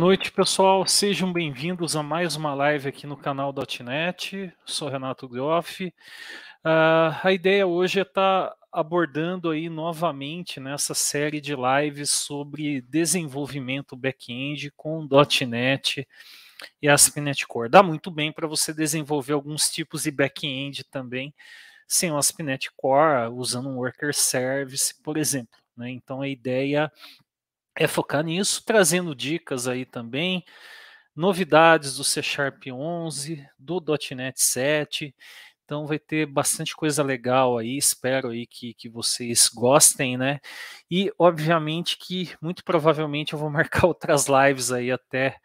Boa noite, pessoal. Sejam bem-vindos a mais uma live aqui no canal .NET. Sou Renato Groff. Uh, ah, a ideia hoje é estar tá abordando aí novamente nessa série de lives sobre desenvolvimento back-end com .NET e ASP.NET Core. Dá muito bem para você desenvolver alguns tipos de back-end também sem o ASP.NET Core, usando um worker service, por exemplo. Né? Então, a ideia é focar nisso, trazendo dicas aí também, novidades do C Sharp 11, do .NET 7, então vai ter bastante coisa legal aí, espero aí que, que vocês gostem, né? E obviamente que muito provavelmente eu vou marcar outras lives aí até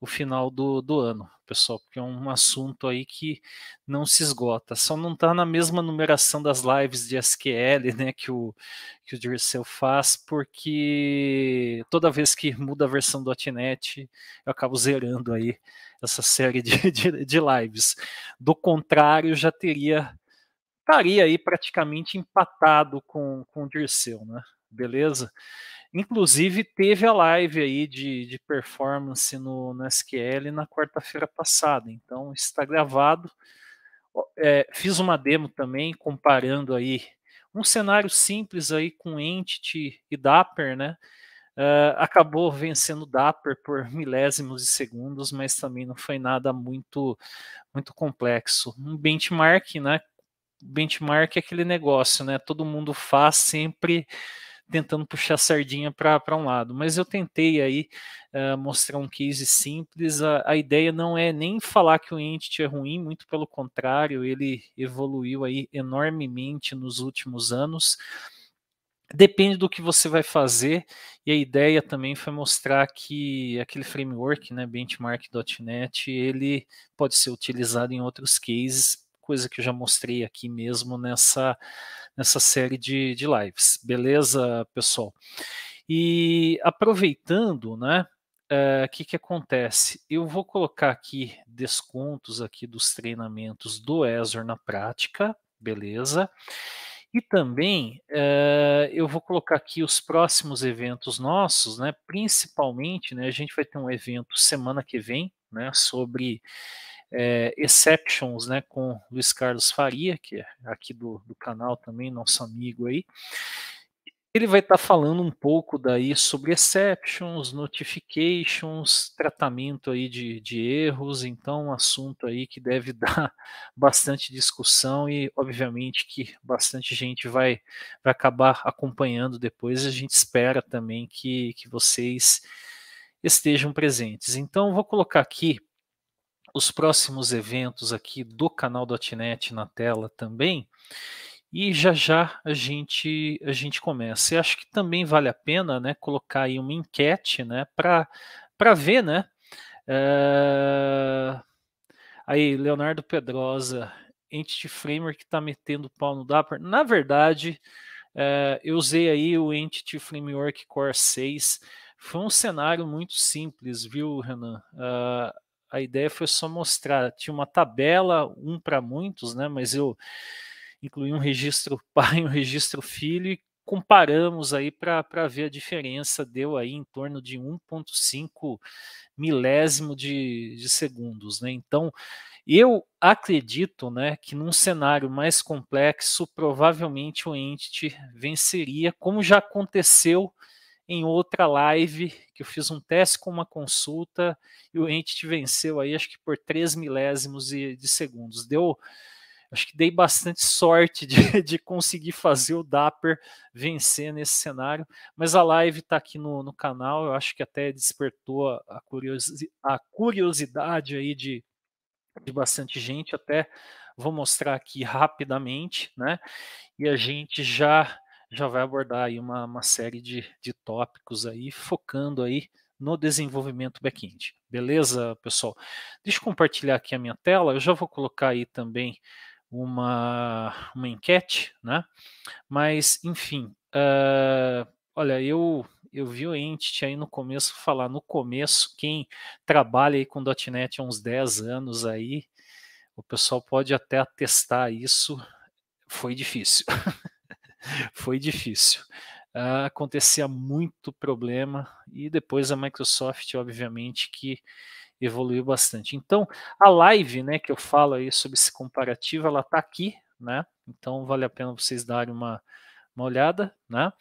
o final do, do ano, pessoal, porque é um assunto aí que não se esgota. Só não está na mesma numeração das lives de SQL, né, que o, que o Dirceu faz, porque toda vez que muda a versão do .NET, eu acabo zerando aí essa série de, de, de lives. Do contrário, já teria estaria aí praticamente empatado com, com o Dirceu, né? Beleza? Inclusive, teve a live aí de, de performance no, no SQL na quarta-feira passada, então está gravado. É, fiz uma demo também comparando aí um cenário simples aí com Entity e Dapper, né? Uh, acabou vencendo Dapper por milésimos de segundos, mas também não foi nada muito muito complexo. Um benchmark, né? Benchmark é aquele negócio, né? Todo mundo faz sempre tentando puxar a sardinha para um lado. Mas eu tentei aí uh, mostrar um case simples. A, a, ideia não é nem falar que o Entity é ruim, muito pelo contrário, ele evoluiu aí enormemente nos últimos anos. Depende do que você vai fazer, e a ideia também foi mostrar que aquele framework, né, benchmark.net, ele pode ser utilizado em outros cases, coisa que eu já mostrei aqui mesmo nessa nessa série de, de lives. Beleza, pessoal? E aproveitando, né? O uh, eh, que, que acontece? Eu vou colocar aqui descontos aqui dos treinamentos do Ezor na prática, beleza? E também uh, eu vou colocar aqui os próximos eventos nossos, né? Principalmente, né? A gente vai ter um evento semana que vem, né? Sobre é, Exceptions, né, com Luiz Carlos Faria, que é aqui do, do canal também, nosso amigo aí. Ele vai estar tá falando um pouco daí sobre exceptions, notifications, tratamento aí de, de erros, então um assunto aí que deve dar bastante discussão e obviamente que bastante gente vai, vai acabar acompanhando depois. A gente espera também que, que vocês estejam presentes. Então vou colocar aqui os próximos eventos aqui do canal .net na tela também. E já já a gente a gente começa. E acho que também vale a pena, né, colocar aí uma enquete, né, para para ver, né? Uh... Aí Leonardo Pedrosa, Entity Framework está metendo pau no Dapper. Na verdade, uh, eu usei aí o Entity Framework Core 6. Foi um cenário muito simples, viu, Renan? Uh, a ideia foi só mostrar. Tinha uma tabela, um para muitos, né? Mas eu incluí um registro pai, um registro filho e comparamos aí para ver a diferença. Deu aí em torno de 1,5 milésimo de, de segundos, né? Então eu acredito né, que num cenário mais complexo, provavelmente o Entity venceria, como já aconteceu em outra live que eu fiz um teste com uma consulta e o Entity venceu aí, acho que por 3 milésimos de, de segundos. Deu, acho que dei bastante sorte de, de, conseguir fazer o Dapper vencer nesse cenário, mas a live está aqui no, no, canal, eu acho que até despertou a, curiosi a curiosidade aí de, de bastante gente, até vou mostrar aqui rapidamente, né? E a gente já já vai abordar aí uma, uma série de, de tópicos aí, focando aí no desenvolvimento back-end. Beleza, pessoal? Deixa eu compartilhar aqui a minha tela, eu já vou colocar aí também uma, uma enquete, né? Mas, enfim, uh, olha, eu eu vi o Entity aí no começo falar, no começo, quem trabalha aí com .NET há uns 10 anos aí, o pessoal pode até atestar isso, foi difícil. foi difícil. Uh, acontecia muito problema e depois a Microsoft, obviamente, que evoluiu bastante. Então, a live, né, que eu falo aí sobre esse comparativo, ela está aqui, né? Então, vale a pena vocês darem uma, uma olhada, né?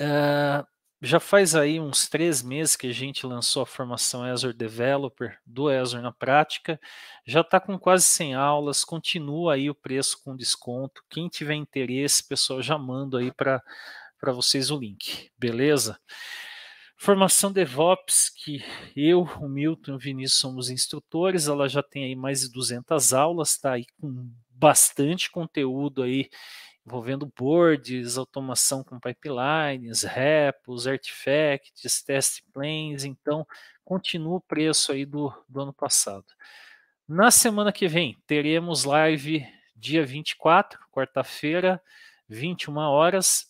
Uh, já faz aí uns três meses que a gente lançou a formação Azure Developer do Azure na prática. Já está com quase 100 aulas, continua aí o preço com desconto. Quem tiver interesse, pessoal, já mando aí para vocês o link, beleza? Formação DevOps, que eu, o Milton e o Vinícius somos instrutores, ela já tem aí mais de 200 aulas, está aí com bastante conteúdo aí envolvendo boards, automação com pipelines, repos, artifacts, test planes. Então, continua o preço aí do, do ano passado. Na semana que vem, teremos live dia 24, quarta-feira, 21 horas.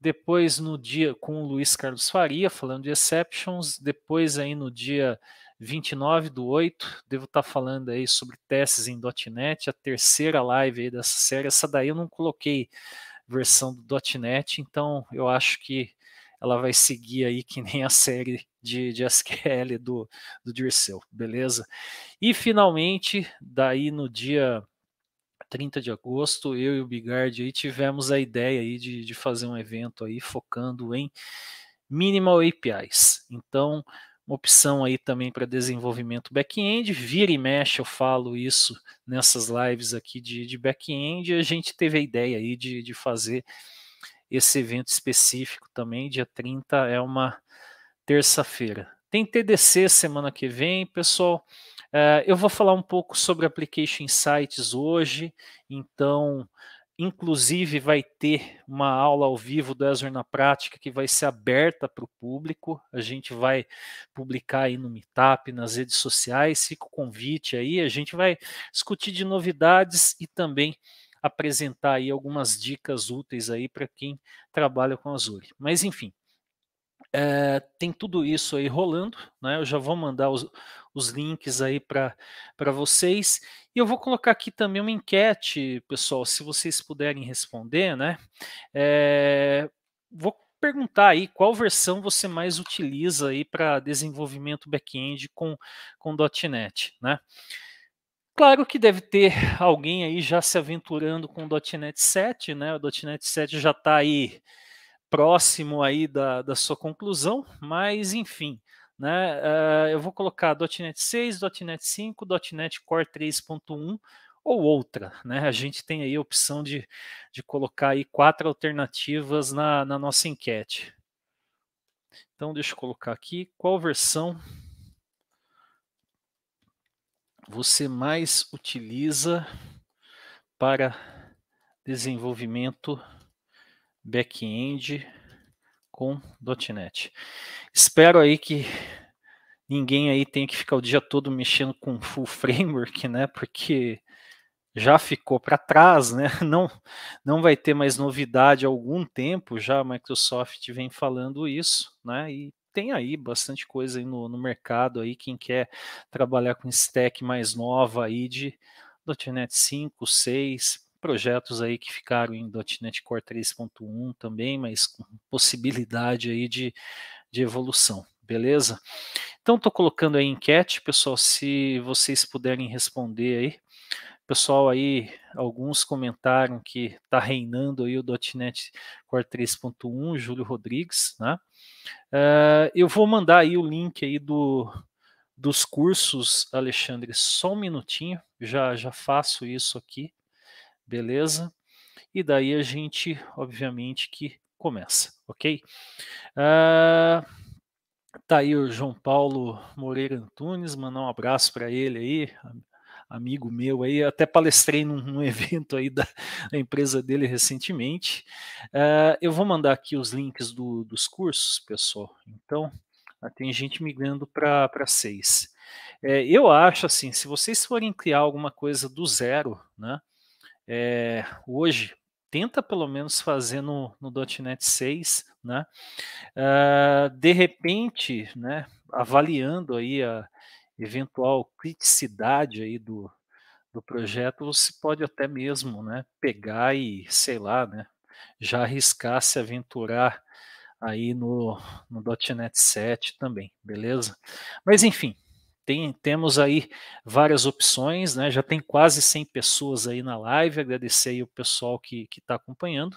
Depois, no dia com o Luiz Carlos Faria, falando de exceptions. Depois, aí no dia 29 do 8. Devo estar tá falando aí sobre testes em .NET, a terceira live aí dessa série. Essa daí eu não coloquei versão do .NET, então eu acho que ela vai seguir aí que nem a série de, de SQL do, do Dirceu, beleza? E finalmente, daí no dia 30 de agosto, eu e o Bigard aí tivemos a ideia aí de, de fazer um evento aí focando em minimal APIs. Então, uma opção aí também para desenvolvimento back-end. Vira e mexe, eu falo isso nessas lives aqui de, de back-end. A gente teve a ideia aí de, de fazer esse evento específico também. Dia 30 é uma terça-feira. Tem TDC semana que vem, pessoal. Uh, eu vou falar um pouco sobre Application Insights hoje, então Inclusive, vai ter uma aula ao vivo do Ezra na Prática que vai ser aberta para o público. A gente vai publicar aí no Meetup, nas redes sociais. Fica o convite aí. A gente vai discutir de novidades e também apresentar aí algumas dicas úteis aí para quem trabalha com Azure. Mas, enfim, é, tem tudo isso aí rolando. Né? Eu já vou mandar os, os links aí para vocês. E eu vou colocar aqui também uma enquete, pessoal, se vocês puderem responder, né? É, vou perguntar aí qual versão você mais utiliza aí para desenvolvimento back-end com, com .NET, né? Claro que deve ter alguém aí já se aventurando com o .NET 7, né? O .NET 7 já está aí próximo aí da, da sua conclusão, mas enfim, né? Uh, eu vou colocar .NET 6, .NET 5, .NET Core 3.1 ou outra. Né? A gente tem aí a opção de, de colocar aí quatro alternativas na, na nossa enquete. Então, deixa eu colocar aqui qual versão você mais utiliza para desenvolvimento back-end com .NET. Espero aí que ninguém aí tenha que ficar o dia todo mexendo com full framework, né? Porque já ficou para trás, né? Não, não vai ter mais novidade há algum tempo. Já a Microsoft vem falando isso, né? E tem aí bastante coisa aí no, no mercado aí quem quer trabalhar com stack mais nova aí de .NET 5, 6, projetos aí que ficaram em .NET Core 3.1 também, mas com possibilidade aí de, de evolução, beleza? Então, estou colocando aí enquete, pessoal, se vocês puderem responder aí. Pessoal aí, alguns comentaram que está reinando aí o .NET Core 3.1, Júlio Rodrigues, né? Uh, eu vou mandar aí o link aí do, dos cursos, Alexandre, só um minutinho, já, já faço isso aqui beleza? E daí a gente, obviamente, que começa, ok? Uh... Tá aí o João Paulo Moreira Antunes, mandar um abraço para ele aí, amigo meu aí, até palestrei num, num evento aí da, da, empresa dele recentemente. Uh, eu vou mandar aqui os links do, dos cursos, pessoal. Então, ah, tem gente migrando para seis. É, eu acho assim, se vocês forem criar alguma coisa do zero, né? é, hoje, tenta pelo menos fazer no, no .NET 6, né? Uh, de repente, né, avaliando aí a eventual criticidade aí do, do projeto, você pode até mesmo, né, pegar e, sei lá, né, já arriscar se aventurar aí no, no .NET 7 também, beleza? Mas enfim, tem, temos aí várias opções, né? Já tem quase 100 pessoas aí na live. Agradecer aí o pessoal que está acompanhando.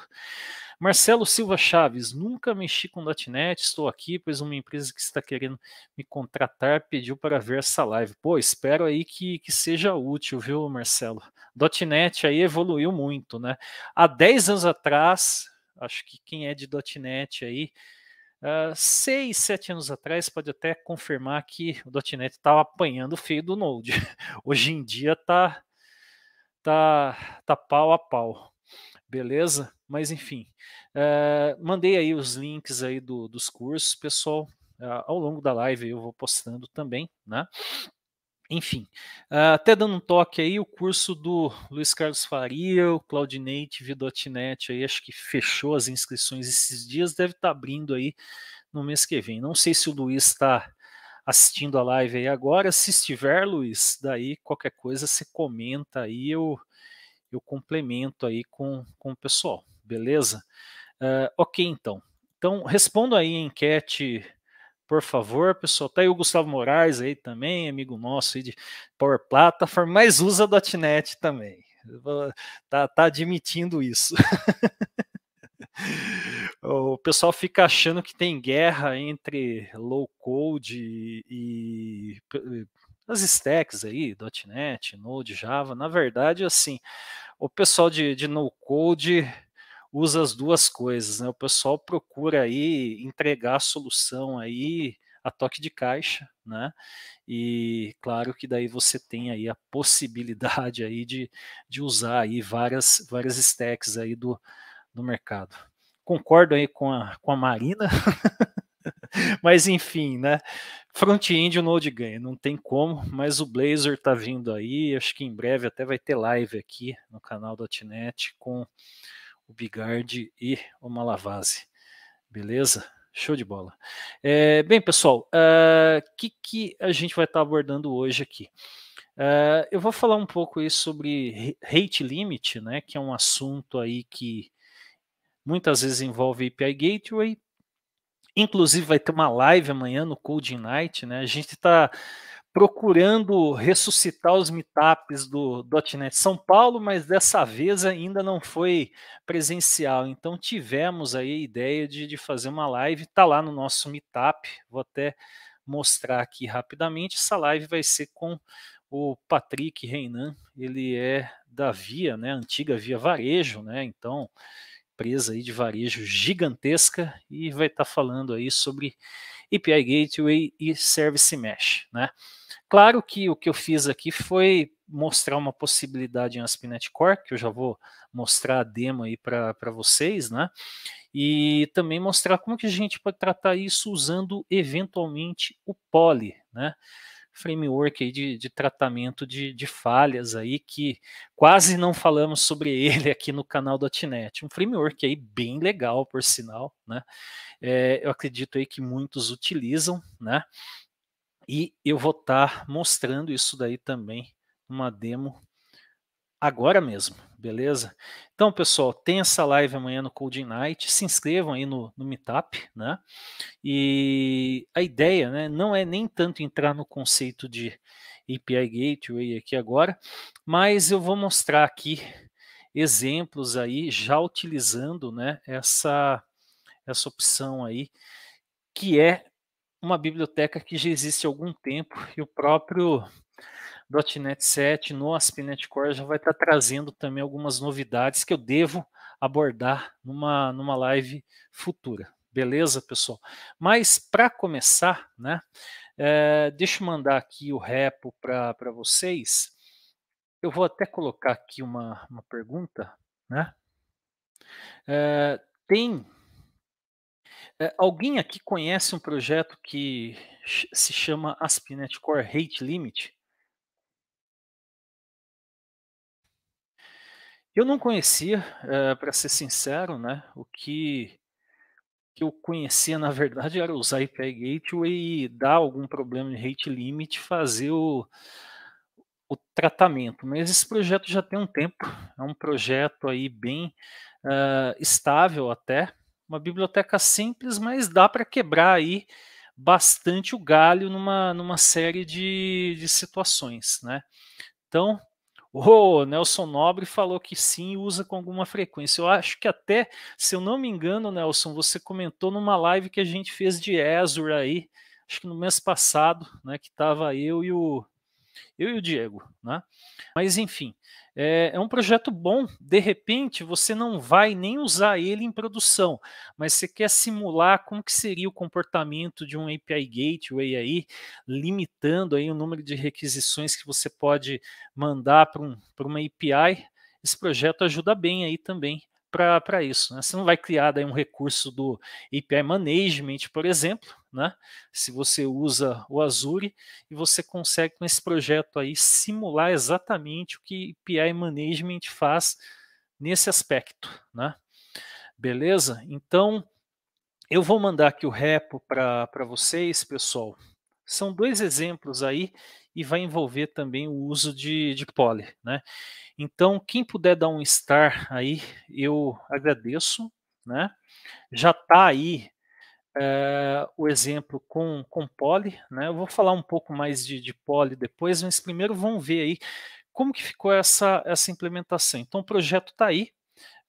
Marcelo Silva Chaves, nunca mexi com .NET, estou aqui, pois uma empresa que está querendo me contratar pediu para ver essa live. Pô, espero aí que, que seja útil, viu, Marcelo? .NET aí evoluiu muito, né? Há 10 anos atrás, acho que quem é de .NET aí Uh, seis, sete anos atrás, pode até confirmar que o .NET estava tá apanhando feio do Node. Hoje em dia tá, tá, tá pau a pau, beleza? Mas enfim, uh, mandei aí os links aí do, dos cursos, pessoal. Uh, ao longo da live eu vou postando também, né? Enfim, ah, até dando um toque aí, o curso do Luiz Carlos Faria, o Claudinate, Vidotinete, aí acho que fechou as inscrições esses dias, deve estar tá abrindo aí no mês que vem. Não sei se o Luiz está assistindo a live aí agora. Se estiver, Luiz, daí qualquer coisa você comenta aí, eu, eu complemento aí com, com o pessoal, beleza? Uh, ok, então. Então, respondo aí a enquete por favor, pessoal. Tá aí o Gustavo Moraes aí também, amigo nosso aí de Power Platform, mas usa .NET também. Tá, tá admitindo isso. o pessoal fica achando que tem guerra entre low code e, as stacks aí, .NET, Node, Java. Na verdade, assim, o pessoal de, de no code usa as duas coisas, né? O pessoal procura aí entregar a solução aí a toque de caixa, né? E claro que daí você tem aí a possibilidade aí de, de usar aí várias, várias stacks aí do, do mercado. Concordo aí com a, com a Marina, mas enfim, né? Front-end o Node ganha, não tem como, mas o Blazor tá vindo aí, acho que em breve até vai ter live aqui no canal do .NET com o Bigard e o Malavase. Beleza? Show de bola. É, bem, pessoal, o é, uh, que, que a gente vai estar tá abordando hoje aqui? Uh, eu vou falar um pouco aí sobre rate limit, né, que é um assunto aí que muitas vezes envolve API Gateway. Inclusive vai ter uma live amanhã no Coding Night, né? A gente está procurando ressuscitar os meetups do .NET São Paulo, mas dessa vez ainda não foi presencial. Então tivemos aí a ideia de, de fazer uma live, está lá no nosso meetup, vou até mostrar aqui rapidamente. Essa live vai ser com o Patrick Reinan, ele é da Via, né, antiga Via Varejo, né? Então, empresa aí de varejo gigantesca e vai estar tá falando aí sobre API Gateway e Service Mesh. Né? Claro que o que eu fiz aqui foi mostrar uma possibilidade em ASP.NET Core, que eu já vou mostrar a demo aí para vocês, né? E também mostrar como que a gente pode tratar isso usando eventualmente o Poly, né? framework aí de, de tratamento de, de falhas aí que quase não falamos sobre ele aqui no canal do .NET. Um framework aí bem legal, por sinal, né? É, eu acredito aí que muitos utilizam, né? E eu vou estar tá mostrando isso daí também, uma demo agora mesmo, beleza? Então, pessoal, tem essa live amanhã no Coding Night, se inscrevam aí no, no Meetup, né? E a ideia né, não é nem tanto entrar no conceito de API Gateway aqui agora, mas eu vou mostrar aqui exemplos aí já utilizando né, essa, essa opção aí, que é uma biblioteca que já existe há algum tempo e o próprio .NET 7 no ASP.NET Core já vai estar tá trazendo também algumas novidades que eu devo abordar numa, numa live futura. Beleza, pessoal? Mas para começar, né, é, deixa eu mandar aqui o repo para vocês. Eu vou até colocar aqui uma, uma pergunta. Né? É, tem é, alguém aqui conhece um projeto que se chama ASP.NET Core Rate Limit? Eu não conhecia, é, eh, para ser sincero, né? O que, que eu conhecia, na verdade, era usar API Gateway e dar algum problema de rate limit, fazer o, o tratamento. Mas esse projeto já tem um tempo, é um projeto aí bem ah, estável até, uma biblioteca simples, mas dá para quebrar aí bastante o galho numa, numa série de, de situações, né? Então, o Nelson Nobre falou que sim, usa com alguma frequência. Eu acho que até, se eu não me engano, Nelson, você comentou numa live que a gente fez de Ezra aí, acho que no mês passado, né, que estava eu e o eu e o Diego, né? Mas enfim, é, é, um projeto bom. De repente, você não vai nem usar ele em produção, mas você quer simular como que seria o comportamento de um API Gateway aí, limitando aí o número de requisições que você pode mandar para um, uma API. Esse projeto ajuda bem aí também para isso. Né? Você não vai criar daí um recurso do API Management, por exemplo, né? se você usa o Azure, e você consegue com esse projeto aí simular exatamente o que API Management faz nesse aspecto. Né? Beleza? Então, eu vou mandar aqui o repo para vocês, pessoal. São dois exemplos aí e vai envolver também o uso de, de poly, né? Então, quem puder dar um star aí, eu agradeço, né? Já está aí é, o exemplo com, com poly, né? Eu vou falar um pouco mais de, de poly depois, mas primeiro vamos ver aí como que ficou essa, essa implementação. Então, o projeto está aí,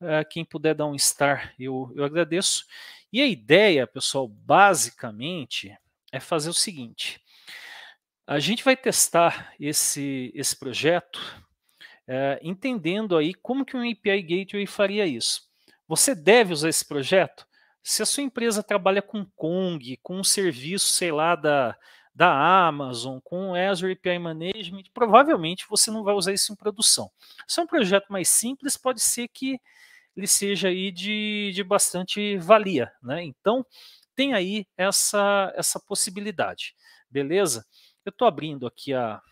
é, quem puder dar um star, eu, eu agradeço. E a ideia, pessoal, basicamente é fazer o seguinte: a gente vai testar esse, esse projeto é, entendendo aí como que um API Gateway faria isso. Você deve usar esse projeto? Se a sua empresa trabalha com Kong, com um serviço, sei lá, da, da Amazon, com Azure API Management, provavelmente você não vai usar isso em produção. Se é um projeto mais simples, pode ser que ele seja aí de, de bastante valia, né? Então, tem aí essa, essa possibilidade, beleza? Eu estou abrindo aqui a,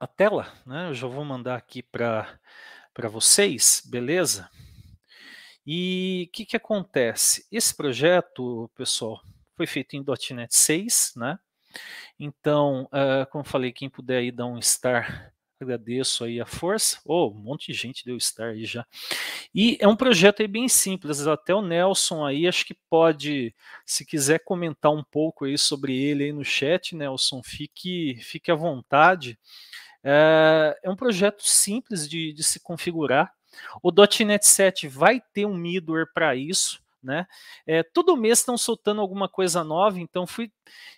a tela, né? Eu já vou mandar aqui para vocês, beleza? E o que, que acontece? Esse projeto, pessoal, foi feito em .NET 6, né? Então, uh, como falei, quem puder aí dar um star Agradeço aí a força. Oh, um monte de gente deu estar aí já. E é um projeto aí bem simples. Até o Nelson aí, acho que pode, se quiser comentar um pouco aí sobre ele aí no chat, Nelson, fique, fique à vontade. É, é um projeto simples de, de se configurar. O .NET 7 vai ter um middleware para isso né? É, todo mês estão soltando alguma coisa nova, então fui.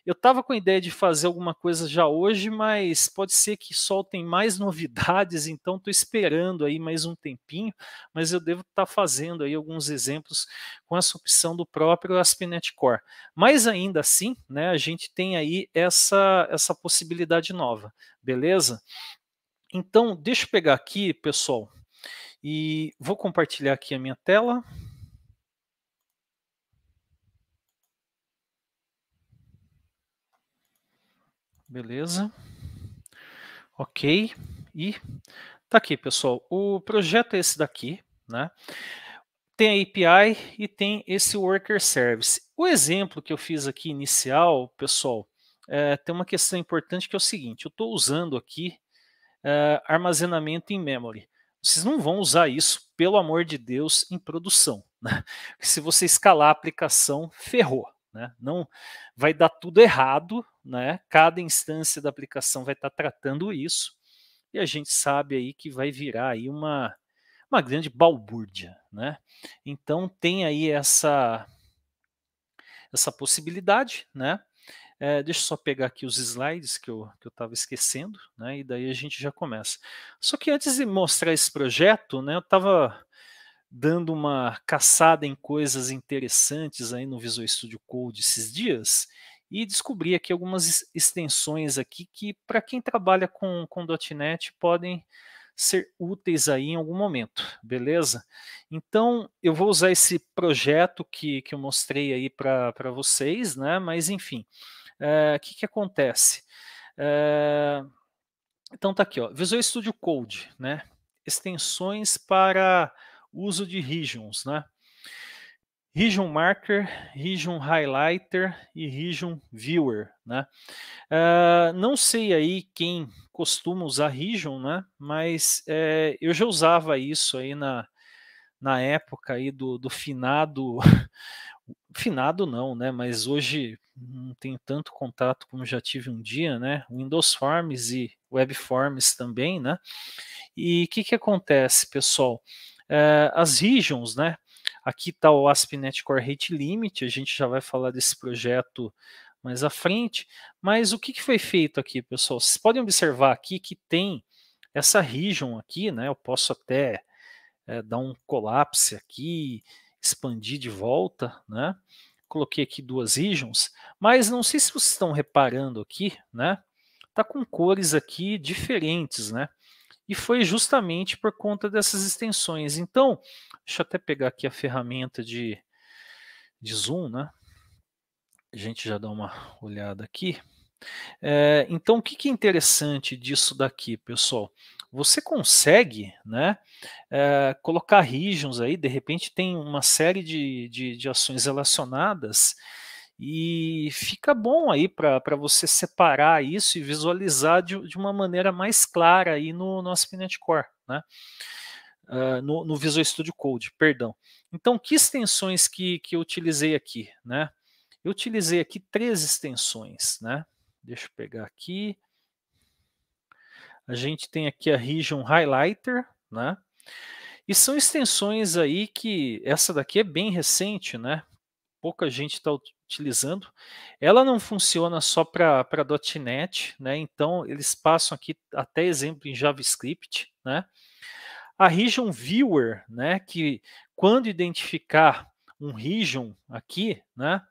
Eu estava com a ideia de fazer alguma coisa já hoje, mas pode ser que soltem mais novidades, então estou esperando aí mais um tempinho, mas eu devo estar tá fazendo aí alguns exemplos com essa opção do próprio Aspinet Core. Mas ainda assim, né, a gente tem aí essa, essa possibilidade nova, beleza? Então, deixa eu pegar aqui, pessoal, e vou compartilhar aqui a minha tela. Beleza. Ok. E tá aqui, pessoal. O projeto é esse daqui, né? Tem a API e tem esse Worker Service. O exemplo que eu fiz aqui inicial, pessoal, é, tem uma questão importante que é o seguinte: eu estou usando aqui é, armazenamento em memory. Vocês não vão usar isso, pelo amor de Deus, em produção. Né? Se você escalar a aplicação, ferrou. Né? Não vai dar tudo errado, né? Cada instância da aplicação vai estar tá tratando isso e a gente sabe aí que vai virar aí uma uma grande balbúrdia, né? Então tem aí essa essa possibilidade, né? É, deixa eu só pegar aqui os slides que eu que eu estava esquecendo, né? E daí a gente já começa. Só que antes de mostrar esse projeto, né? Eu estava dando uma caçada em coisas interessantes aí no Visual Studio Code esses dias e descobri aqui algumas extensões aqui que para quem trabalha com, com .NET podem ser úteis aí em algum momento, beleza? Então, eu vou usar esse projeto que, que eu mostrei aí para vocês, né? Mas, enfim, o eh, é, que, que acontece? É, então, tá aqui, ó, Visual Studio Code, né? Extensões para uso de regions, né? Region Marker, Region Highlighter e Region Viewer, né? Uh, não sei aí quem costuma usar Region, né? Mas é, eu já usava isso aí na, na época aí do, do finado, finado não, né? Mas hoje não tenho tanto contato como já tive um dia, né? Windows Forms e Web Forms também, né? E o que que acontece, pessoal? Eh, as regions, né? Aqui está o ASP.NET Core Rate Limit, a gente já vai falar desse projeto mais à frente, mas o que, que foi feito aqui, pessoal? Vocês podem observar aqui que tem essa region aqui, né? Eu posso até é, dar um colapso aqui, expandir de volta, né? Coloquei aqui duas regions, mas não sei se vocês estão reparando aqui, né? Tá com cores aqui diferentes, né? e foi justamente por conta dessas extensões. Então, deixa eu até pegar aqui a ferramenta de, de zoom, né? A gente já dá uma olhada aqui. É, então, o que, que é interessante disso daqui, pessoal? Você consegue né, é, colocar regions aí, de repente tem uma série de, de, de ações relacionadas e fica bom aí para você separar isso e visualizar de, de, uma maneira mais clara aí no, no Aspinate Core, né? Uh, no, no, Visual Studio Code, perdão. Então, que extensões que, que eu utilizei aqui, né? Eu utilizei aqui três extensões, né? Deixa eu pegar aqui. A gente tem aqui a Region Highlighter, né? E são extensões aí que essa daqui é bem recente, né? pouca gente está utilizando. Ela não funciona só para .NET, né? Então eles passam aqui até exemplo em JavaScript, né? A region viewer, né? Que quando identificar um region aqui, né?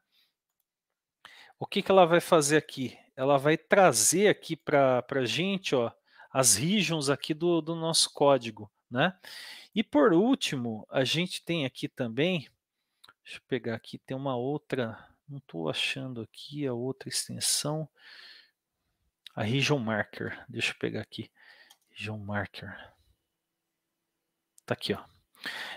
O que, que ela vai fazer aqui? Ela vai trazer aqui para a gente, ó, as regions aqui do, do nosso código, né? E por último, a gente tem aqui também Deixa eu pegar aqui, tem uma outra, não estou achando aqui a outra extensão. A Region Marker, deixa eu pegar aqui. Region Marker. Tá aqui, ó.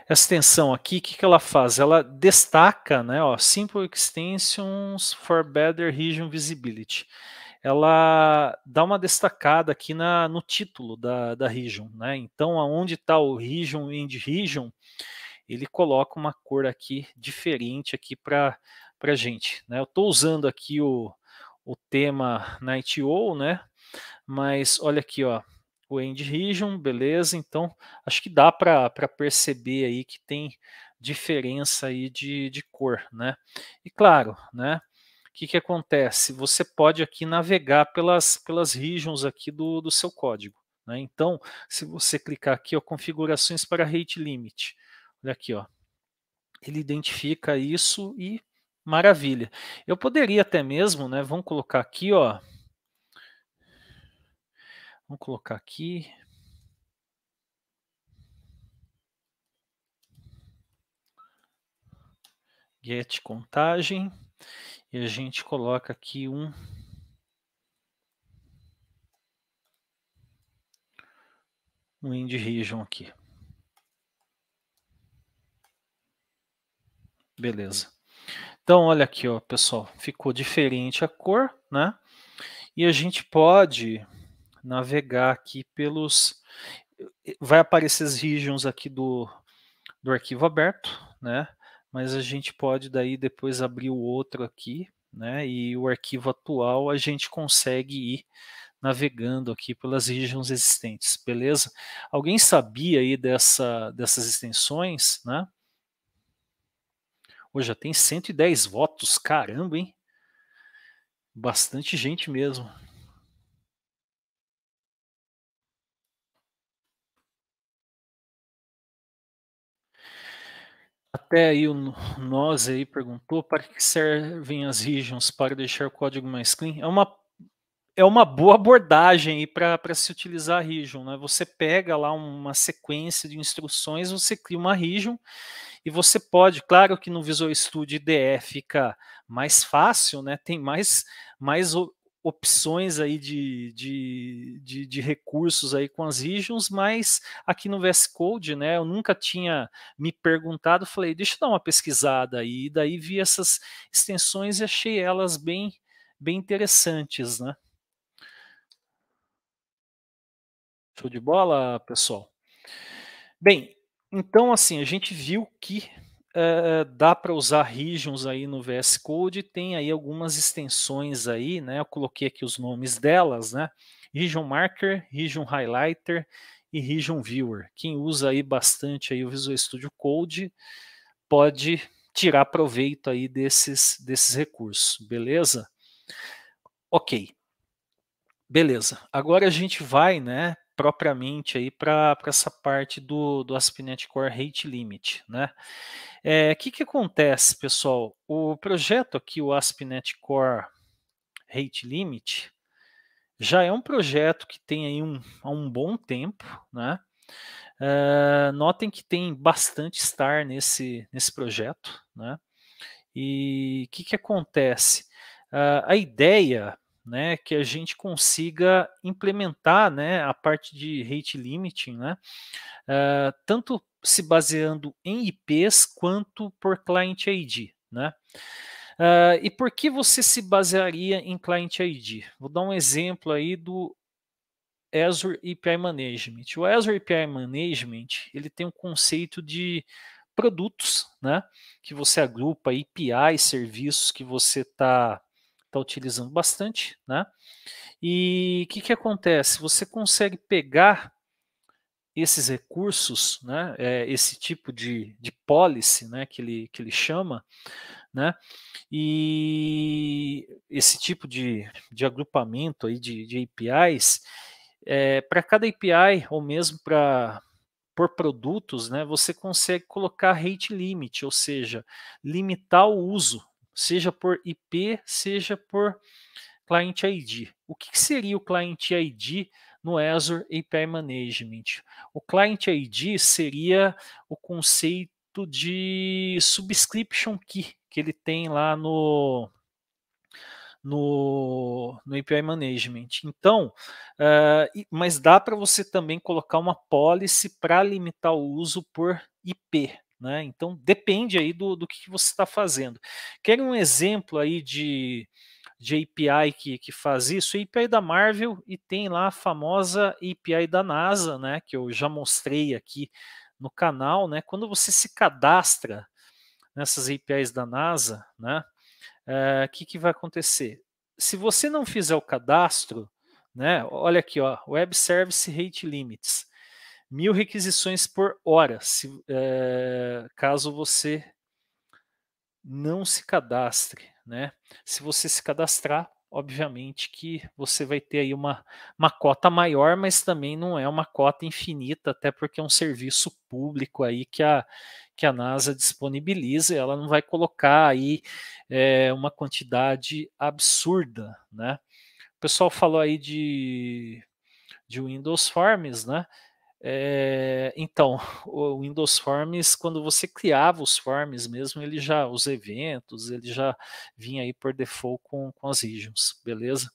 Essa extensão aqui, o que, que ela faz? Ela destaca, né, ó, Simple Extensions for Better Region Visibility. Ela dá uma destacada aqui na, no título da, da region, né? Então, aonde está o region, end region, ele coloca uma cor aqui diferente aqui para para gente, né? Eu estou usando aqui o, o tema Night Owl, né? Mas olha aqui, ó, o End Region, beleza? Então acho que dá para perceber aí que tem diferença aí de, de cor, né? E claro, né? O que, que acontece? Você pode aqui navegar pelas, pelas regions aqui do, do seu código. Né? Então, se você clicar aqui, ó, configurações para rate limit, Olha aqui, ó. Ele identifica isso e maravilha. Eu poderia até mesmo, né? Vamos colocar aqui, ó. Vamos colocar aqui. get contagem e a gente coloca aqui um um end region aqui. Beleza. Então, olha aqui, ó, pessoal, ficou diferente a cor, né? E a gente pode navegar aqui pelos... Vai aparecer as regions aqui do, do arquivo aberto, né? Mas a gente pode daí depois abrir o outro aqui, né? E o arquivo atual a gente consegue ir navegando aqui pelas regions existentes, beleza? Alguém sabia aí dessa, dessas extensões, né? Hoje já tem 110 votos, caramba, hein? Bastante gente mesmo. Até aí o Nós aí perguntou para que servem as regions para deixar o código mais clean. É uma é uma boa abordagem para se utilizar a region. Né? Você pega lá uma sequência de instruções, você cria uma region e você pode, claro que no Visual Studio IDE fica mais fácil, né? tem mais, mais opções aí de, de, de, de, recursos aí com as regions, mas aqui no VS Code, né, eu nunca tinha me perguntado, falei, deixa eu dar uma pesquisada aí, e daí vi essas extensões e achei elas bem, bem interessantes, né. Show de bola, pessoal. Bem, então assim, a gente viu que eh, dá para usar regions aí no VS Code, tem aí algumas extensões aí, né? Eu coloquei aqui os nomes delas, né? Region Marker, Region Highlighter e Region Viewer. Quem usa aí bastante aí o Visual Studio Code pode tirar proveito aí desses, desses recursos, beleza? Ok. Beleza. Agora a gente vai, né, propriamente aí para essa parte do, do Aspinet Core Rate Limit, né? é, que, que acontece, pessoal? O projeto aqui, o Aspinet Core Rate Limit, já é um projeto que tem aí um, há um bom tempo, né? É, notem que tem bastante star nesse, nesse projeto, né? E o que, que acontece? Uh, a ideia né, que a gente consiga implementar né, a parte de rate limiting, né, uh, tanto se baseando em IPs quanto por client ID. Né? Uh, e por que você se basearia em client ID? Vou dar um exemplo aí do Azure API Management. O Azure API Management ele tem um conceito de produtos, né, que você agrupa APIs, serviços que você está está utilizando bastante, né? E o que, que acontece? Você consegue pegar esses recursos, né, é, esse tipo de, de policy, né, que ele, que ele chama, né, e esse tipo de, de agrupamento aí de, de APIs, é, para cada API ou mesmo para por produtos, né, você consegue colocar rate limit, ou seja, limitar o uso seja por IP, seja por Client ID. O que seria o Client ID no Azure API Management? O Client ID seria o conceito de subscription key que ele tem lá no no, no API Management. Então, uh, mas dá para você também colocar uma policy para limitar o uso por IP. Né? Então depende aí do, do que você está fazendo. Quer um exemplo aí de, de API que, que faz isso? A API da Marvel e tem lá a famosa API da NASA, né? Que eu já mostrei aqui no canal, né? Quando você se cadastra nessas APIs da NASA, né? O eh, é, que, que vai acontecer? Se você não fizer o cadastro, né? Olha aqui, ó, Web Service Rate Limits mil requisições por hora, se, é, caso você não se cadastre, né? Se você se cadastrar, obviamente que você vai ter aí uma, uma cota maior, mas também não é uma cota infinita, até porque é um serviço público aí que a, que a NASA disponibiliza, ela não vai colocar aí é, uma quantidade absurda, né? O pessoal falou aí de, de Windows Forms, né? É, então, o Windows Forms, quando você criava os forms mesmo, ele já, os eventos, ele já vinha aí por default com, com as regions, beleza?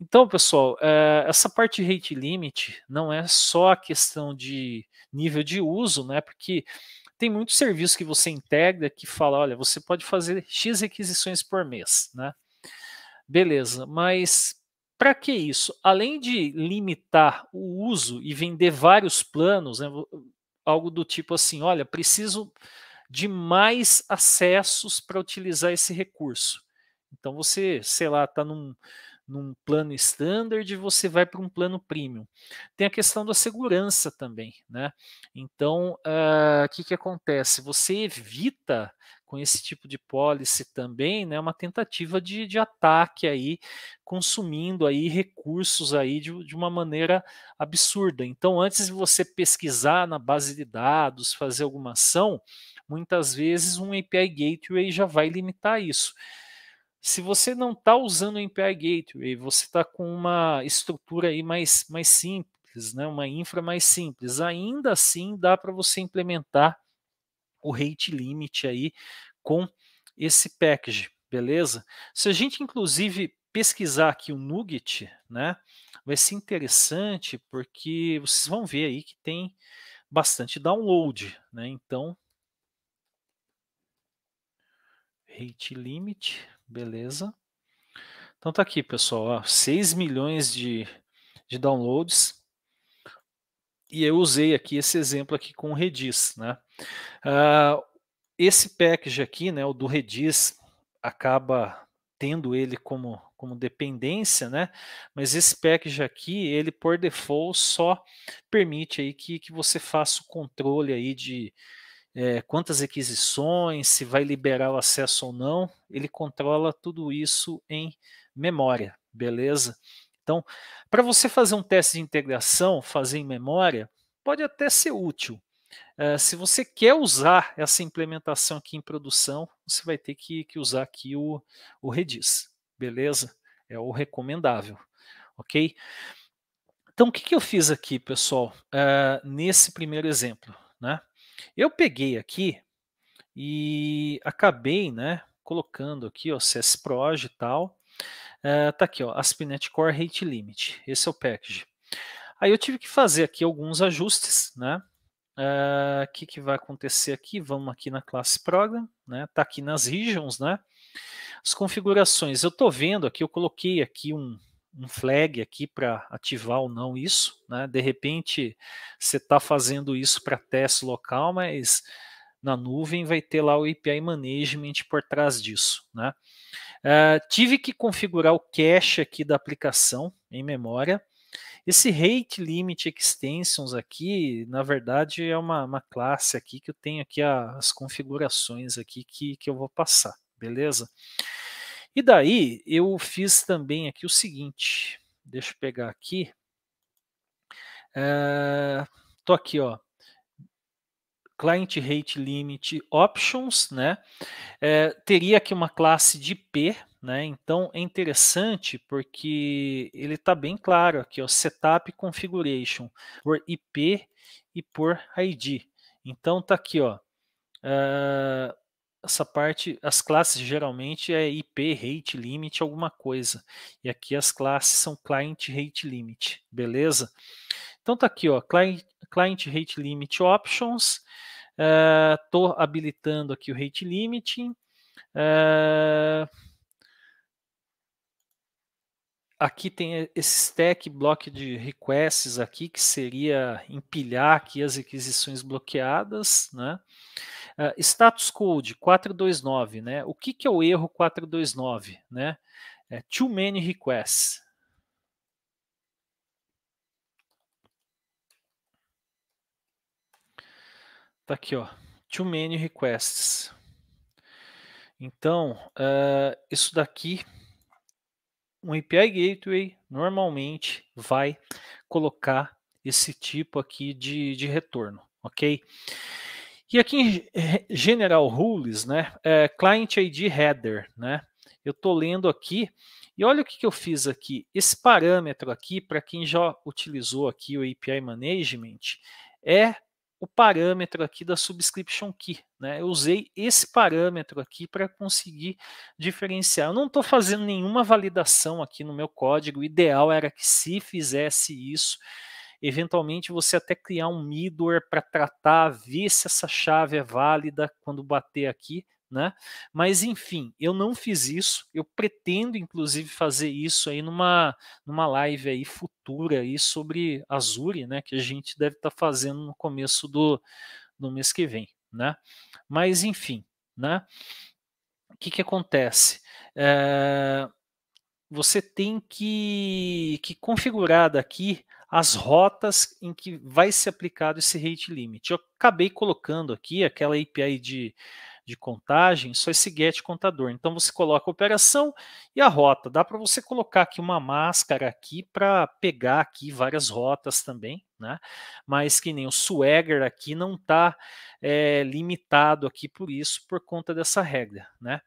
Então, pessoal, é, essa parte de rate limit não é só a questão de nível de uso, né? Porque tem muitos serviços que você integra que fala, olha, você pode fazer X requisições por mês, né? Beleza, mas para que isso? Além de limitar o uso e vender vários planos, né, algo do tipo assim: olha, preciso de mais acessos para utilizar esse recurso. Então você, sei lá, está num, num plano standard, você vai para um plano premium. Tem a questão da segurança também, né? Então, o uh, ah, que, que acontece? Você evita com esse tipo de policy também, né, é uma tentativa de, de ataque aí, consumindo aí recursos aí de, de uma maneira absurda. Então, antes de você pesquisar na base de dados, fazer alguma ação, muitas vezes um API Gateway já vai limitar isso. Se você não está usando o API Gateway, você está com uma estrutura aí mais, mais simples, né, uma infra mais simples, ainda assim dá para você implementar o rate limit aí com esse package, beleza? Se a gente inclusive pesquisar aqui o Nugget, né, vai ser interessante porque vocês vão ver aí que tem bastante download, né? Então, rate limit, beleza? Então tá aqui, pessoal, ó, 6 milhões de, de downloads e eu usei aqui esse exemplo aqui com o Redis, né? Uh, esse package aqui, né, o do Redis, acaba tendo ele como, como dependência, né? Mas esse package aqui, ele por default só permite aí que, que você faça o controle aí de é, quantas requisições, se vai liberar o acesso ou não. Ele controla tudo isso em memória, beleza? Então, para você fazer um teste de integração, fazer em memória, pode até ser útil. Uh, se você quer usar essa implementação aqui em produção, você vai ter que, que usar aqui o, o Redis, beleza? É o recomendável, ok? Então, o que, que eu fiz aqui, pessoal, uh, nesse primeiro exemplo? Né? Eu peguei aqui e acabei né, colocando aqui o CSProj e tal, Uh, tá aqui, ó, aspinet Core Rate Limit. Esse é o package. Aí eu tive que fazer aqui alguns ajustes, né? O uh, ah, que, que vai acontecer aqui? Vamos aqui na classe Program, né? Tá aqui nas regions, né? As configurações, eu tô vendo aqui, eu coloquei aqui um, um flag aqui para ativar ou não isso, né? De repente você tá fazendo isso para teste local, mas na nuvem vai ter lá o API Management por trás disso, né? Ah, tive que configurar o cache aqui da aplicação em memória. Esse rate limit extensions aqui, na verdade, é uma, uma classe aqui que eu tenho aqui as configurações aqui que, que eu vou passar, beleza? E daí eu fiz também aqui o seguinte, deixa eu pegar aqui. Estou ah, aqui, ó client rate limit options, né? É, teria aqui uma classe de P, né? Então é interessante porque ele está bem claro aqui, ó, setup configuration por IP e por ID. Então tá aqui, ó, uh, essa parte, as classes geralmente é IP, rate limit, alguma coisa. E aqui as classes são client rate limit, beleza? Então tá aqui, ó, client, client rate limit options. Estou uh, habilitando aqui o rate limiting. Uh, eh, aqui tem esse stack block de requests aqui, que seria empilhar aqui as requisições bloqueadas, né? Uh, status Code 429, né? O que, que é o erro 429, né? É too many requests. Tá aqui, ó. Too many requests. Então, uh, isso daqui, um API Gateway normalmente vai colocar esse tipo aqui de, de retorno, ok? E aqui em General Rules, né, é Client ID Header, né, eu estou lendo aqui, e olha o que, que eu fiz aqui. Esse parâmetro aqui, para quem já utilizou aqui o API Management, é o parâmetro aqui da subscription key. Né? Eu usei esse parâmetro aqui para conseguir diferenciar. Eu não estou fazendo nenhuma validação aqui no meu código. O ideal era que se fizesse isso, eventualmente você até criar um middleware para tratar, ver se essa chave é válida quando bater aqui, né? Mas enfim, eu não fiz isso. Eu pretendo, inclusive, fazer isso aí numa, numa live aí futura aí sobre Azure, né? Que a gente deve estar tá fazendo no começo do, do mês que vem, né? Mas enfim, né? O que, que acontece? É, você tem que, que configurar daqui as rotas em que vai ser aplicado esse rate limit. Eu acabei colocando aqui aquela API de, de contagem, só esse get contador. Então você coloca a operação e a rota. Dá para você colocar aqui uma máscara aqui para pegar aqui várias rotas também né? Mas que nem o swagger aqui não está é, eh, limitado aqui por isso, por conta dessa regra, né?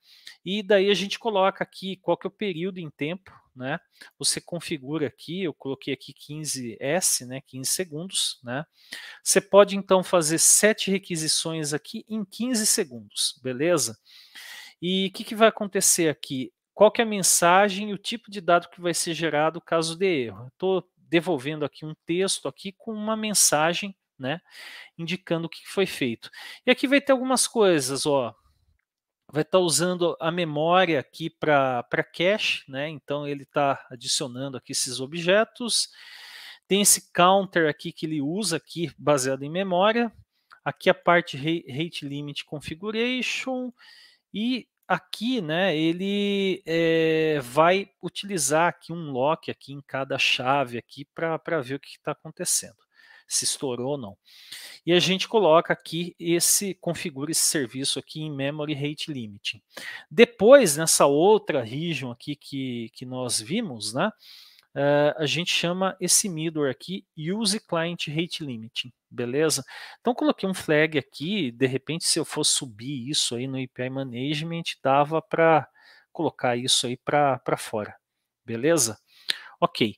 E daí a gente coloca aqui qual que é o período em tempo, né? Você configura aqui, eu coloquei aqui 15S, né? 15 segundos, né? Você pode então fazer sete requisições aqui em 15 segundos, beleza? E o que, que vai acontecer aqui? qual que é a mensagem e o tipo de dado que vai ser gerado caso de erro. Estou devolvendo aqui um texto aqui com uma mensagem, né, indicando o que foi feito. E aqui vai ter algumas coisas, ó, vai estar tá usando a memória aqui para cache, né? Então ele está adicionando aqui esses objetos. Tem esse counter aqui que ele usa aqui baseado em memória. Aqui a parte rate limit configuration e aqui, né, ele é, vai utilizar aqui um lock aqui em cada chave aqui para ver o que está acontecendo, se estourou ou não. E a gente coloca aqui esse, configura esse serviço aqui em Memory Rate Limiting. Depois, nessa outra region aqui que, que nós vimos, né, uh, a gente chama esse middleware aqui Use Client Rate Limiting, beleza? Então coloquei um flag aqui, de repente se eu for subir isso aí no API Management, dava para colocar isso aí para fora, beleza? Ok,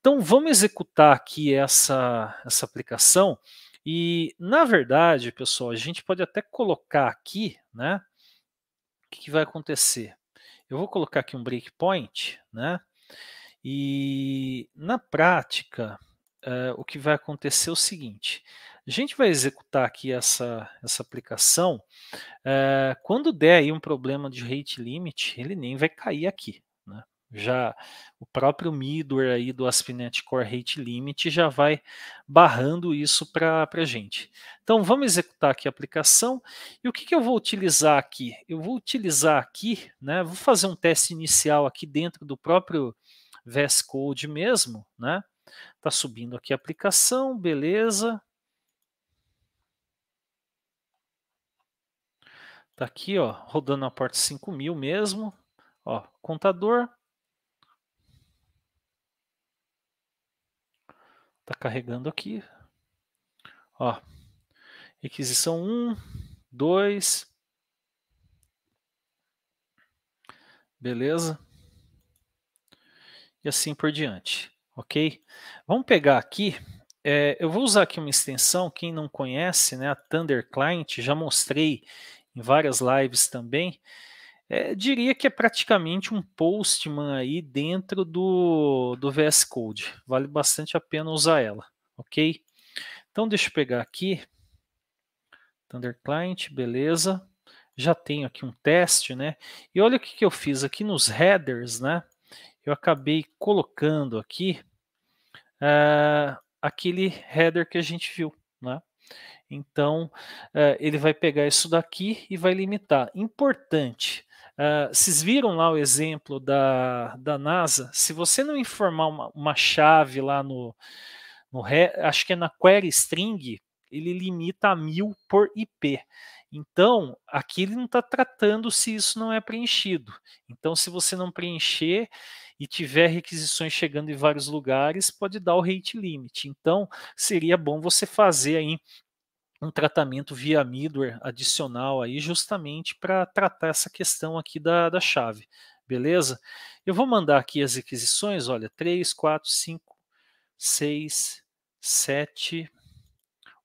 então vamos executar aqui essa, essa aplicação e na verdade, pessoal, a gente pode até colocar aqui, né? O que, que vai acontecer? Eu vou colocar aqui um breakpoint, né? E na prática, eh, o que vai acontecer é o seguinte: a gente vai executar aqui essa, essa aplicação. Eh, quando der aí um problema de rate limit, ele nem vai cair aqui. Né? Já o próprio middleware aí do ASP.NET Core Rate Limit já vai barrando isso para a gente. Então vamos executar aqui a aplicação. E o que, que eu vou utilizar aqui? Eu vou utilizar aqui, né? Vou fazer um teste inicial aqui dentro do próprio VS Code mesmo, né? Tá subindo aqui a aplicação, beleza. Tá aqui, ó, rodando a porta 5000 mesmo. Ó, contador. Tá carregando aqui. Ó. Requisição 1, 2. Beleza? e assim por diante, ok? Vamos pegar aqui, é, eu vou usar aqui uma extensão, quem não conhece, né, a Thunder Client, já mostrei em várias lives também, é, diria que é praticamente um Postman aí dentro do, do VS Code, vale bastante a pena usar ela, ok? Então deixa eu pegar aqui, Thunder Client, beleza, já tenho aqui um teste, né? E olha o que, que eu fiz aqui nos headers, né? eu acabei colocando aqui uh, aquele header que a gente viu, né? Então, uh, ele vai pegar isso daqui e vai limitar. Importante, uh, vocês viram lá o exemplo da, da NASA? Se você não informar uma, uma chave lá no, no acho que é na query string, ele limita a mil por IP. Então, aqui ele não está tratando se isso não é preenchido. Então, se você não preencher, e tiver requisições chegando em vários lugares, pode dar o rate limit. Então, seria bom você fazer aí um tratamento via middleware adicional aí, justamente para tratar essa questão aqui da, da chave, beleza? Eu vou mandar aqui as requisições, olha, 3, 4, 5, 6, 7,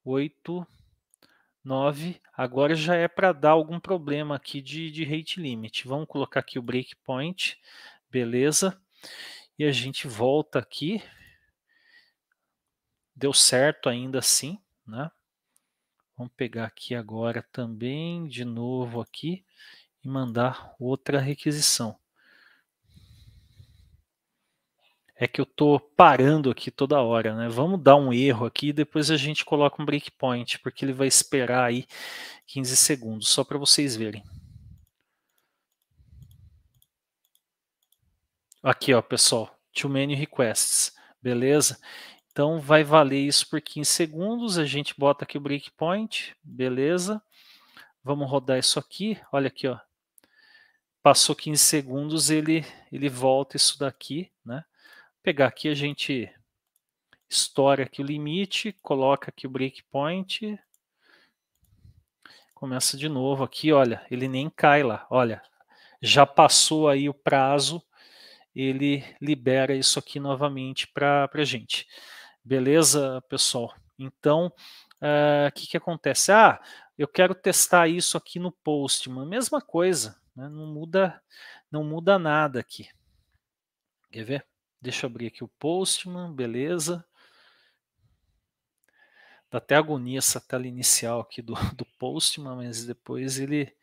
8, 9. Agora já é para dar algum problema aqui de, de rate limit. Vamos colocar aqui o breakpoint, beleza? E a gente volta aqui. Deu certo ainda assim, né? Vamos pegar aqui agora também, de novo aqui, e mandar outra requisição. É que eu tô parando aqui toda hora, né? Vamos dar um erro aqui e depois a gente coloca um breakpoint, porque ele vai esperar aí 15 segundos, só para vocês verem. Aqui, ó, pessoal, too many requests, beleza? Então vai valer isso por 15 segundos, a gente bota aqui o breakpoint, beleza? Vamos rodar isso aqui, olha aqui, ó. Passou 15 segundos, ele ele volta isso daqui, né? pegar aqui a gente estoura aqui o limite, coloca aqui o breakpoint, começa de novo aqui, olha, ele nem cai lá, olha, já passou aí o prazo ele libera isso aqui novamente para a gente. Beleza, pessoal? Então, o uh, eh, que, que acontece? Ah, eu quero testar isso aqui no Postman. Mesma coisa, né? não, muda, não muda nada aqui. Quer ver? Deixa eu abrir aqui o Postman, beleza. Dá até agonia essa tela inicial aqui do, do Postman, mas depois ele,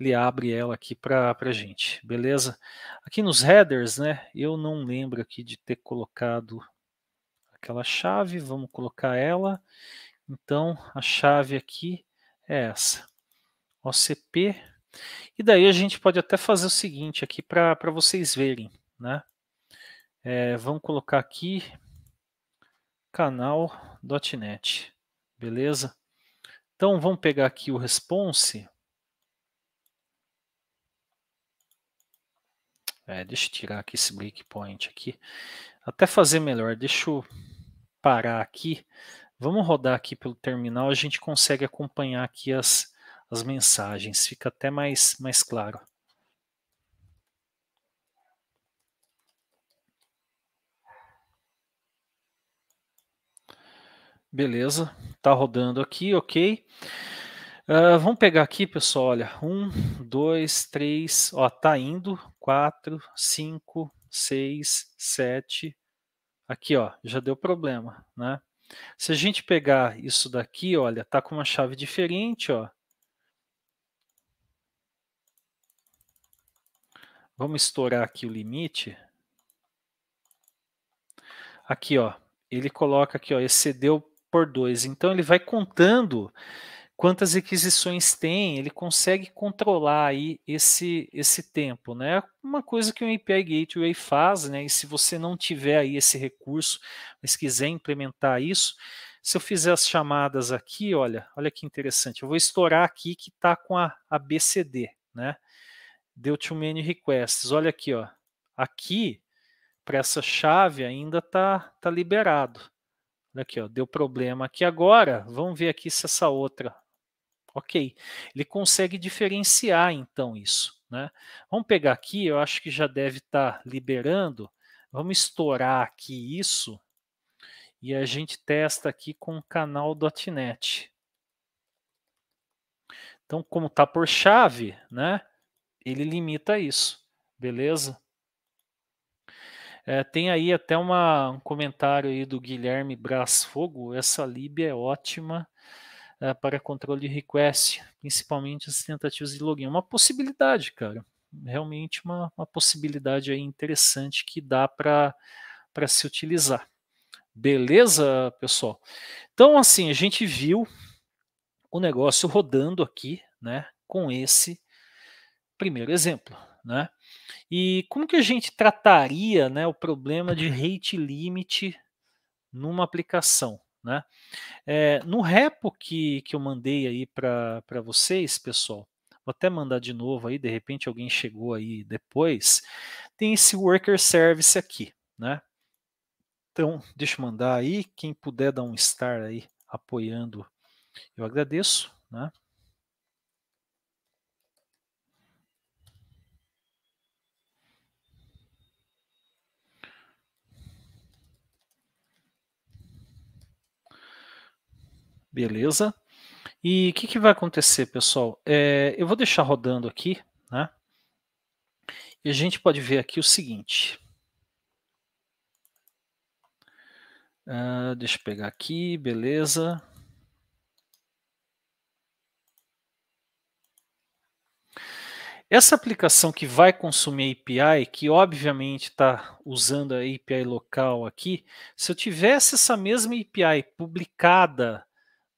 ele abre ela aqui para a gente, beleza? Aqui nos headers, né? Eu não lembro aqui de ter colocado aquela chave, vamos colocar ela. Então, a chave aqui é essa, OCP. E daí a gente pode até fazer o seguinte aqui para vocês verem, né? É, vamos colocar aqui canal.net, beleza? Então, vamos pegar aqui o response, É, deixa eu tirar aqui esse breakpoint aqui. Até fazer melhor, deixa eu parar aqui. Vamos rodar aqui pelo terminal, a gente consegue acompanhar aqui as, as mensagens, fica até mais, mais claro. Beleza, tá rodando aqui, ok. Uh, vamos pegar aqui, pessoal, olha, um, dois, três, ó, tá indo, 4, 5, 6, 7. Aqui, ó, já deu problema, né? Se a gente pegar isso daqui, olha, tá com uma chave diferente, ó. Vamos estourar aqui o limite. Aqui, ó, ele coloca aqui, ó, excedeu por 2. Então ele vai contando quantas requisições tem, ele consegue controlar aí esse, esse tempo, né? Uma coisa que o API Gateway faz, né? E se você não tiver aí esse recurso, mas quiser implementar isso, se eu fizer as chamadas aqui, olha, olha que interessante, eu vou estourar aqui que está com a, a BCD, né? Deu too many requests, olha aqui, ó. Aqui, para essa chave ainda tá, tá liberado. Aqui, ó, deu problema aqui agora. Vamos ver aqui se essa outra Ok, ele consegue diferenciar então isso. Né? Vamos pegar aqui, eu acho que já deve estar tá liberando. Vamos estourar aqui isso e a gente testa aqui com o canal.net. Então, como está por chave, né, ele limita isso, beleza? É, tem aí até uma, um comentário aí do Guilherme Brasfogo, essa lib é ótima uh, para controle de request, principalmente as tentativas de login. É uma possibilidade, cara. Realmente uma, uma possibilidade aí interessante que dá para se utilizar. Beleza, pessoal? Então, assim, a gente viu o negócio rodando aqui, né, com esse primeiro exemplo, né? E como que a gente trataria, né, o problema de rate limit numa aplicação? Né? É, no repo que, que eu mandei aí para vocês, pessoal, vou até mandar de novo aí, de repente alguém chegou aí depois, tem esse worker service aqui, né? Então, deixa eu mandar aí, quem puder dar um star aí apoiando, eu agradeço, né? Beleza. E o que, que, vai acontecer, pessoal? É, eu vou deixar rodando aqui, né? E a gente pode ver aqui o seguinte. Uh, deixa eu pegar aqui, beleza. Essa aplicação que vai consumir API, que obviamente está usando a API local aqui, se eu tivesse essa mesma API publicada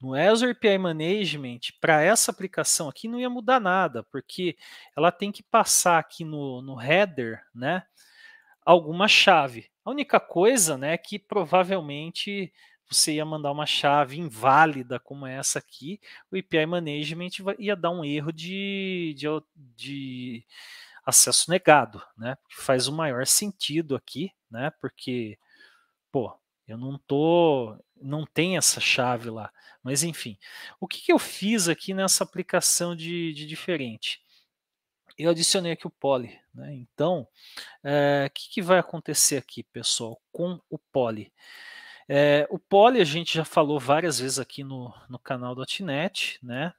no Azure API Management, para essa aplicação aqui não ia mudar nada, porque ela tem que passar aqui no, no header, né, alguma chave. A única coisa, né, que provavelmente você ia mandar uma chave inválida como essa aqui, o API Management ia dar um erro de, de, de acesso negado, né? Faz o maior sentido aqui, né? Porque, pô, eu não tô, não tem essa chave lá. Mas enfim, o que, que eu fiz aqui nessa aplicação de, de diferente? Eu adicionei aqui o poly. Né? Então, o eh, é, que, que vai acontecer aqui, pessoal, com o poly? É, eh, o poly a gente já falou várias vezes aqui no, no canal do .NET, né?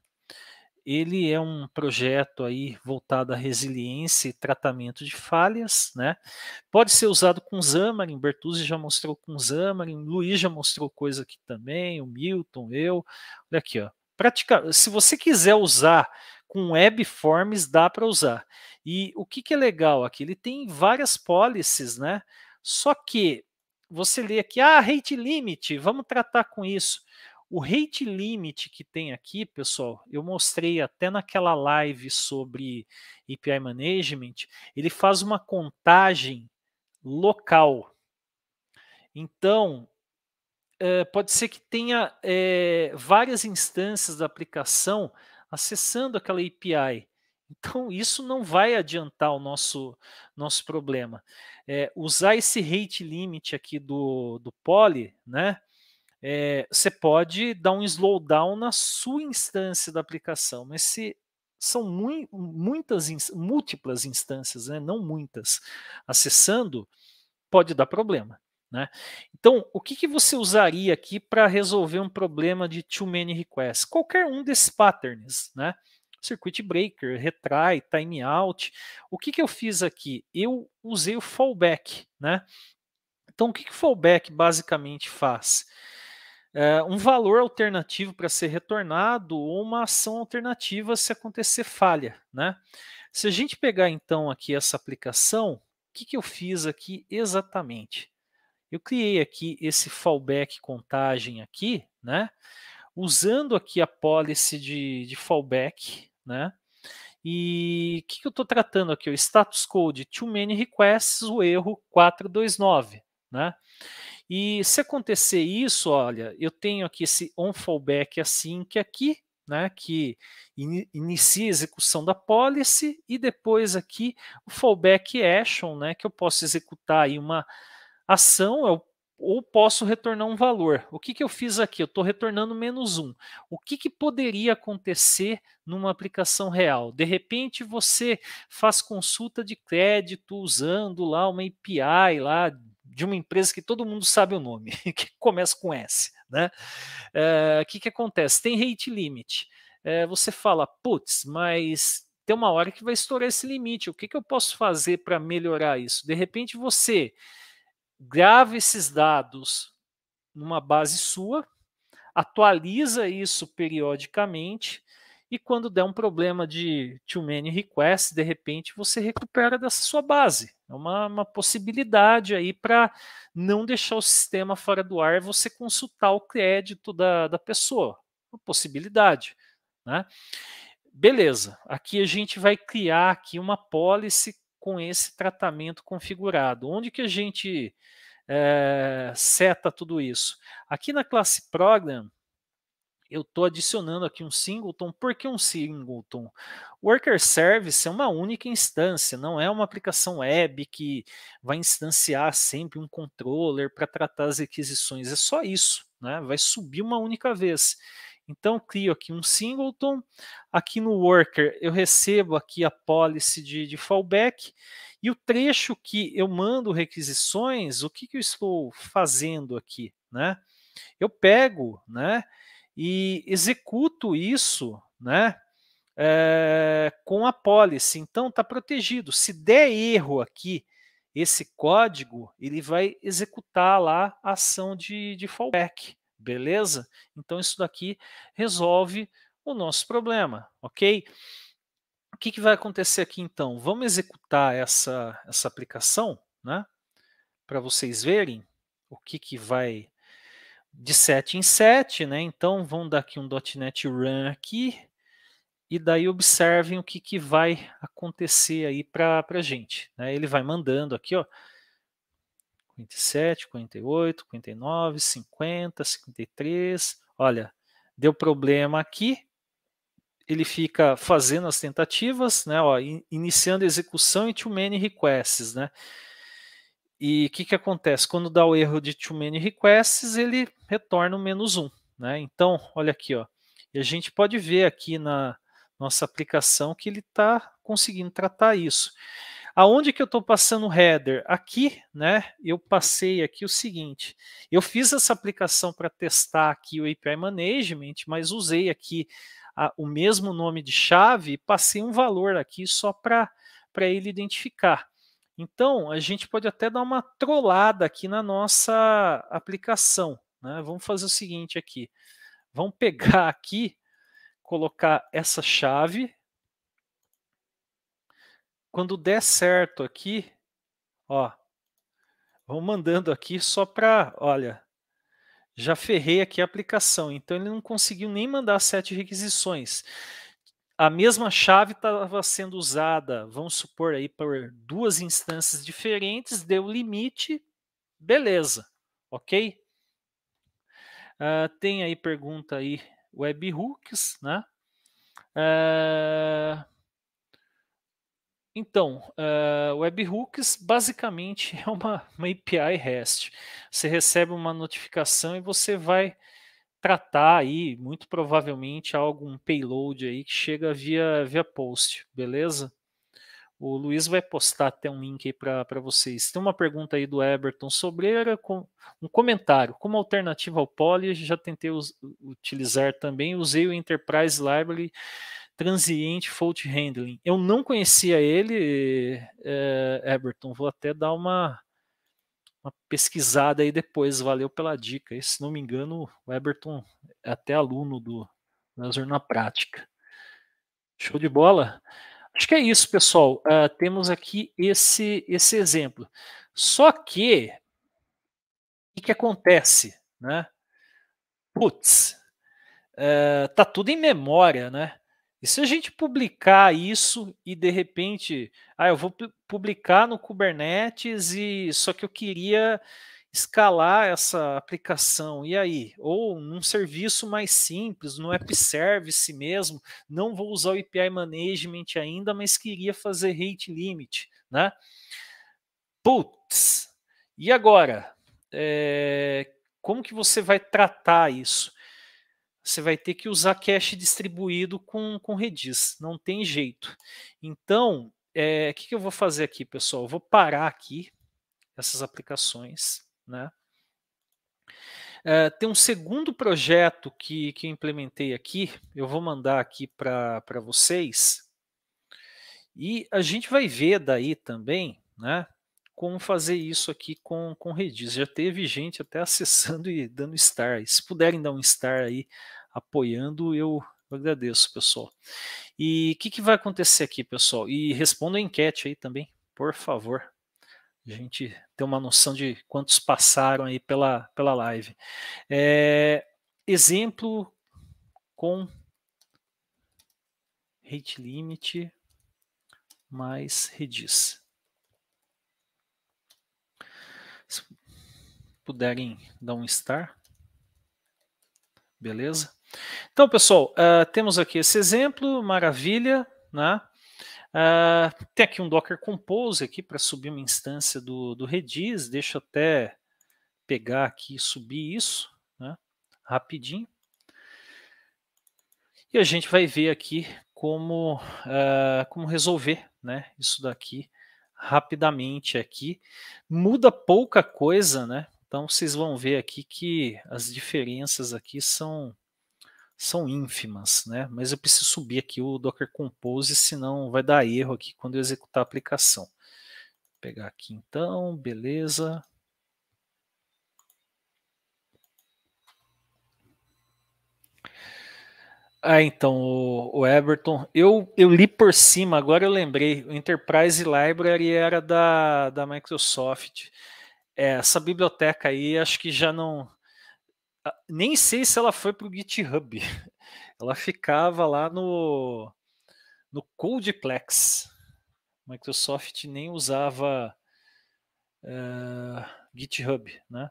ele é um projeto aí voltado à resiliência e tratamento de falhas, né? Pode ser usado com Xamarin, Bertuzzi já mostrou com Xamarin, Luiz já mostrou coisa aqui também, o Milton, eu. Olha aqui, ó. Pratica, se você quiser usar com web forms, dá para usar. E o que, que é legal aqui? Ele tem várias policies, né? Só que você lê aqui, ah, rate limit, vamos tratar com isso. O rate limit que tem aqui, pessoal, eu mostrei até naquela live sobre API Management, ele faz uma contagem local. Então, é, pode ser que tenha é, várias instâncias da aplicação acessando aquela API. Então, isso não vai adiantar o nosso, nosso problema. É, usar esse rate limit aqui do, do Poly, né? é, você pode dar um slowdown na sua instância da aplicação, mas se são muitas, múltiplas instâncias, né, não muitas, acessando, pode dar problema. Né? Então, o que, que você usaria aqui para resolver um problema de too many requests? Qualquer um desses patterns, né? Circuit breaker, retry, timeout. O que, que eu fiz aqui? Eu usei o fallback, né? Então, o que, que o fallback basicamente faz? é, um valor alternativo para ser retornado ou uma ação alternativa se acontecer falha, né? Se a gente pegar então aqui essa aplicação, o que, que eu fiz aqui exatamente? Eu criei aqui esse fallback contagem aqui, né? Usando aqui a policy de, de fallback, né? E o que, que eu estou tratando aqui? O status code, too many requests, o erro 429, né? E se acontecer isso, olha, eu tenho aqui esse on fallback async assim, aqui, né, que in, inicia a execução da policy e depois aqui o fallback action, né, que eu posso executar aí uma ação eu, ou posso retornar um valor. O que, que eu fiz aqui? Eu estou retornando menos um. O que, que poderia acontecer numa aplicação real? De repente você faz consulta de crédito usando lá uma API lá de uma empresa que todo mundo sabe o nome, que começa com S. Né? O eh, que, que acontece? Tem rate limit. Eh, você fala, putz, mas tem uma hora que vai estourar esse limite. O que, que eu posso fazer para melhorar isso? De repente você grava esses dados numa base sua, atualiza isso periodicamente e quando der um problema de too many requests, de repente você recupera dessa sua base. É uma, uma possibilidade aí para não deixar o sistema fora do ar e você consultar o crédito da, da pessoa. Uma possibilidade. Né? Beleza, aqui a gente vai criar aqui uma policy com esse tratamento configurado. Onde que a gente é, seta tudo isso? Aqui na classe Program, eu estou adicionando aqui um singleton. Por que um singleton? Worker Service é uma única instância, não é uma aplicação web que vai instanciar sempre um controller para tratar as requisições. É só isso, né? vai subir uma única vez. Então, crio aqui um singleton. Aqui no Worker, eu recebo aqui a policy de, de fallback. E o trecho que eu mando requisições, o que, que eu estou fazendo aqui? Né? Eu pego, né? e executo isso, né? É, com a policy, então está protegido. Se der erro aqui, esse código ele vai executar lá a ação de, de fallback, beleza? Então isso daqui resolve o nosso problema, ok? O que, que vai acontecer aqui então? Vamos executar essa, essa aplicação, né? Para vocês verem o que, que vai de 7 em 7, né? Então vão dar aqui um .NET Run aqui e daí observem o que, que vai acontecer aí para a gente. Né? Ele vai mandando aqui, ó, 47, 48, 49, 50, 53. Olha, deu problema aqui. Ele fica fazendo as tentativas, né? Ó, in, iniciando a execução e too many requests, né? E o que, que acontece? Quando dá o erro de too many requests, ele retorna o menos um. Né? Então, olha aqui, ó. E a gente pode ver aqui na nossa aplicação que ele está conseguindo tratar isso. Aonde que eu estou passando o header? Aqui, né? Eu passei aqui o seguinte: eu fiz essa aplicação para testar aqui o API Management, mas usei aqui a, o mesmo nome de chave e passei um valor aqui só para ele identificar. Então, a gente pode até dar uma trollada aqui na nossa aplicação. Né? Vamos fazer o seguinte aqui. Vamos pegar aqui, colocar essa chave. Quando der certo aqui, ó, vamos mandando aqui só para, olha, já ferrei aqui a aplicação. Então, ele não conseguiu nem mandar sete requisições a mesma chave estava sendo usada, vamos supor aí por duas instâncias diferentes, deu limite, beleza, ok? Uh, tem aí pergunta aí webhooks, né? Uh, então, uh, ah, webhooks basicamente é uma, uma API REST. Você recebe uma notificação e você vai tratar aí, muito provavelmente, algum payload aí que chega via, via post, beleza? O Luiz vai postar até um link aí para vocês. Tem uma pergunta aí do Eberton Sobreira, com um comentário. Como alternativa ao Poly, já tentei utilizar também, usei o Enterprise Library Transient Fault Handling. Eu não conhecia ele, é, Eberton, vou até dar uma uma pesquisada aí depois. Valeu pela dica. E, se não me engano, o Eberton é até aluno do Laser na Prática. Show de bola. Acho que é isso, pessoal. Uh, temos aqui esse, esse exemplo. Só que, o que, acontece? Né? Putz, uh, tá tudo em memória, né? E se a gente publicar isso e de repente, ah, eu vou publicar no Kubernetes e só que eu queria escalar essa aplicação, e aí? Ou num serviço mais simples, no app service mesmo, não vou usar o API management ainda, mas queria fazer rate limit, né? Putz, e agora? É, como que você vai tratar isso? você vai ter que usar cache distribuído com, com Redis, não tem jeito. Então, é, o é, que, que eu vou fazer aqui, pessoal? Eu vou parar aqui essas aplicações, né? É, tem um segundo projeto que, que eu implementei aqui, eu vou mandar aqui para vocês. E a gente vai ver daí também, né? como fazer isso aqui com, com Redis. Já teve gente até acessando e dando star. se puderem dar um star aí apoiando, eu agradeço, pessoal. E o que, que, vai acontecer aqui, pessoal? E responda a enquete aí também, por favor. A gente ter uma noção de quantos passaram aí pela, pela live. É, exemplo com rate limit mais redis. puderem dar um star. Beleza? Então, pessoal, uh, temos aqui esse exemplo, maravilha, né? Uh, tem aqui um Docker Compose aqui para subir uma instância do, do Redis, deixa eu até pegar aqui e subir isso, né? Rapidinho. E a gente vai ver aqui como, uh, como resolver né? isso daqui rapidamente aqui. Muda pouca coisa, né? Então vocês vão ver aqui que as diferenças aqui são são ínfimas, né? Mas eu preciso subir aqui o Docker Compose, senão vai dar erro aqui quando eu executar a aplicação. Vou pegar aqui então, beleza. Ah, então, o, o Everton, eu, eu li por cima, agora eu lembrei, o Enterprise Library era da, da Microsoft. É, essa biblioteca aí, acho que já não. Nem sei se ela foi para o GitHub. Ela ficava lá no, no Codeplex. Microsoft nem usava uh, GitHub, né?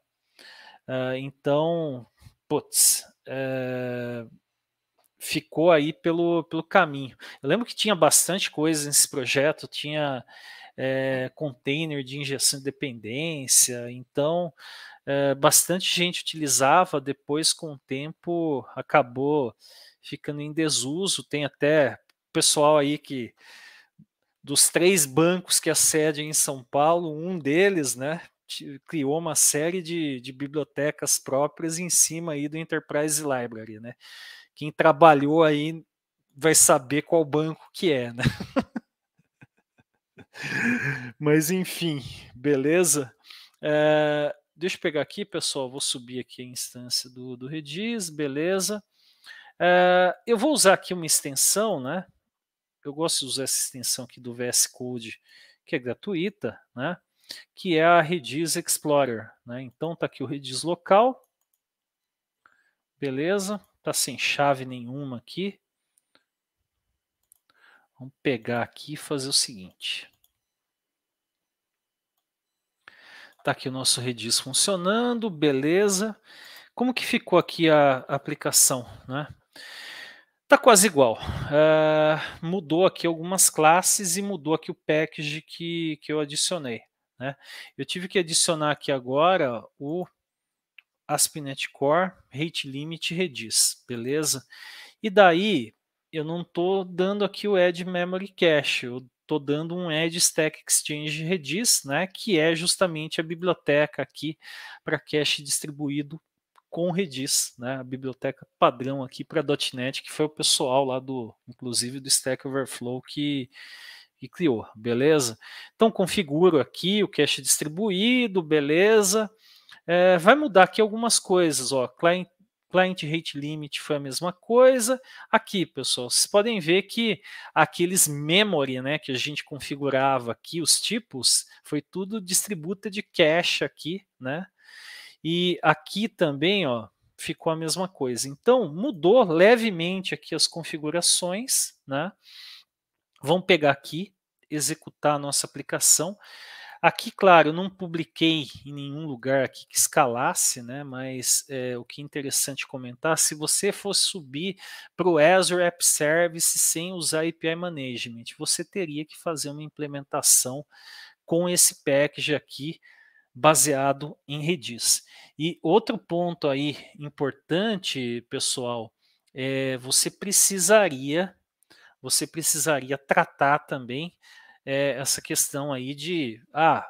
Uh, então, putz, uh, ficou aí pelo, pelo caminho. Eu lembro que tinha bastante coisa nesse projeto, tinha é, container de injeção de dependência. Então, é, bastante gente utilizava, depois, com o tempo, acabou ficando em desuso. Tem até pessoal aí que dos três bancos que a sede é em São Paulo, um deles, né, criou uma série de, de bibliotecas próprias em cima aí do Enterprise Library, né? Quem trabalhou aí vai saber qual banco que é, né? Mas enfim, beleza? É, deixa eu pegar aqui, pessoal. Vou subir aqui a instância do, do Redis, beleza. É, eu vou usar aqui uma extensão, né? Eu gosto de usar essa extensão aqui do VS Code, que é gratuita, né? Que é a Redis Explorer. Né? Então tá aqui o Redis local. Beleza? Tá sem chave nenhuma aqui. Vamos pegar aqui e fazer o seguinte. Está aqui o nosso Redis funcionando, beleza. Como que ficou aqui a, aplicação? Né? Tá quase igual. Uh, mudou aqui algumas classes e mudou aqui o package que, que eu adicionei. Né? Eu tive que adicionar aqui agora o ASP.NET Core, Rate Limit Redis, beleza? E daí eu não estou dando aqui o Add Memory Cache, eu estou dando um Edge Stack Exchange Redis, né, que é justamente a biblioteca aqui para cache distribuído com Redis, né, a biblioteca padrão aqui para .NET, que foi o pessoal lá do, inclusive do Stack Overflow que, que criou, beleza? Então configuro aqui o cache distribuído, beleza? É, vai mudar aqui algumas coisas, ó, client Client Rate Limit foi a mesma coisa. Aqui, pessoal, vocês podem ver que aqueles memory, né, que a gente configurava aqui, os tipos, foi tudo distributa de cache aqui, né? E aqui também, ó, ficou a mesma coisa. Então, mudou levemente aqui as configurações, né? Vamos pegar aqui, executar a nossa aplicação. Aqui, claro, não publiquei em nenhum lugar aqui que escalasse, né? Mas é, o que é interessante comentar, se você fosse subir para o Azure App Service sem usar API Management, você teria que fazer uma implementação com esse package aqui baseado em Redis. E outro ponto aí importante, pessoal, é você precisaria você precisaria tratar também é, essa questão aí de ah,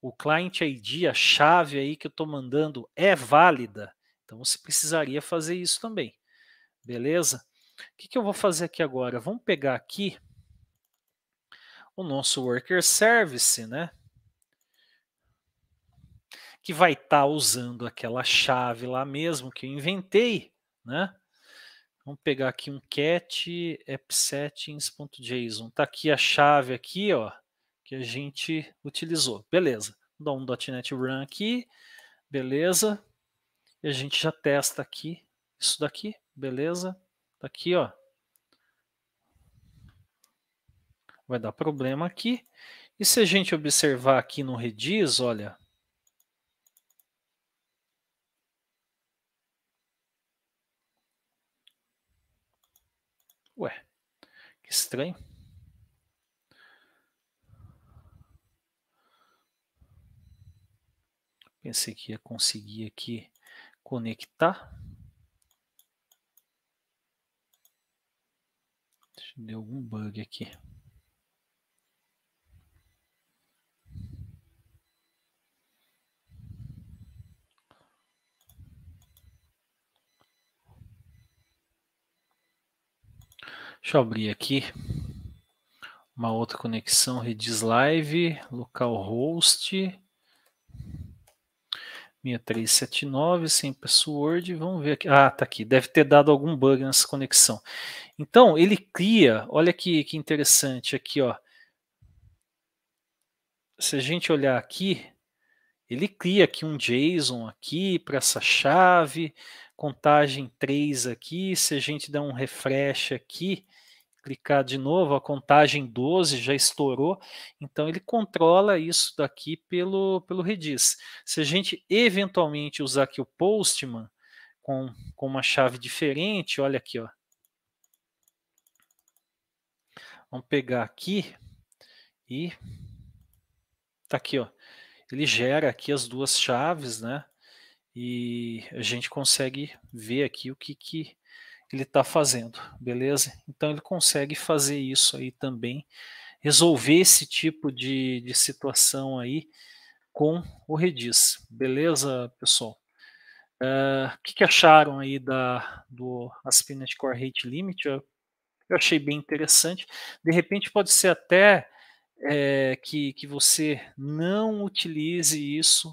o client ID, a chave aí que eu estou mandando é válida. Então você precisaria fazer isso também. Beleza? O que, que eu vou fazer aqui agora? Vamos pegar aqui o nosso worker service, né? Que vai estar tá usando aquela chave lá mesmo que eu inventei, né? Vamos pegar aqui um cat appsettings.json. Tá aqui a chave aqui, ó, que a gente utilizou. Beleza. Dá um .NET Run aqui. Beleza. E a gente já testa aqui isso daqui. Beleza. Está aqui, ó. Vai dar problema aqui. E se a gente observar aqui no Redis, olha, Ué, que estranho. Pensei que ia conseguir aqui conectar. Deu algum bug aqui. Deixa eu abrir aqui uma outra conexão, Redis Live, localhost, 6379, sem password, vamos ver aqui. Ah, tá aqui, deve ter dado algum bug nessa conexão. Então, ele cria, olha que, que interessante aqui, ó. Se a gente olhar aqui, ele cria aqui um JSON aqui para essa chave, contagem 3 aqui, se a gente der um refresh aqui, clicar de novo, a contagem 12 já estourou, então ele controla isso daqui pelo, pelo Redis. Se a gente eventualmente usar aqui o Postman com, com uma chave diferente, olha aqui, ó. Vamos pegar aqui e tá aqui, ó. Ele gera aqui as duas chaves, né? E a gente consegue ver aqui o que, que ele está fazendo, beleza? Então ele consegue fazer isso aí também, resolver esse tipo de, de situação aí com o Redis, beleza, pessoal? É, o uh, que, que, acharam aí da, do Aspinet Core Rate Limit? Eu, eu, achei bem interessante. De repente pode ser até é, que, que você não utilize isso,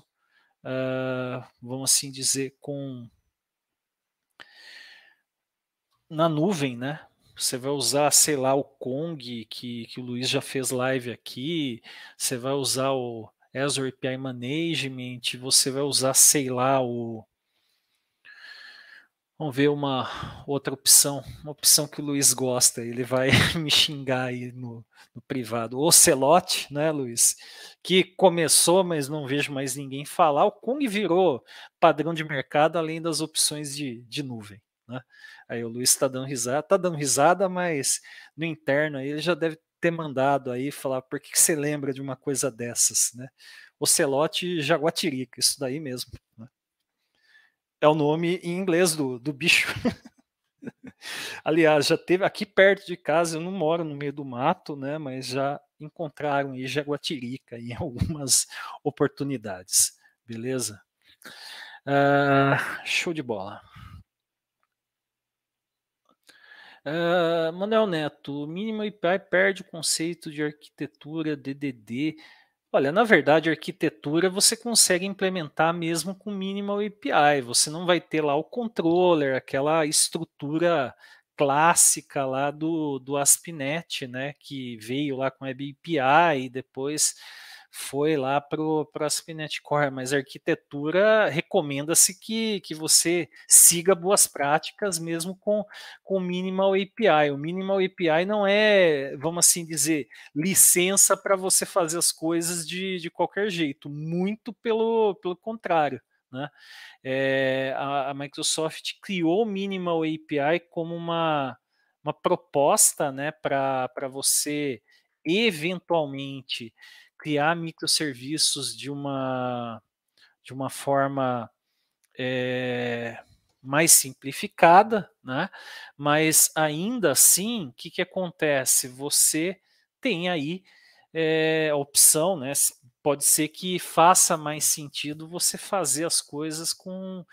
uh, vamos assim dizer, com na nuvem, né? Você vai usar, sei lá, o Kong, que, que o Luiz já fez live aqui, você vai usar o Azure API Management, você vai usar, sei lá, o. Vamos ver uma outra opção, uma opção que o Luiz gosta, ele vai me xingar aí no, no privado. O Celote, né, Luiz? Que começou, mas não vejo mais ninguém falar. O Kong virou padrão de mercado, além das opções de, de nuvem. Né? Aí o Luiz está dando risada, tá dando risada, mas no interno aí ele já deve ter mandado aí falar por que, que você lembra de uma coisa dessas, né? Ocelote jaguatirica, isso daí mesmo. Né? É o nome em inglês do, do bicho. Aliás, já teve aqui perto de casa, eu não moro no meio do mato, né? Mas já encontraram aí jaguatirica em algumas oportunidades, beleza? Uh, show de bola. Uh, Manuel Neto, o mínimo IPI perde o conceito de arquitetura DDD. Olha, na verdade, arquitetura você consegue implementar mesmo com minimal API. Você não vai ter lá o controller, aquela estrutura clássica lá do, do ASP.NET, né, que veio lá com Web API e depois foi lá para a Spinet Core, mas a arquitetura recomenda-se que, que você siga boas práticas mesmo com, com Minimal API. O Minimal API não é, vamos assim dizer, licença para você fazer as coisas de, de qualquer jeito, muito pelo, pelo contrário. Né? É, a, a, Microsoft criou o Minimal API como uma, uma proposta né, para você eventualmente criar microserviços de uma, de uma forma é, mais simplificada, né? mas ainda assim, o que, que acontece? Você tem aí é, a opção, né? pode ser que faça mais sentido você fazer as coisas com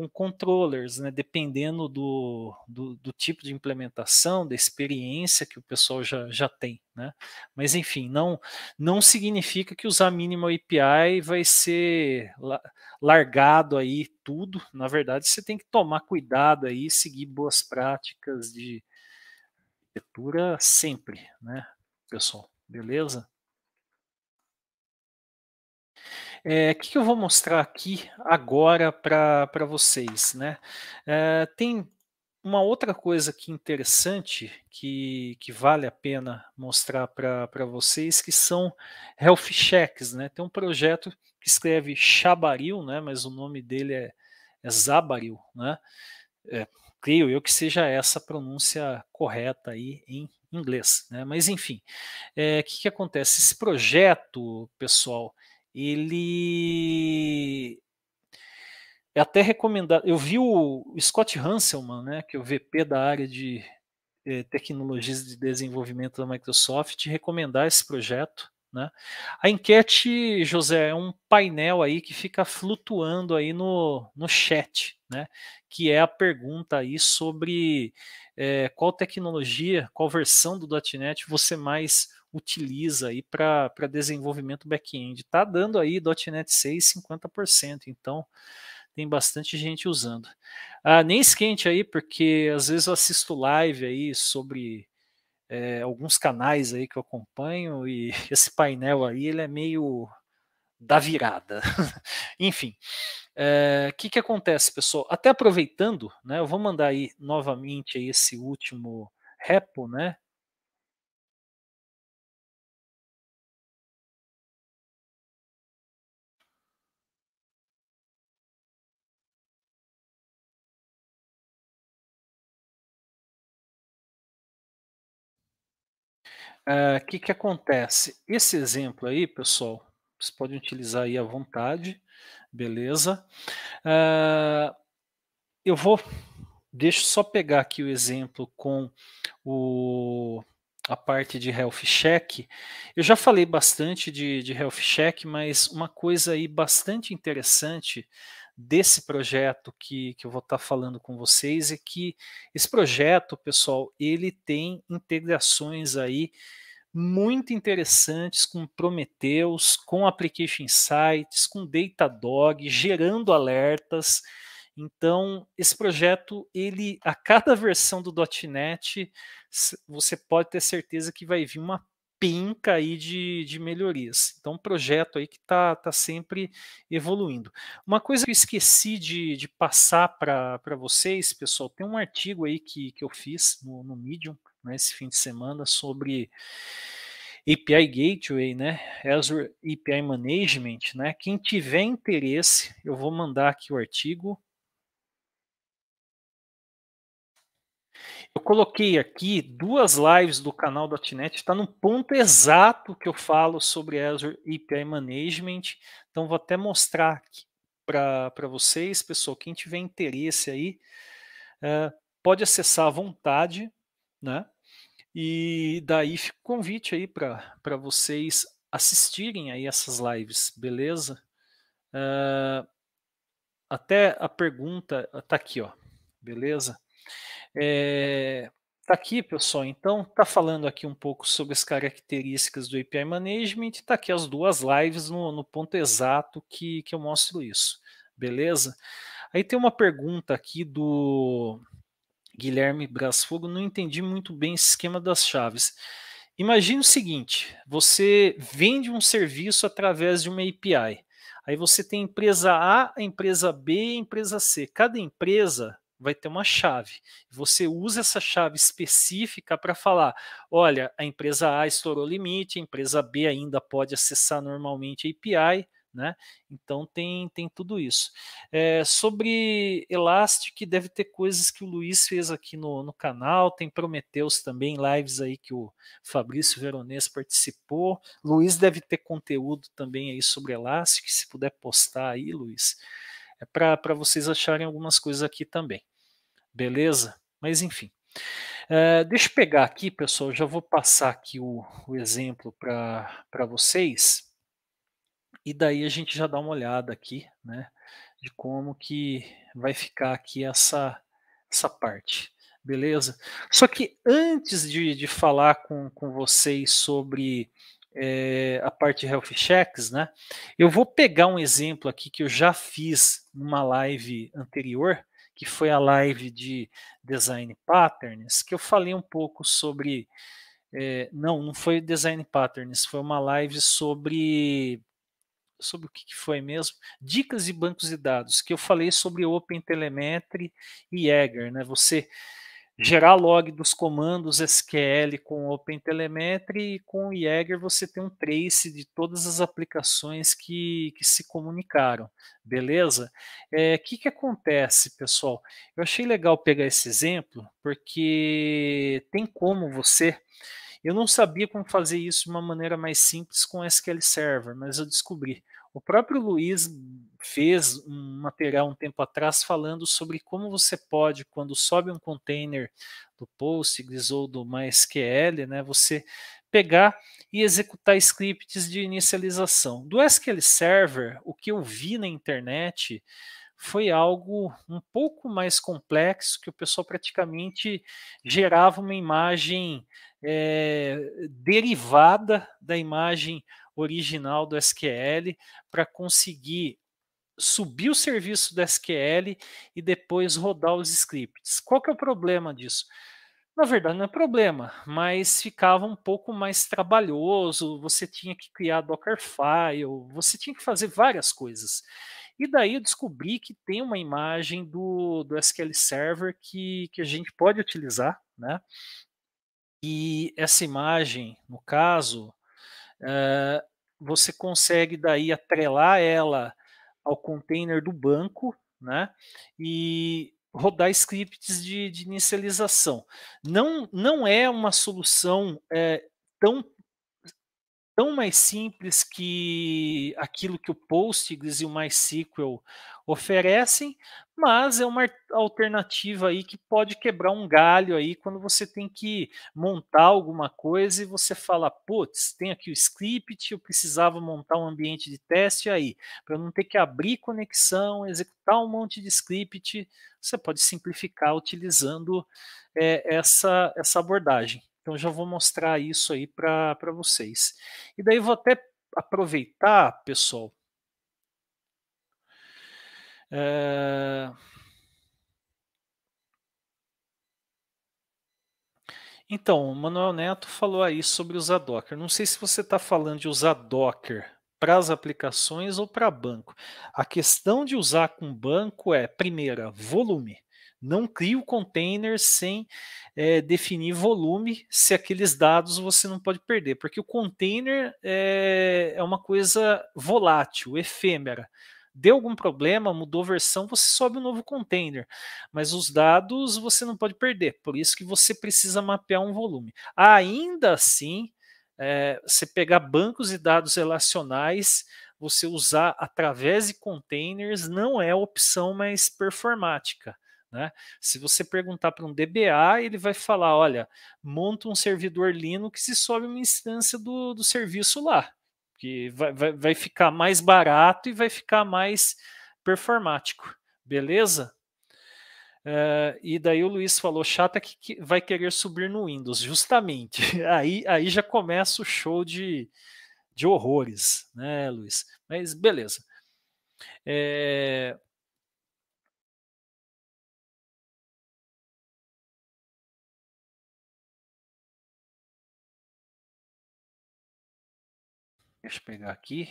com controllers, né? dependendo do, do, do, tipo de implementação, da experiência que o pessoal já, já tem. Né? Mas, enfim, não, não significa que usar Minimal API vai ser largado aí tudo. Na verdade, você tem que tomar cuidado aí, seguir boas práticas de arquitetura sempre, né, pessoal? Beleza? O é, que, que, eu vou mostrar aqui agora para vocês? Né? É, tem uma outra coisa que interessante que, que vale a pena mostrar para vocês que são health checks. Né? Tem um projeto que escreve Chabaril, né? mas o nome dele é, é Zabaril. Né? É, creio eu que seja essa a pronúncia correta aí em inglês. Né? Mas enfim, o é, que, que acontece? Esse projeto, pessoal, ele é até recomendado. Eu vi o Scott Hanselman, né, que é o VP da área de eh, tecnologias de desenvolvimento da Microsoft, recomendar esse projeto. Né? A enquete, José, é um painel aí que fica flutuando aí no, no chat, né? que é a pergunta aí sobre eh, qual tecnologia, qual versão do .NET você mais utiliza aí para desenvolvimento back-end. Está dando aí .NET 6 50%, então tem bastante gente usando. Ah, nem esquente aí, porque às vezes eu assisto live aí sobre é, alguns canais aí que eu acompanho e esse painel aí ele é meio da virada. Enfim, o é, que, que acontece, pessoal? Até aproveitando, né, eu vou mandar aí novamente aí esse último repo, né, O uh, eh, que, que acontece? Esse exemplo aí, pessoal, vocês podem utilizar aí à vontade, beleza? Uh, eu vou, deixa eu só pegar aqui o exemplo com o, a parte de health check. Eu já falei bastante de, de health check, mas uma coisa aí bastante interessante desse projeto que, que eu vou estar tá falando com vocês é que esse projeto, pessoal, ele tem integrações aí muito interessantes com Prometheus, com Application Insights, com Datadog, gerando alertas. Então, esse projeto, ele a cada versão do .NET, você pode ter certeza que vai vir uma pinca aí de, de melhorias. Então, um projeto aí que está tá sempre evoluindo. Uma coisa que eu esqueci de, de passar para vocês, pessoal, tem um artigo aí que, que eu fiz no, no Medium, né, esse fim de semana, sobre API Gateway, né, Azure API Management, né, quem tiver interesse, eu vou mandar aqui o artigo, Eu coloquei aqui duas lives do canal .NET, está no ponto exato que eu falo sobre Azure API Management, então vou até mostrar aqui para vocês, pessoal, quem tiver interesse aí, é, pode acessar à vontade, né? E daí fica o convite aí para vocês assistirem aí essas lives, beleza? Uh, até a pergunta está aqui, ó, beleza? É, tá aqui, pessoal. Então, tá falando aqui um pouco sobre as características do API Management. Tá aqui as duas lives no, no ponto exato que, que eu mostro isso. Beleza? Aí tem uma pergunta aqui do Guilherme Brasfogo. Não entendi muito bem esse esquema das chaves. Imagine o seguinte: você vende um serviço através de uma API. Aí você tem empresa A, empresa B, empresa C. Cada empresa vai ter uma chave. Você usa essa chave específica para falar: olha, a empresa A estourou o limite, a empresa B ainda pode acessar normalmente a API. Né? Então tem, tem tudo isso. É, sobre Elastic, deve ter coisas que o Luiz fez aqui no, no canal, tem Prometeus também, lives aí que o Fabrício Veronese participou. Luiz deve ter conteúdo também aí sobre Elastic, se puder postar aí, Luiz, é para vocês acharem algumas coisas aqui também. Beleza? Mas enfim. Uh, deixa eu pegar aqui, pessoal, já vou passar aqui o, o exemplo para vocês. E daí a gente já dá uma olhada aqui, né? De como que vai ficar aqui essa, essa parte. Beleza? Só que antes de, de falar com, com vocês sobre é, a parte de health checks, né? Eu vou pegar um exemplo aqui que eu já fiz numa live anterior, que foi a live de Design Patterns, que eu falei um pouco sobre. É, não, não foi Design Patterns, foi uma live sobre. Sobre o que, que foi mesmo? Dicas e bancos de dados, que eu falei sobre OpenTelemetry e Egger, né? Você gerar log dos comandos SQL com OpenTelemetry e com o Jaeger você tem um trace de todas as aplicações que, que se comunicaram, beleza? O é, que, que acontece, pessoal? Eu achei legal pegar esse exemplo, porque tem como você... Eu não sabia como fazer isso de uma maneira mais simples com SQL Server, mas eu descobri. O próprio Luiz fez um material um tempo atrás falando sobre como você pode, quando sobe um container do Postgres ou do MySQL, né, você pegar e executar scripts de inicialização. Do SQL Server, o que eu vi na internet foi algo um pouco mais complexo, que o pessoal praticamente gerava uma imagem é, derivada da imagem original do SQL para conseguir subir o serviço do SQL e depois rodar os scripts. Qual que é o problema disso? Na verdade, não é problema, mas ficava um pouco mais trabalhoso, você tinha que criar Dockerfile, você tinha que fazer várias coisas. E daí eu descobri que tem uma imagem do, do SQL Server que, que a gente pode utilizar, né? E essa imagem, no caso, é, você consegue daí atrelar ela ao container do banco, né? E rodar scripts de, de inicialização. Não, não é uma solução é, tão tão mais simples que aquilo que o Postgres e o MySQL oferecem, mas é uma alternativa aí que pode quebrar um galho aí quando você tem que montar alguma coisa e você fala, putz, tem aqui o script, eu precisava montar um ambiente de teste aí, para não ter que abrir conexão, executar um monte de script, você pode simplificar utilizando é, essa, essa abordagem. Então já vou mostrar isso aí para vocês. E daí vou até aproveitar, pessoal. É... Então, o Manuel Neto falou aí sobre usar Docker. Não sei se você está falando de usar Docker para as aplicações ou para banco. A questão de usar com banco é, primeira, volume. Não crie o container sem é, definir volume se aqueles dados você não pode perder, porque o container é, é uma coisa volátil, efêmera deu algum problema, mudou versão, você sobe um novo container, mas os dados você não pode perder, por isso que você precisa mapear um volume. Ainda assim, é, você pegar bancos de dados relacionais, você usar através de containers não é a opção mais performática. Né? Se você perguntar para um DBA, ele vai falar: olha, monta um servidor Linux e sobe uma instância do, do serviço lá, que vai, vai, vai ficar mais barato e vai ficar mais performático, beleza? Uh, e daí o Luiz falou: chata que, que, vai querer subir no Windows, justamente. Aí, aí já começa o show de, de horrores, né, Luiz? Mas beleza. É, Deixa eu pegar aqui.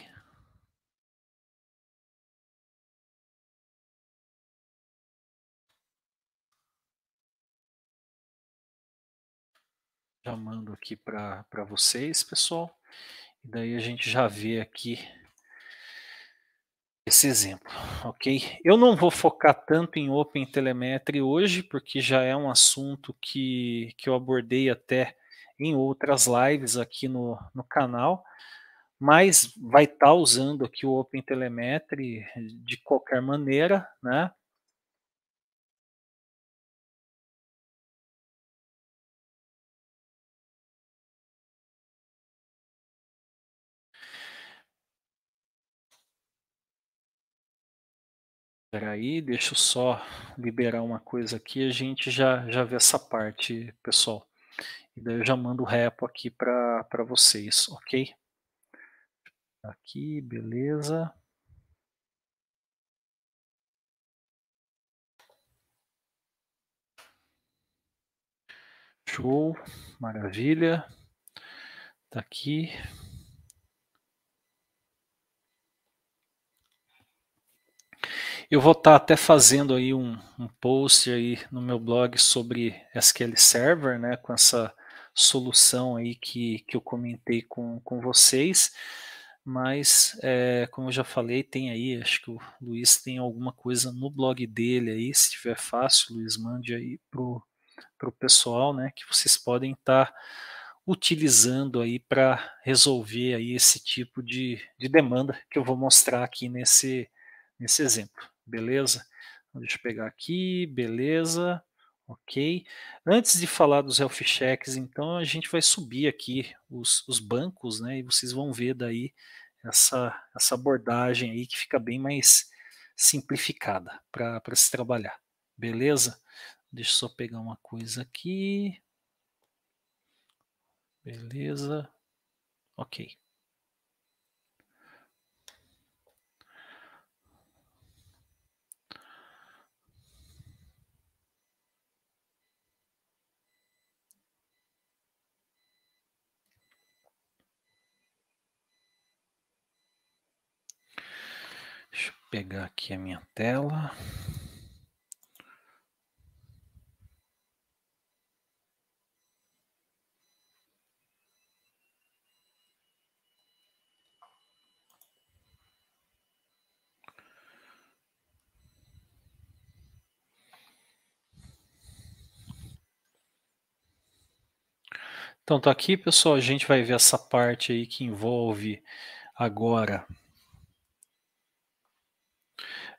Já mando aqui para vocês, pessoal. E daí a gente já vê aqui esse exemplo, ok? Eu não vou focar tanto em Open Telemetry hoje, porque já é um assunto que, que eu abordei até em outras lives aqui no, no canal, mas vai estar tá usando aqui o OpenTelemetry de qualquer maneira, né? Espera aí, deixa eu só liberar uma coisa aqui, a gente já, já vê essa parte, pessoal. E daí eu já mando o repo aqui para vocês, ok? Aqui, beleza. Show, maravilha. Tá aqui. Eu vou estar tá até fazendo aí um, um, post aí no meu blog sobre SQL Server, né, com essa solução aí que, que eu comentei com, com vocês. Mas, é, como eu já falei, tem aí, acho que o Luiz tem alguma coisa no blog dele aí, se tiver fácil, Luiz, mande aí pro, pro pessoal, né, que vocês podem estar tá utilizando aí para resolver aí esse tipo de, de demanda que eu vou mostrar aqui nesse, nesse exemplo, beleza? Deixa eu pegar aqui, beleza. Ok. Antes de falar dos health checks, então a gente vai subir aqui os, os bancos, né? E vocês vão ver daí essa, essa abordagem aí que fica bem mais simplificada para se trabalhar. Beleza? Deixa eu só pegar uma coisa aqui. Beleza. Ok. pegar aqui a minha tela. Então tá aqui, pessoal, a gente vai ver essa parte aí que envolve agora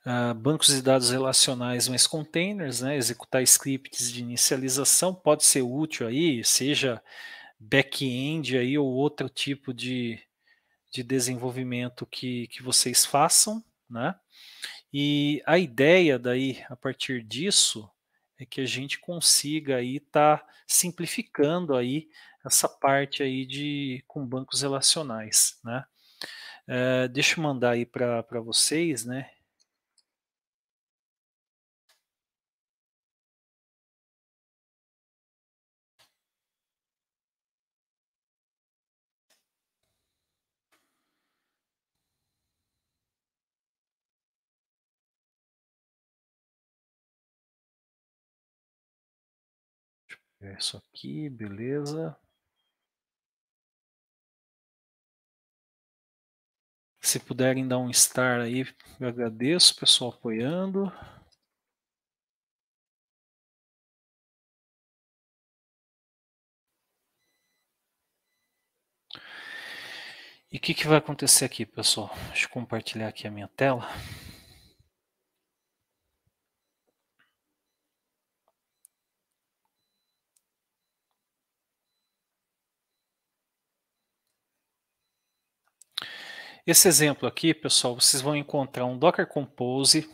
ah, bancos de dados relacionais, mas containers, né, executar scripts de inicialização pode ser útil aí, seja back-end aí ou outro tipo de, de desenvolvimento que, que vocês façam, né? E a ideia daí, a partir disso, é que a gente consiga aí estar tá simplificando aí essa parte aí de com bancos relacionais, né? É, deixa eu mandar aí para vocês, né? É isso aqui, beleza. Se puderem dar um star aí, eu agradeço o pessoal apoiando. E o que, que vai acontecer aqui, pessoal? Deixa eu compartilhar aqui a minha tela. Esse exemplo aqui, pessoal, vocês vão encontrar um Docker Compose,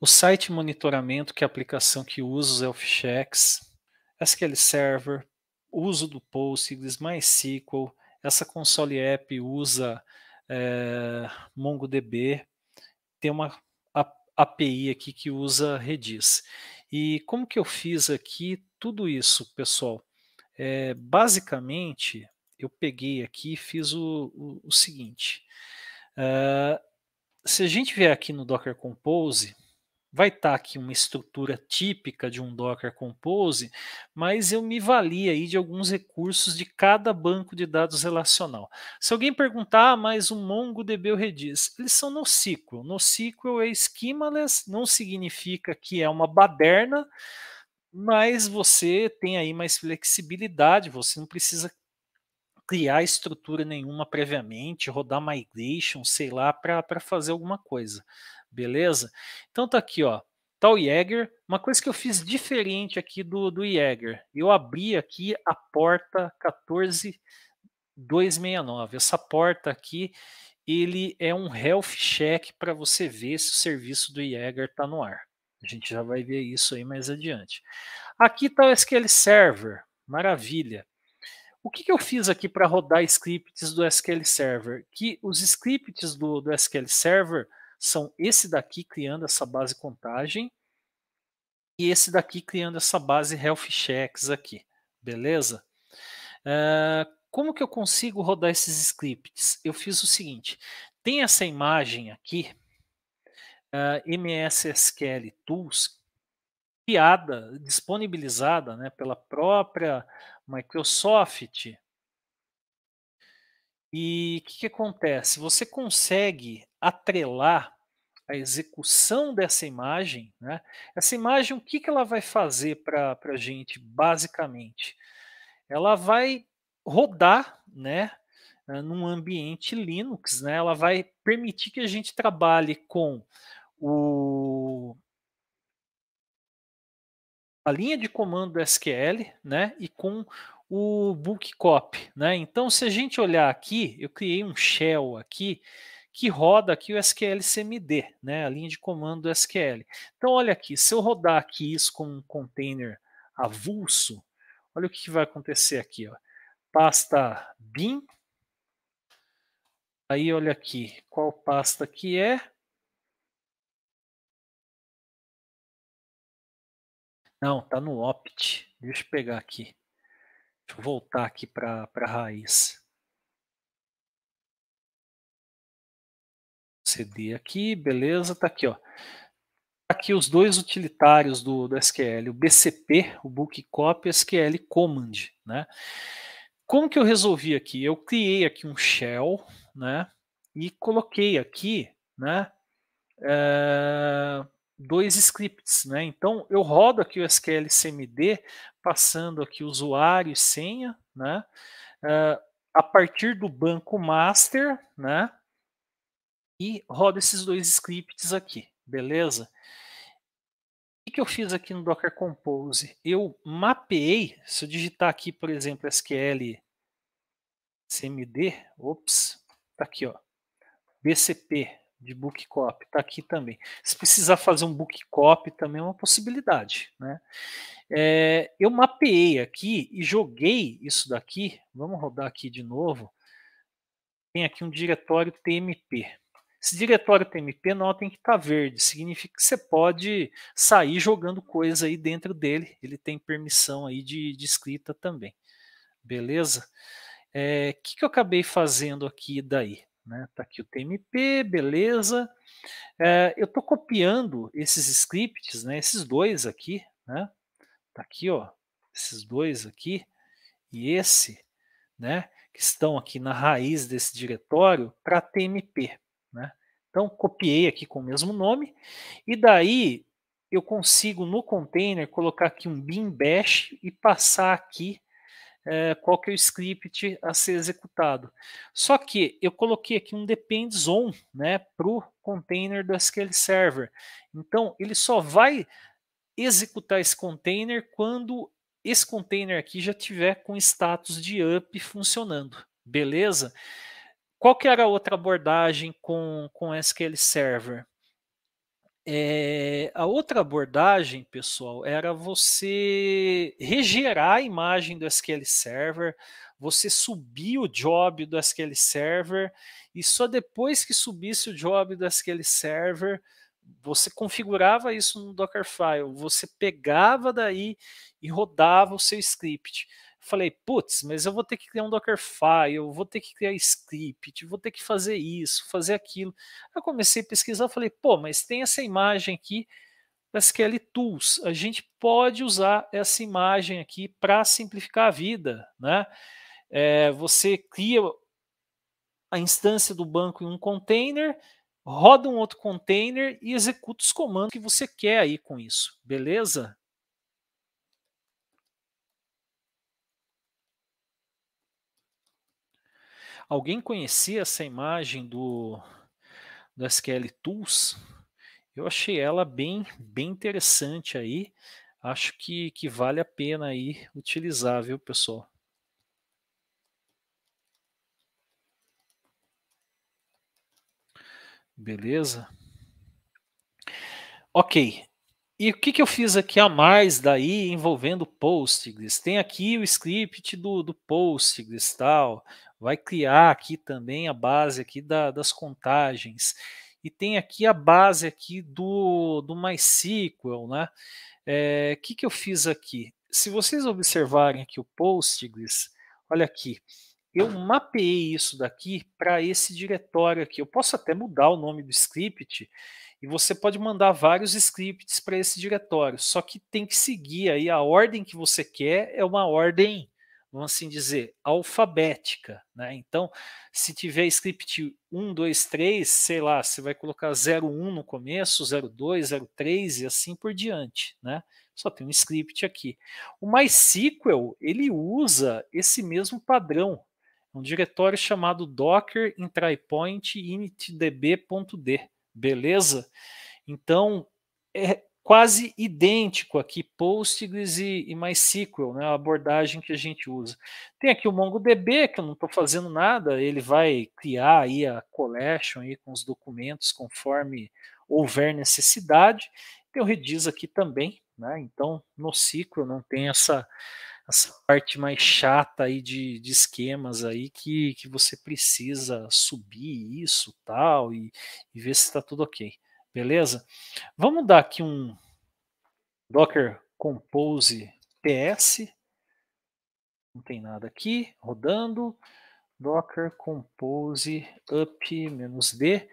o site monitoramento, que é a aplicação que usa os ElfChex, SQL Server, uso do Postgres, MySQL, essa console app usa é, MongoDB, tem uma API aqui que usa Redis. E como que eu fiz aqui tudo isso, pessoal? É, basicamente, eu peguei aqui e fiz o, o, o seguinte. Uh, se a gente vier aqui no Docker Compose, vai estar tá aqui uma estrutura típica de um Docker Compose, mas eu me valio aí de alguns recursos de cada banco de dados relacional. Se alguém perguntar, ah, mas o MongoDB e o Redis, eles são NoSQL. NoSQL é schemaless, não significa que é uma baderna, mas você tem aí mais flexibilidade, você não precisa criar estrutura nenhuma previamente, rodar migration, sei lá, para fazer alguma coisa. Beleza? Então tá aqui, ó. Tá o Jäger. Uma coisa que eu fiz diferente aqui do, do Jäger. Eu abri aqui a porta 14269. Essa porta aqui, ele é um health check para você ver se o serviço do Jäger está no ar. A gente já vai ver isso aí mais adiante. Aqui tá o SQL Server. Maravilha o que, que eu fiz aqui para rodar scripts do SQL Server? Que os scripts do, do SQL Server são esse daqui criando essa base contagem e esse daqui criando essa base health checks aqui, beleza? Uh, como que eu consigo rodar esses scripts? Eu fiz o seguinte, tem essa imagem aqui, uh, eh, SQL Tools, criada, disponibilizada né, pela própria Microsoft. E o que, que acontece? Você consegue atrelar a execução dessa imagem, né? Essa imagem, o que, que ela vai fazer para a gente, basicamente? Ela vai rodar, né? Eh, num ambiente Linux, né? Ela vai permitir que a gente trabalhe com o, a linha de comando SQL, né, e com o book copy, né? Então, se a gente olhar aqui, eu criei um shell aqui que roda aqui o SQL CMD, né, a linha de comando SQL. Então, olha aqui, se eu rodar aqui isso com um container avulso, olha o que, que vai acontecer aqui, ó. Pasta bin. Aí olha aqui, qual pasta que é? Não, tá no opt. Deixa eu pegar aqui. Deixa eu voltar aqui para a raiz. CD aqui, beleza, tá aqui, ó. Tá aqui os dois utilitários do, do SQL, o BCP, o Book Copy, SQL Command, né? Como que eu resolvi aqui? Eu criei aqui um shell, né? E coloquei aqui, né? Eh, dois scripts, né? Então eu rodo aqui o SQL CMD, passando aqui usuário e senha, né? Uh, a partir do banco master, né? E rodo esses dois scripts aqui, beleza? O que eu fiz aqui no Docker Compose? Eu mapeei, se eu digitar aqui, por exemplo, SQL CMD, ops, tá aqui, ó, BCP de book copy, está aqui também. Se precisar fazer um book copy também é uma possibilidade, né? É, eu mapeei aqui e joguei isso daqui. Vamos rodar aqui de novo. Tem aqui um diretório TMP. Esse diretório TMP, notem que está verde, significa que você pode sair jogando coisa aí dentro dele. Ele tem permissão aí de, de escrita também. Beleza? O é, que, que eu acabei fazendo aqui daí? Né? Tá aqui o TMP, beleza. É, eh, eu estou copiando esses scripts, né? Esses dois aqui, né? Tá aqui, ó. Esses dois aqui e esse, né? Que estão aqui na raiz desse diretório para TMP, né? Então copiei aqui com o mesmo nome e daí eu consigo no container colocar aqui um bin bash e passar aqui é, qual que é o script a ser executado. Só que eu coloquei aqui um depends on né, para o container do SQL Server. Então, ele só vai executar esse container quando esse container aqui já tiver com status de up funcionando, beleza? Qual que era a outra abordagem com, com SQL Server? É, a outra abordagem, pessoal, era você regerar a imagem do SQL Server, você subir o job do SQL Server e só depois que subisse o job do SQL Server, você configurava isso no Dockerfile, você pegava daí e rodava o seu script falei, putz, mas eu vou ter que criar um Dockerfile, eu vou ter que criar script, vou ter que fazer isso, fazer aquilo. Eu comecei a pesquisar, falei, pô, mas tem essa imagem aqui da SQL Tools, a gente pode usar essa imagem aqui para simplificar a vida, né? É, você cria a instância do banco em um container, roda um outro container e executa os comandos que você quer aí com isso, beleza? Alguém conhecia essa imagem do, do SQL Tools? Eu achei ela bem, bem interessante aí. Acho que, que vale a pena aí utilizar, viu, pessoal? Beleza? Ok. E o que, que eu fiz aqui a mais daí envolvendo Postgres? Tem aqui o script do, do Postgres tal, vai criar aqui também a base aqui da, das contagens. E tem aqui a base aqui do, do MySQL, né? O é, que, que eu fiz aqui? Se vocês observarem aqui o Postgres, olha aqui, eu mapeei isso daqui para esse diretório aqui. Eu posso até mudar o nome do script e você pode mandar vários scripts para esse diretório, só que tem que seguir aí a ordem que você quer, é uma ordem vamos assim dizer, alfabética. Né? Então, se tiver script 1, 2, 3, sei lá, você vai colocar 0, 1 no começo, 0, 2, 0, 3 e assim por diante. Né? Só tem um script aqui. O MySQL, ele usa esse mesmo padrão. É um diretório chamado docker trypoint initdb.d, beleza? Então, é, quase idêntico aqui, Postgres e, e MySQL, né, é a abordagem que a gente usa. Tem aqui o MongoDB, que eu não estou fazendo nada, ele vai criar aí a collection aí com os documentos conforme houver necessidade. Tem o Redis aqui também, né, então no SQL não tem essa essa parte mais chata aí de, de esquemas aí que, que você precisa subir isso tal e, e ver se está tudo ok. Beleza? Vamos dar aqui um Docker Compose PS. Não tem nada aqui. Rodando. Docker Compose up-d.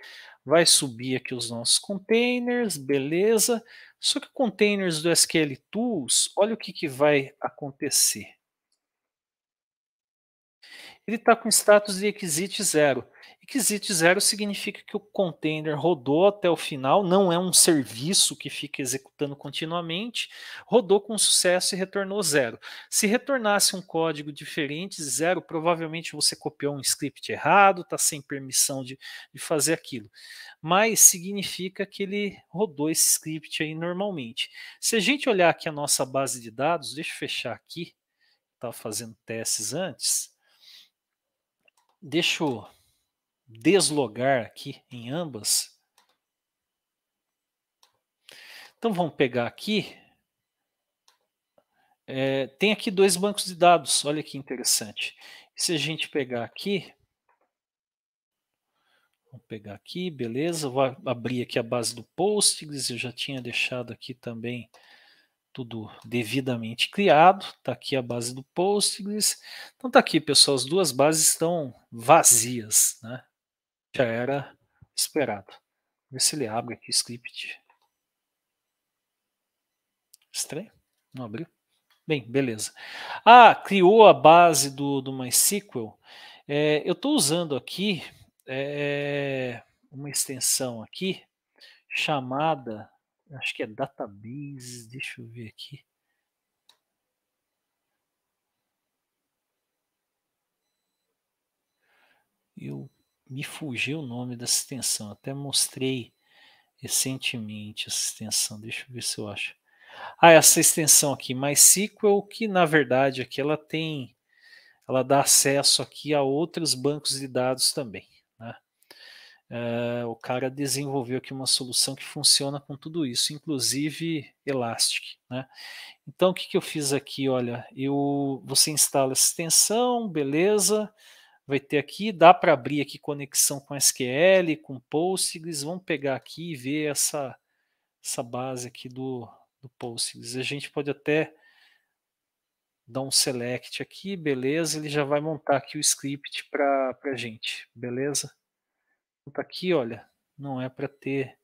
Vai subir aqui os nossos containers. Beleza? Só que containers do SQL Tools, olha o que, que vai acontecer ele está com status de exit zero. Exit zero significa que o container rodou até o final, não é um serviço que fica executando continuamente, rodou com sucesso e retornou zero. Se retornasse um código diferente, zero, provavelmente você copiou um script errado, está sem permissão de, de fazer aquilo. Mas significa que ele rodou esse script aí normalmente. Se a gente olhar aqui a nossa base de dados, deixa eu fechar aqui, estava fazendo testes antes Deixa eu deslogar aqui em ambas. Então vamos pegar aqui. É, tem aqui dois bancos de dados, olha que interessante. Se a gente pegar aqui, Vamos pegar aqui, beleza. Vou abrir aqui a base do Postgres. Eu já tinha deixado aqui também tudo devidamente criado. Está aqui a base do Postgres. Então está aqui, pessoal, as duas bases estão vazias, né? Já era esperado. ver se ele abre aqui script. Estranho, não abriu. Bem, beleza. Ah, criou a base do, do MySQL. É, eu estou usando aqui é, uma extensão aqui chamada Acho que é database, deixa eu ver aqui. Eu me fugiu o nome dessa extensão, até mostrei recentemente essa extensão, deixa eu ver se eu acho. Ah, essa extensão aqui, MySQL, que na verdade aqui ela tem, ela dá acesso aqui a outros bancos de dados também. Uh, o cara desenvolveu aqui uma solução que funciona com tudo isso, inclusive Elastic. Né? Então, o que, que eu fiz aqui? Olha, eu, você instala essa extensão, beleza, vai ter aqui, dá para abrir aqui conexão com SQL, com Postgres, vamos pegar aqui e ver essa, essa base aqui do, do Postgres. A gente pode até dar um select aqui, beleza, ele já vai montar aqui o script para a gente, beleza? tá aqui, olha, não é para ter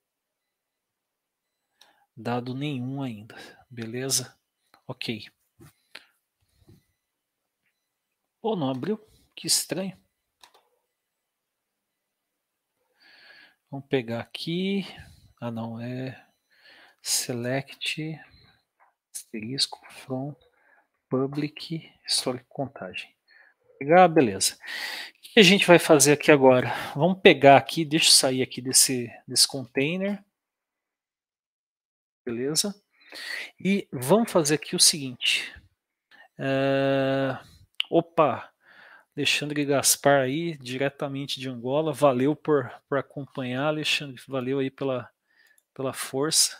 dado nenhum ainda, beleza? Ok. Ou não abriu? Que estranho. Vamos pegar aqui. Ah, não, é select asterisco from public histórico contagem. Pegar, beleza que a gente vai fazer aqui agora? Vamos pegar aqui, deixa eu sair aqui desse, desse container. Beleza? E vamos fazer aqui o seguinte. Uh, opa! Alexandre Gaspar aí, diretamente de Angola. Valeu por, por acompanhar, Alexandre. Valeu aí pela, pela força.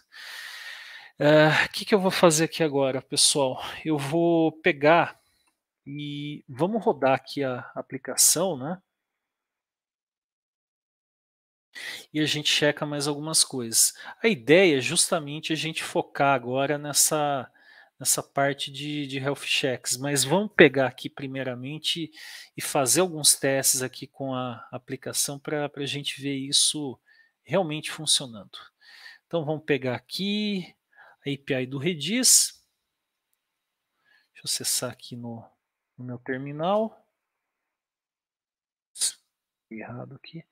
O eh, que, que eu vou fazer aqui agora, pessoal? Eu vou pegar e vamos rodar aqui a aplicação, né? E a gente checa mais algumas coisas. A ideia é justamente a gente focar agora nessa, nessa parte de, de health checks, mas vamos pegar aqui primeiramente e fazer alguns testes aqui com a aplicação para a gente ver isso realmente funcionando. Então vamos pegar aqui a API do Redis. Deixa eu acessar aqui no, no meu terminal. Errado aqui.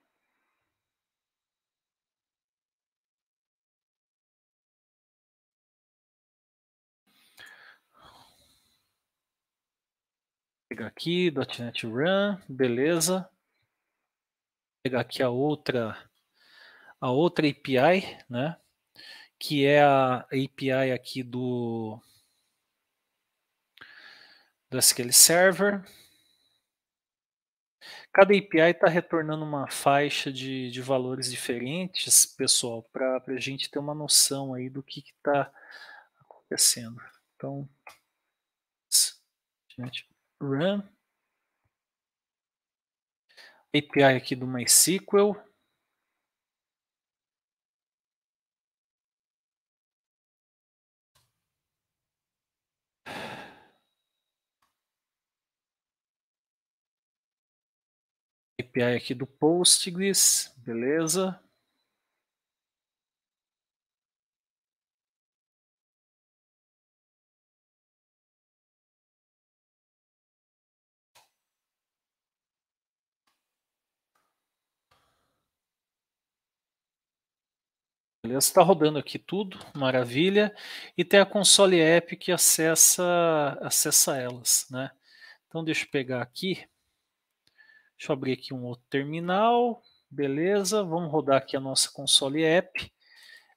Pegar aqui, .NET Run, beleza. Pegar aqui a outra, a outra API, né? Que é a API aqui do do SQL server. Cada API está retornando uma faixa de, de valores diferentes, pessoal, para a gente ter uma noção aí do que está acontecendo. Então, gente, run. API aqui do MySQL. API aqui do Postgres, beleza. Beleza, está rodando aqui tudo, maravilha. E tem a console app que acessa, acessa elas, né? Então deixa eu pegar aqui. Deixa eu abrir aqui um outro terminal. Beleza, vamos rodar aqui a nossa console app.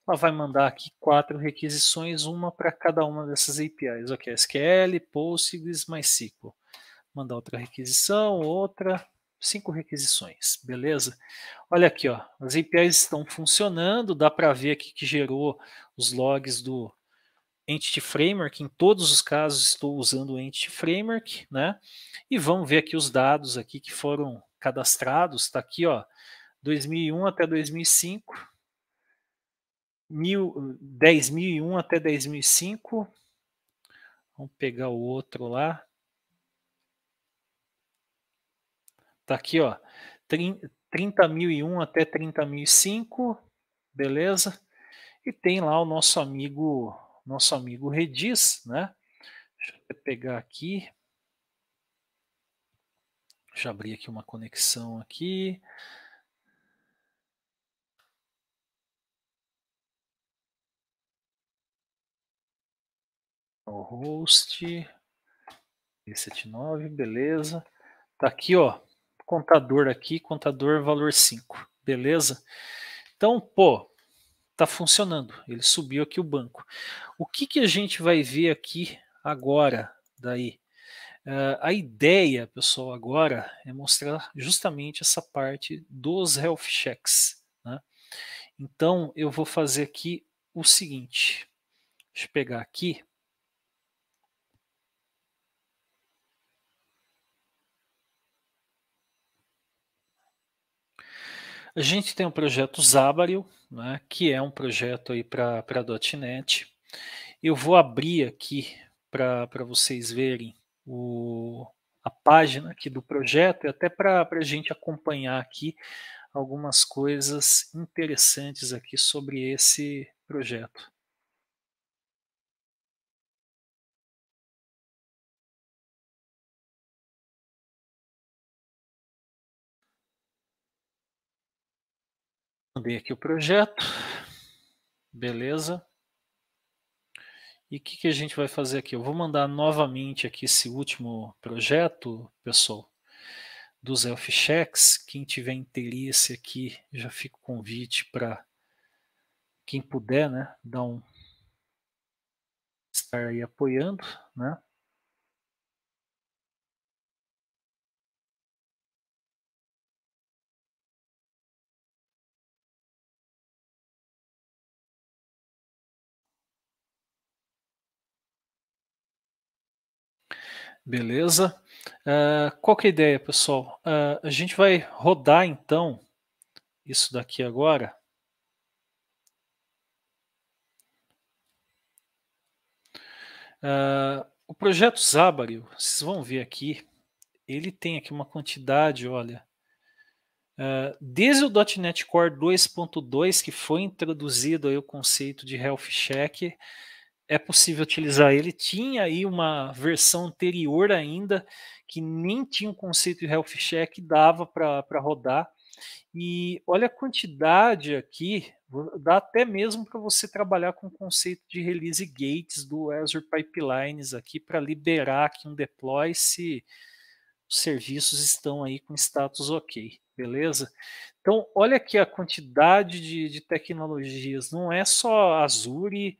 Ela vai mandar aqui quatro requisições, uma para cada uma dessas APIs. Ok, SQL, Postgres, MySQL. Mandar outra requisição, outra, cinco requisições, beleza? Olha aqui, ó, as APIs estão funcionando, dá para ver aqui que gerou os logs do, Entity Framework, em todos os casos estou usando o Entity Framework, né? E vamos ver aqui os dados aqui que foram cadastrados, está aqui, ó, 2001 até 2005, 10.001 até 10.005, vamos pegar o outro lá, está aqui, ó, 30.001 até 30.005, beleza? E tem lá o nosso amigo nosso amigo Redis, né? Deixa eu pegar aqui. Deixa eu abrir aqui uma conexão aqui. O host E79, beleza. Tá aqui, ó, contador aqui, contador valor 5, beleza? Então, pô, está funcionando. Ele subiu aqui o banco. O que, que a gente vai ver aqui agora? Daí, uh, a ideia, pessoal, agora é mostrar justamente essa parte dos health checks. Né? Então, eu vou fazer aqui o seguinte. Deixa eu pegar aqui. A gente tem o um projeto Zabaril, né, que é um projeto aí para .NET. Eu vou abrir aqui para vocês verem o, a página aqui do projeto e até para a gente acompanhar aqui algumas coisas interessantes aqui sobre esse projeto. Mandei aqui o projeto. Beleza. E o que, que a gente vai fazer aqui? Eu vou mandar novamente aqui esse último projeto, pessoal, dos Elf Checks. Quem tiver interesse aqui, já fica o convite para quem puder, né, dar um estar aí apoiando, né? Beleza? Uh, qual que é a ideia, pessoal? Uh, a gente vai rodar, então, isso daqui agora. Uh, o projeto Zabaril, vocês vão ver aqui, ele tem aqui uma quantidade, olha, desde o .NET Core 2.2, que foi introduzido aí o conceito de Health Check, é possível utilizar ele. Tinha aí uma versão anterior ainda que nem tinha o um conceito de health check, dava para rodar. E olha a quantidade aqui, dá até mesmo para você trabalhar com o conceito de release gates do Azure Pipelines aqui para liberar aqui um deploy se os serviços estão aí com status ok, beleza? Então, olha aqui a quantidade de, de tecnologias, não é só Azure,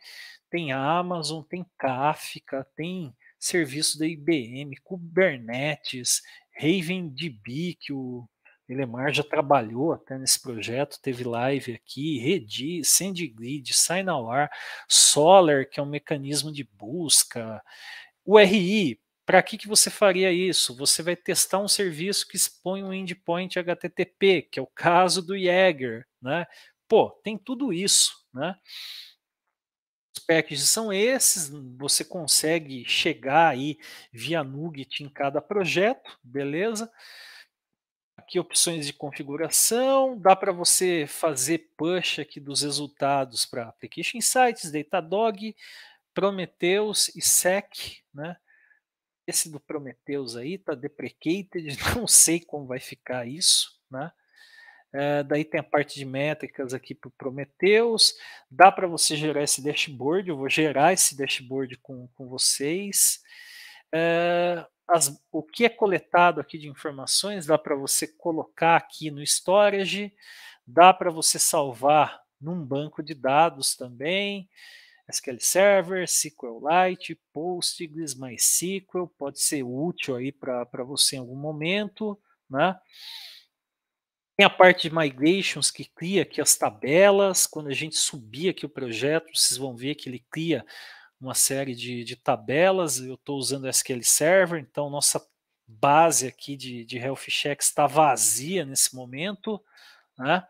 tem Amazon, tem Kafka, tem serviço da IBM, Kubernetes, RavenDB, que o Elemar já trabalhou até nesse projeto, teve live aqui, Redis, SendGrid, SignalR, Solar, que é um mecanismo de busca, URI, para que, que você faria isso? Você vai testar um serviço que expõe um endpoint HTTP, que é o caso do Jaeger, né? Pô, tem tudo isso, né? packages são esses, você consegue chegar aí via Nugget em cada projeto, beleza? Aqui opções de configuração, dá para você fazer push aqui dos resultados para Application Insights, Datadog, Prometheus e SEC, né? Esse do Prometheus aí tá deprecated, não sei como vai ficar isso, né? Eh, daí tem a parte de métricas aqui para o Prometheus. Dá para você gerar esse dashboard. Eu vou gerar esse dashboard com, com vocês. Eh, as, o que é coletado aqui de informações dá para você colocar aqui no storage, dá para você salvar num banco de dados também. SQL Server, SQLite, Postgres, MySQL, pode ser útil aí para você em algum momento, né? Tem a parte de migrations que cria aqui as tabelas. Quando a gente subir aqui o projeto, vocês vão ver que ele cria uma série de, de tabelas. Eu estou usando SQL Server, então nossa base aqui de, de health check está vazia nesse momento. Né?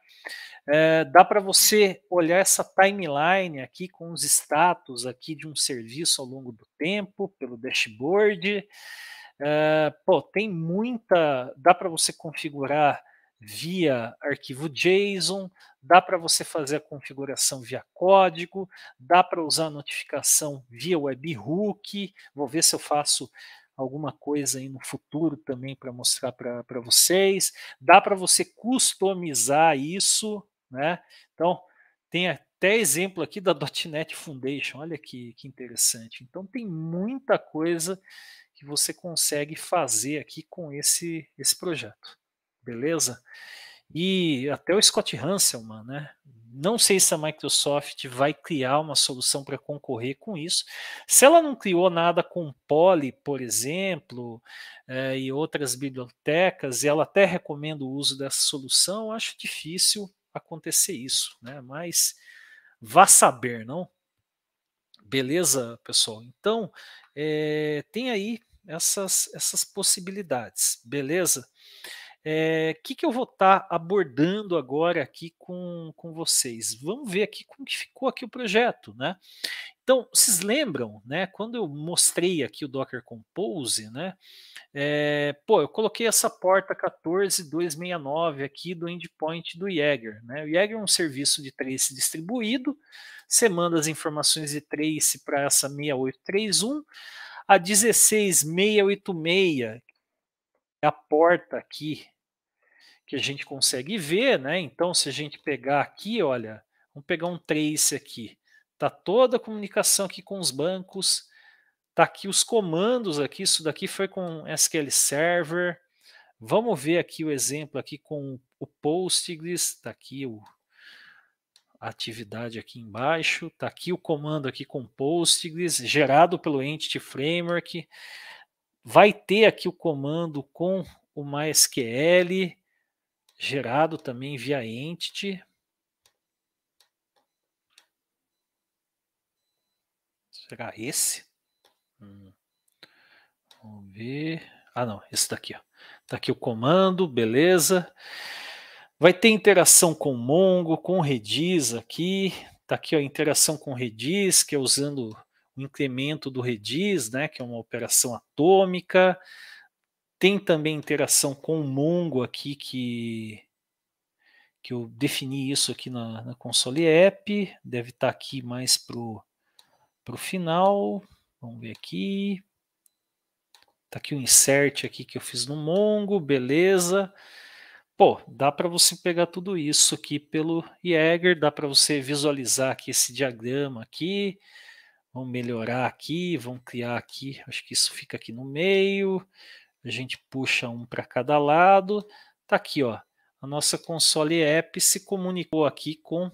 É, dá para você olhar essa timeline aqui com os status aqui de um serviço ao longo do tempo, pelo dashboard. É, pô, tem muita. Dá para você configurar via arquivo JSON, dá para você fazer a configuração via código, dá para usar a notificação via webhook. Vou ver se eu faço alguma coisa aí no futuro também para mostrar para vocês. Dá para você customizar isso, né? Então, tem até exemplo aqui da .NET Foundation, olha que, que interessante. Então, tem muita coisa que você consegue fazer aqui com esse, esse projeto beleza? E até o Scott Hanselman, né? Não sei se a Microsoft vai criar uma solução para concorrer com isso. Se ela não criou nada com Poly, por exemplo, é, e outras bibliotecas, e ela até recomenda o uso dessa solução, acho difícil acontecer isso, né? Mas vá saber, não? Beleza, pessoal? Então, é, tem aí essas, essas possibilidades, beleza? é, que, que eu vou estar tá abordando agora aqui com, com vocês? Vamos ver aqui como que ficou aqui o projeto, né? Então, vocês lembram, né? Quando eu mostrei aqui o Docker Compose, né? É, pô, eu coloquei essa porta 14269 aqui do endpoint do Jaeger, né? O Jaeger é um serviço de trace distribuído, você manda as informações de trace para essa 6831, a 16686, é a porta aqui que a gente consegue ver, né? Então, se a gente pegar aqui, olha, vamos pegar um trace aqui. Tá toda a comunicação aqui com os bancos, tá aqui os comandos aqui, isso daqui foi com SQL Server. Vamos ver aqui o exemplo aqui com o Postgres, tá aqui o a atividade aqui embaixo, tá aqui o comando aqui com Postgres, gerado pelo Entity Framework. Vai ter aqui o comando com o MySQL, gerado também via entity. Será esse? Hum. Vamos ver. Ah, não, esse daqui. Ó. Tá aqui o comando, beleza. Vai ter interação com Mongo, com Redis aqui. Tá aqui a interação com Redis, que é usando o incremento do Redis, né, que é uma operação atômica. Tem também interação com o Mongo aqui, que, que eu defini isso aqui na, na console app. Deve estar tá aqui mais para o final. Vamos ver aqui. Tá aqui o insert aqui que eu fiz no Mongo, beleza. Pô, dá para você pegar tudo isso aqui pelo Jaeger, dá para você visualizar aqui esse diagrama aqui. Vamos melhorar aqui, vamos criar aqui, acho que isso fica aqui no meio a gente puxa um para cada lado. Tá aqui, ó. A nossa console app se comunicou aqui com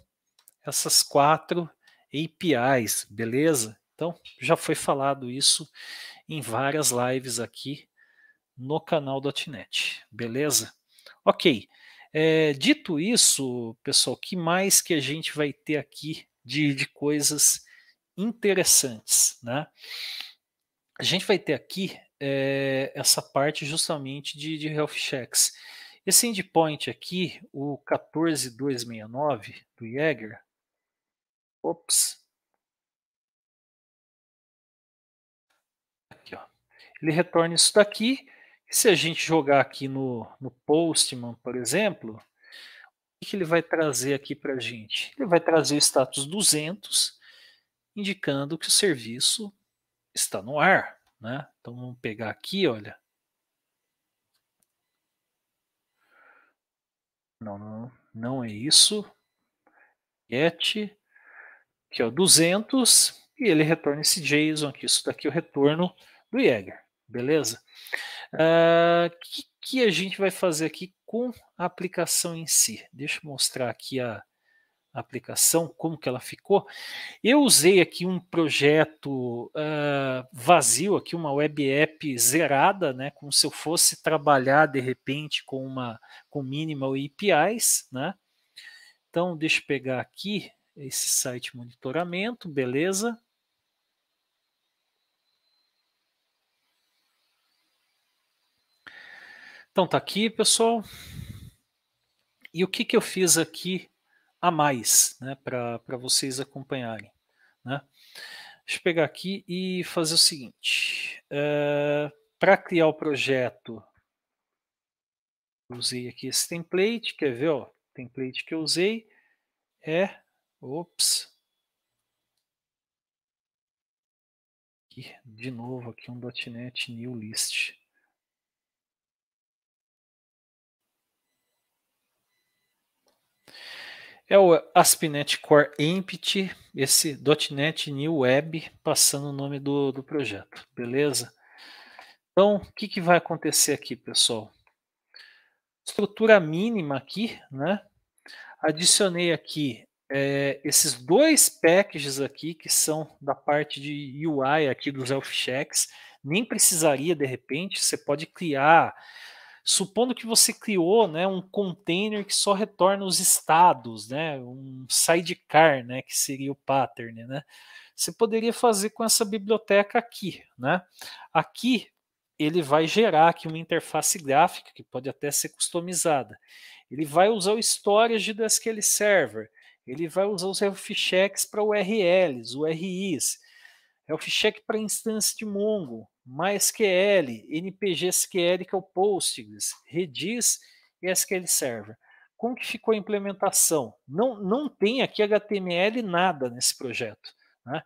essas quatro APIs, beleza? Então, já foi falado isso em várias lives aqui no canal .NET, beleza? Ok, é, dito isso, pessoal, que mais que a gente vai ter aqui de, de coisas interessantes, né? A gente vai ter aqui é, essa parte justamente de, de health checks. Esse endpoint aqui, o 14269 do Jäger, ops, aqui, ó. ele retorna isso daqui, se a gente jogar aqui no, no Postman, por exemplo, o que ele vai trazer aqui para a gente? Ele vai trazer o status 200, indicando que o serviço está no ar. Né? Então vamos pegar aqui, olha. Não, não, não é isso. Get, que é o 200, e ele retorna esse JSON aqui. Isso daqui é o retorno do Jäger, beleza? O uh, ah, que, que a gente vai fazer aqui com a aplicação em si? Deixa eu mostrar aqui a, aplicação, como que ela ficou. Eu usei aqui um projeto uh, vazio, aqui uma web app zerada, né, como se eu fosse trabalhar de repente com uma com minimal APIs, né? Então deixa eu pegar aqui esse site monitoramento, beleza? Então tá aqui, pessoal. E o que que eu fiz aqui? a mais né, para vocês acompanharem. Né? Deixa eu pegar aqui e fazer o seguinte. Eh, para criar o projeto, usei aqui esse template, quer ver? Ó, o template que eu usei é... Ops, de novo aqui um .NET New List. é o ASP.NET Core Empty, esse .NET New Web, passando o nome do, do projeto, beleza? Então, o que, que vai acontecer aqui, pessoal? Estrutura mínima aqui, né? Adicionei aqui é, esses dois packages aqui, que são da parte de UI aqui dos Elf Checks, nem precisaria, de repente, você pode criar supondo que você criou né, um container que só retorna os estados, né, um sidecar, né, que seria o pattern, né, você poderia fazer com essa biblioteca aqui. Né? Aqui ele vai gerar aqui uma interface gráfica que pode até ser customizada. Ele vai usar o storage do SQL Server, ele vai usar os health checks para URLs, URIs, health check para instância de Mongo, MySQL, SQL, que é o Postgres, Redis e SQL Server. Como que ficou a implementação? Não, não tem aqui HTML nada nesse projeto. Né?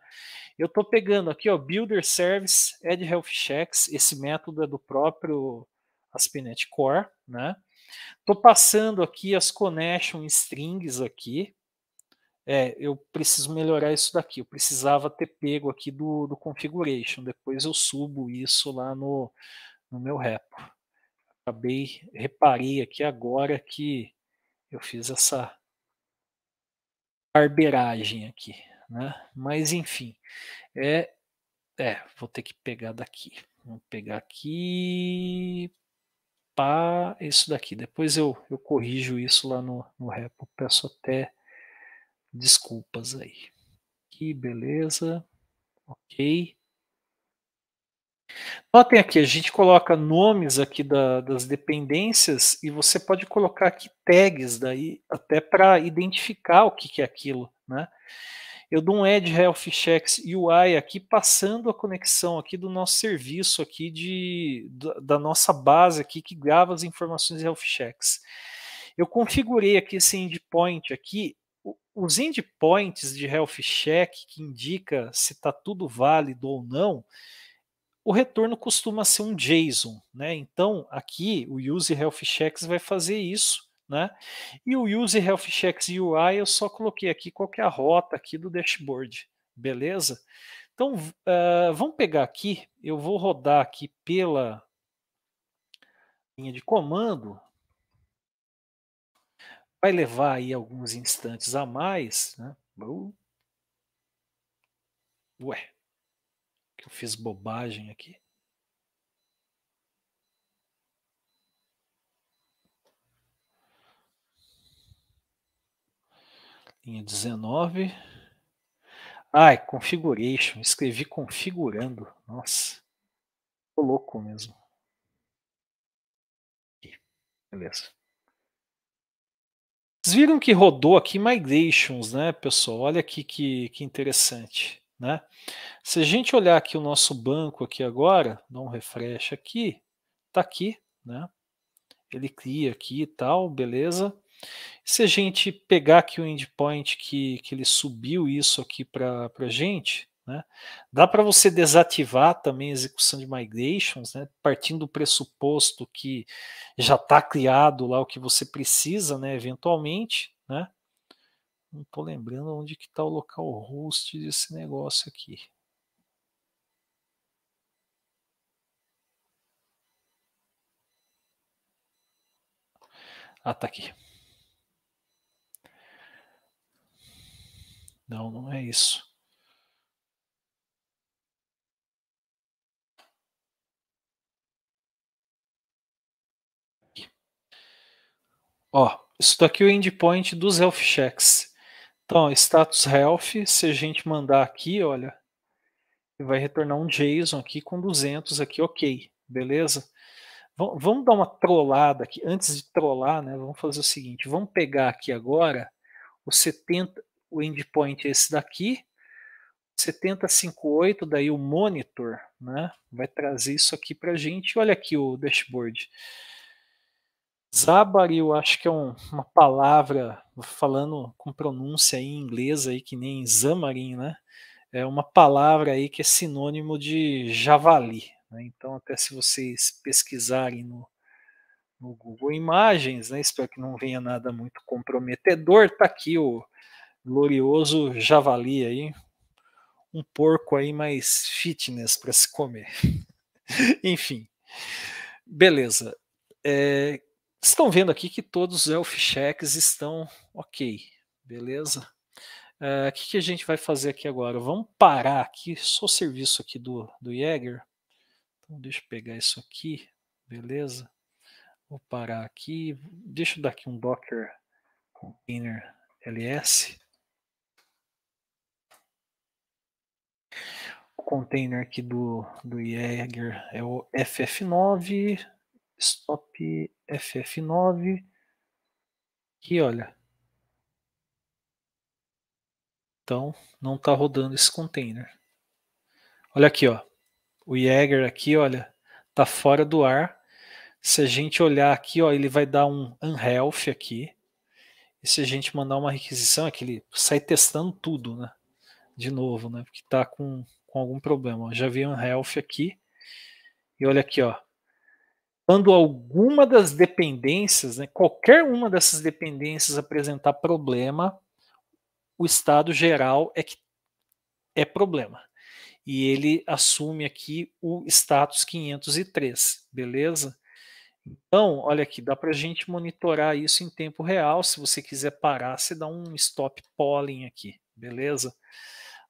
Eu estou pegando aqui, ó, Builder Service Add Health Checks, esse método é do próprio ASP.NET Core. Estou né? passando aqui as connection strings aqui, é, eu preciso melhorar isso daqui, eu precisava ter pego aqui do, do configuration, depois eu subo isso lá no, no meu repo. Acabei, reparei aqui agora que eu fiz essa barbeiragem aqui, né? Mas enfim, é, é, vou ter que pegar daqui. Vou pegar aqui, pá, isso daqui. Depois eu, eu corrijo isso lá no, no repo, peço até desculpas aí. Que beleza. Ok. Notem aqui, a gente coloca nomes aqui da, das dependências e você pode colocar aqui tags daí até para identificar o que, que é aquilo, né? Eu dou um Edge Health Checks UI aqui passando a conexão aqui do nosso serviço aqui de da nossa base aqui que grava as informações de Health Checks. Eu configurei aqui esse endpoint aqui os endpoints de health check que indica se está tudo válido ou não, o retorno costuma ser um JSON, né? Então aqui o use health checks vai fazer isso, né? E o use health checks UI eu só coloquei aqui qual é a rota aqui do dashboard, beleza? Então uh, vamos pegar aqui, eu vou rodar aqui pela linha de comando vai levar aí alguns instantes a mais, né? Ué, que eu fiz bobagem aqui. Linha 19. Ai, configuration. Escrevi configurando. Nossa, tô louco mesmo. Beleza. Vocês viram que rodou aqui migrations, né, pessoal? Olha aqui que, que interessante, né? Se a gente olhar aqui o nosso banco aqui agora, dá um refresh aqui, tá aqui, né? Ele cria aqui e tal, beleza? Se a gente pegar aqui o endpoint que, que ele subiu isso aqui para a gente, né? Dá para você desativar também a execução de migrations, né? partindo do pressuposto que já está criado lá o que você precisa, né? eventualmente. Né? Não estou lembrando onde que está o local host desse negócio aqui. Ah, tá aqui. Não, não é isso. Ó, estou aqui é o endpoint dos health checks. Então, status health, se a gente mandar aqui, olha, vai retornar um JSON aqui com 200 aqui, ok, beleza? V vamos dar uma trollada aqui, antes de trollar, né, vamos fazer o seguinte, vamos pegar aqui agora o 70, o endpoint é esse daqui, 758, daí o monitor, né, vai trazer isso aqui para a gente, olha aqui o dashboard, Zabar, eu acho que é um, uma palavra, falando com pronúncia em inglês aí, que nem Zamarin, né? É uma palavra aí que é sinônimo de javali. Né? Então, até se vocês pesquisarem no, no Google Imagens, né? espero que não venha nada muito comprometedor, tá aqui o glorioso javali aí, um porco aí mais fitness para se comer. Enfim, beleza. É, Estão vendo aqui que todos os elf checks estão ok, beleza? Eh, o uh, que, que, a gente vai fazer aqui agora? Vamos parar aqui, só o serviço aqui do, do Jäger. Então, deixa eu pegar isso aqui, beleza? Vou parar aqui, deixa eu dar aqui um Docker Container LS. O container aqui do, do Jäger é o FF9, stop FF9. e olha. Então, não está rodando esse container. Olha aqui, ó. O Jäger aqui, olha, tá fora do ar. Se a gente olhar aqui, ó, ele vai dar um unhealth aqui. E se a gente mandar uma requisição, é que ele sai testando tudo, né? De novo, né? Porque tá com, com algum problema. Já vi unhealth aqui. E olha aqui, ó quando alguma das dependências, né, qualquer uma dessas dependências apresentar problema, o estado geral é que é problema. E ele assume aqui o status 503, beleza? Então, olha aqui, dá para a gente monitorar isso em tempo real. Se você quiser parar, você dá um stop polling aqui, beleza?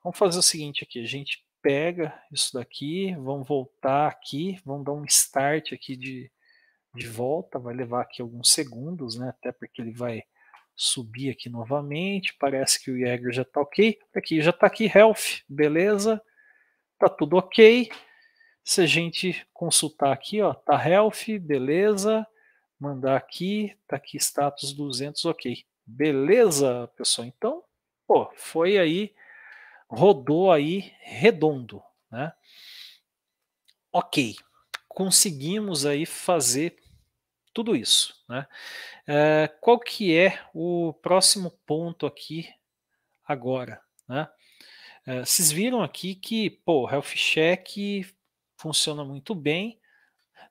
Vamos fazer o seguinte aqui, a gente pega isso daqui, vamos voltar aqui, vamos dar um start aqui de, de volta, vai levar aqui alguns segundos, né? Até porque ele vai subir aqui novamente. Parece que o Jäger já está ok. Aqui já está aqui health, beleza? Tá tudo ok. Se a gente consultar aqui, ó, tá health, beleza? Mandar aqui, tá aqui status 200, ok. Beleza, pessoal? Então, pô, foi aí rodou aí redondo, né? Ok, conseguimos aí fazer tudo isso, né? É, qual que é o próximo ponto aqui agora, né? É, vocês viram aqui que, pô, Health Check funciona muito bem,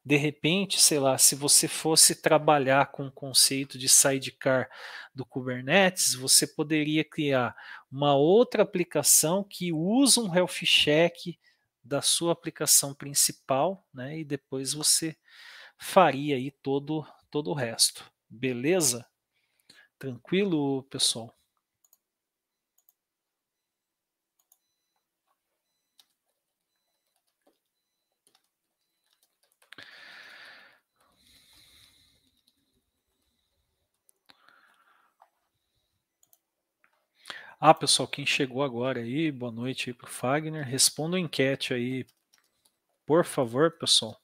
de repente, sei lá, se você fosse trabalhar com o conceito de sidecar do Kubernetes, você poderia criar uma outra aplicação que usa um health check da sua aplicação principal, né? E depois você faria aí todo todo o resto. Beleza? Tranquilo, pessoal? Ah, pessoal, quem chegou agora aí, boa noite aí pro Fagner. Responda a enquete aí, por favor, pessoal.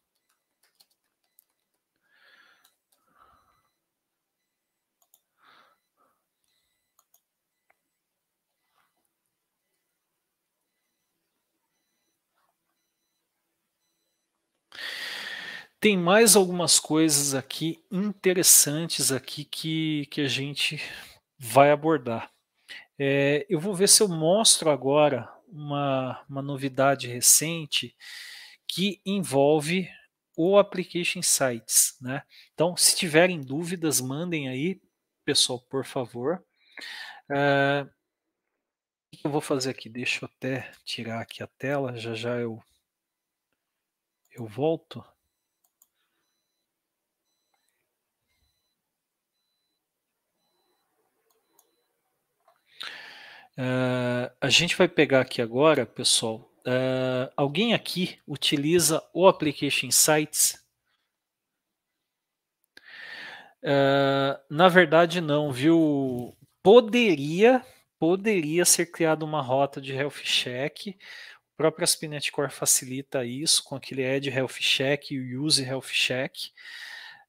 tem mais algumas coisas aqui interessantes aqui que, que a gente vai abordar. É, eu vou ver se eu mostro agora uma, uma novidade recente que envolve o Application Sites. Né? Então, se tiverem dúvidas, mandem aí, pessoal, por favor. É, o que eu vou fazer aqui? Deixa eu até tirar aqui a tela, já já eu, eu volto. Uh, a gente vai pegar aqui agora, pessoal. Uh, alguém aqui utiliza o Application Sites? Uh, ah, na verdade, não, viu? Poderia, poderia ser criada uma rota de health check. O próprio Asp.NET Core facilita isso com aquele Add Health Check e o Use Health Check.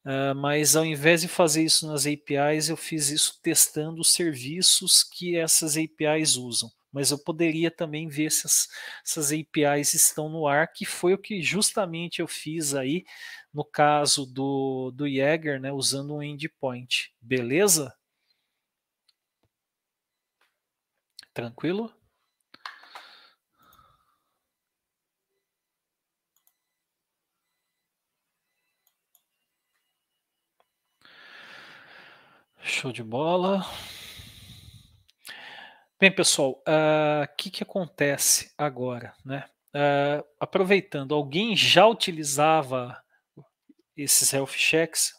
Uh, mas ao invés de fazer isso nas APIs, eu fiz isso testando os serviços que essas APIs usam. Mas eu poderia também ver se as, essas APIs estão no ar, que foi o que justamente eu fiz aí no caso do, do Jaeger, né, usando um endpoint. Beleza? Tranquilo? Show de bola. Bem, pessoal, o uh, ah, que, que acontece agora? Né? Uh, aproveitando, alguém já utilizava esses health checks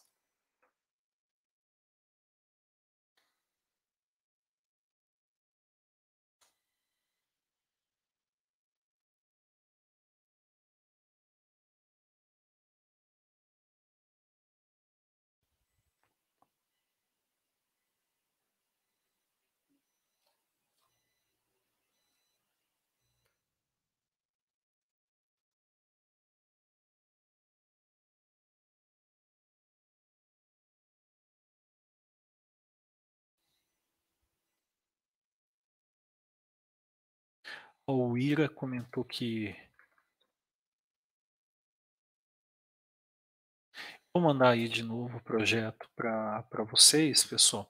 O Ira comentou que. Vou mandar aí de novo o projeto para vocês, pessoal.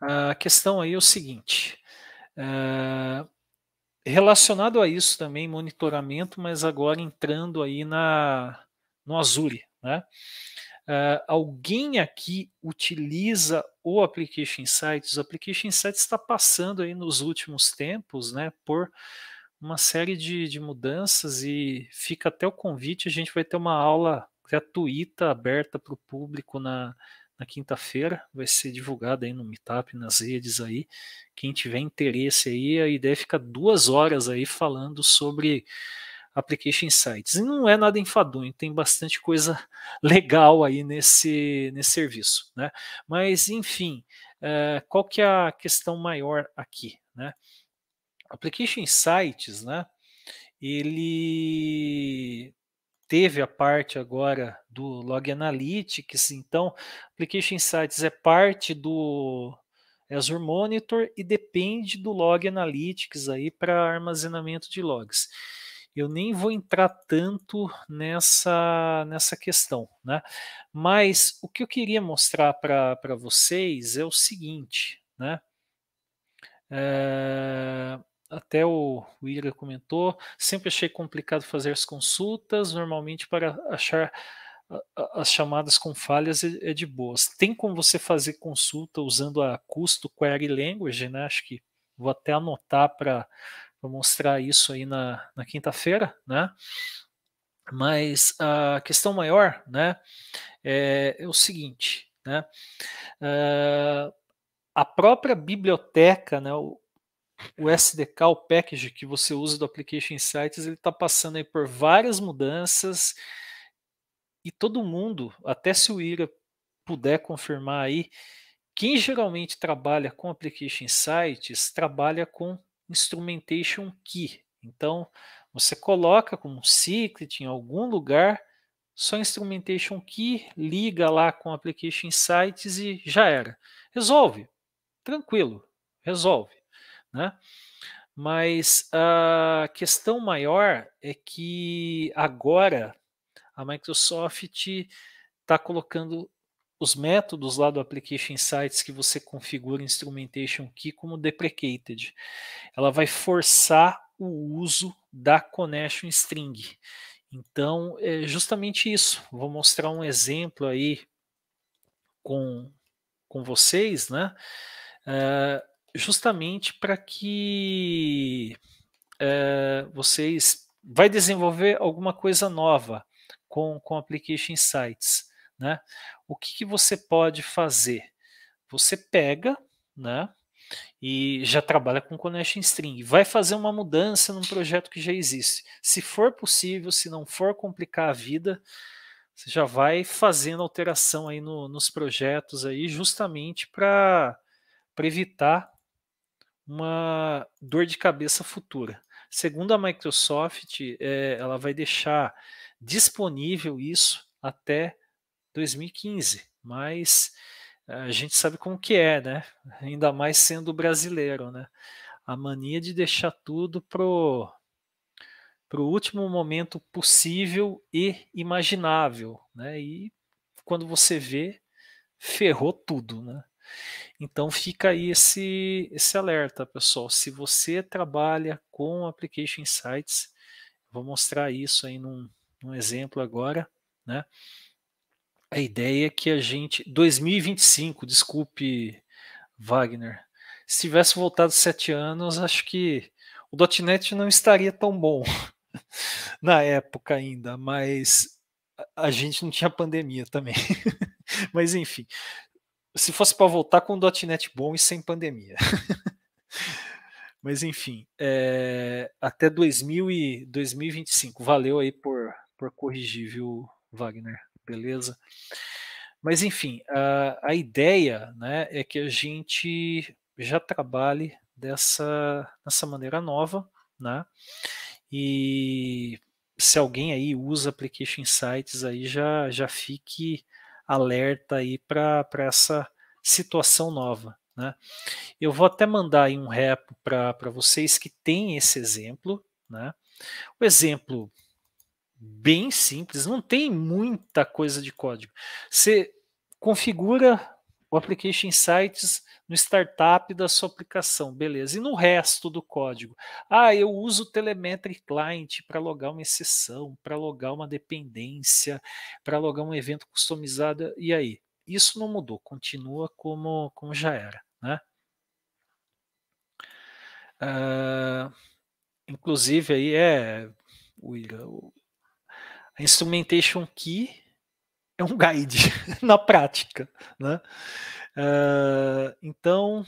A questão aí é o seguinte. Eh, relacionado a isso também, monitoramento, mas agora entrando aí na, no Azure. Né? Eh, alguém aqui utiliza o Application Insights? O Application Insights está passando aí nos últimos tempos né, por uma série de, de mudanças e fica até o convite, a gente vai ter uma aula gratuita, aberta para o público na, na quinta-feira, vai ser divulgada aí no Meetup, nas redes aí. Quem tiver interesse aí, a ideia é fica duas horas aí falando sobre Application Sites. E não é nada enfadonho, tem bastante coisa legal aí nesse, nesse serviço, né? Mas, enfim, é, qual que é a questão maior aqui, né? Application Insights, né? Ele teve a parte agora do Log Analytics, então Application Insights é parte do Azure Monitor e depende do Log Analytics aí para armazenamento de logs. Eu nem vou entrar tanto nessa, nessa questão, né? Mas o que eu queria mostrar para vocês é o seguinte, né? É até o, o comentou, sempre achei complicado fazer as consultas, normalmente para achar as chamadas com falhas é de boas. Tem como você fazer consulta usando a custo query language, né? Acho que vou até anotar para mostrar isso aí na, na quinta-feira, né? Mas a questão maior, né, é, é o seguinte, né? Uh, a própria biblioteca, né, o, o SDK, o package que você usa do Application Insights, ele está passando aí por várias mudanças e todo mundo, até se o Ira puder confirmar aí, quem geralmente trabalha com Application Insights trabalha com Instrumentation Key. Então, você coloca como um secret em algum lugar, só Instrumentation Key, liga lá com Application Insights e já era. Resolve. Tranquilo, resolve né? Mas a questão maior é que agora a Microsoft está colocando os métodos lá do Application Insights que você configura Instrumentation Key como deprecated. Ela vai forçar o uso da connection string. Então, é justamente isso. Vou mostrar um exemplo aí com, com vocês, né? Uh, justamente para que é, vocês vai desenvolver alguma coisa nova com, com Application Insights. Né? O que, que você pode fazer? Você pega né, e já trabalha com connection string. Vai fazer uma mudança num projeto que já existe. Se for possível, se não for complicar a vida, você já vai fazendo alteração aí no, nos projetos aí justamente para evitar uma dor de cabeça futura. Segundo a Microsoft, é, ela vai deixar disponível isso até 2015, mas a gente sabe como que é, né? Ainda mais sendo brasileiro, né? A mania de deixar tudo pro pro último momento possível e imaginável, né? E quando você vê, ferrou tudo, né? Então fica aí esse, esse alerta, pessoal. Se você trabalha com Application Insights, vou mostrar isso aí num, num exemplo agora, né? A ideia é que a gente. 2025, desculpe, Wagner. Se tivesse voltado sete anos, acho que o .NET não estaria tão bom na época ainda, mas a gente não tinha pandemia também. mas enfim, se fosse para voltar com o .NET bom e sem pandemia. Mas enfim, é, até 2000 e 2025. Valeu aí por, por corrigir, viu, Wagner? Beleza? Mas enfim, a, a ideia né, é que a gente já trabalhe dessa, dessa maneira nova, né? E se alguém aí usa Application sites aí já, já fique alerta aí para essa situação nova. Né? Eu vou até mandar aí um repo para vocês que tem esse exemplo. Né? O exemplo bem simples, não tem muita coisa de código. Você configura o Application Insights no startup da sua aplicação, beleza. E no resto do código? Ah, eu uso o Telemetry Client para logar uma exceção, para logar uma dependência, para logar um evento customizado. E aí? Isso não mudou, continua como, como já era. Né? Uh, inclusive aí é William, a instrumentation key é um guide na prática, né? Uh, então,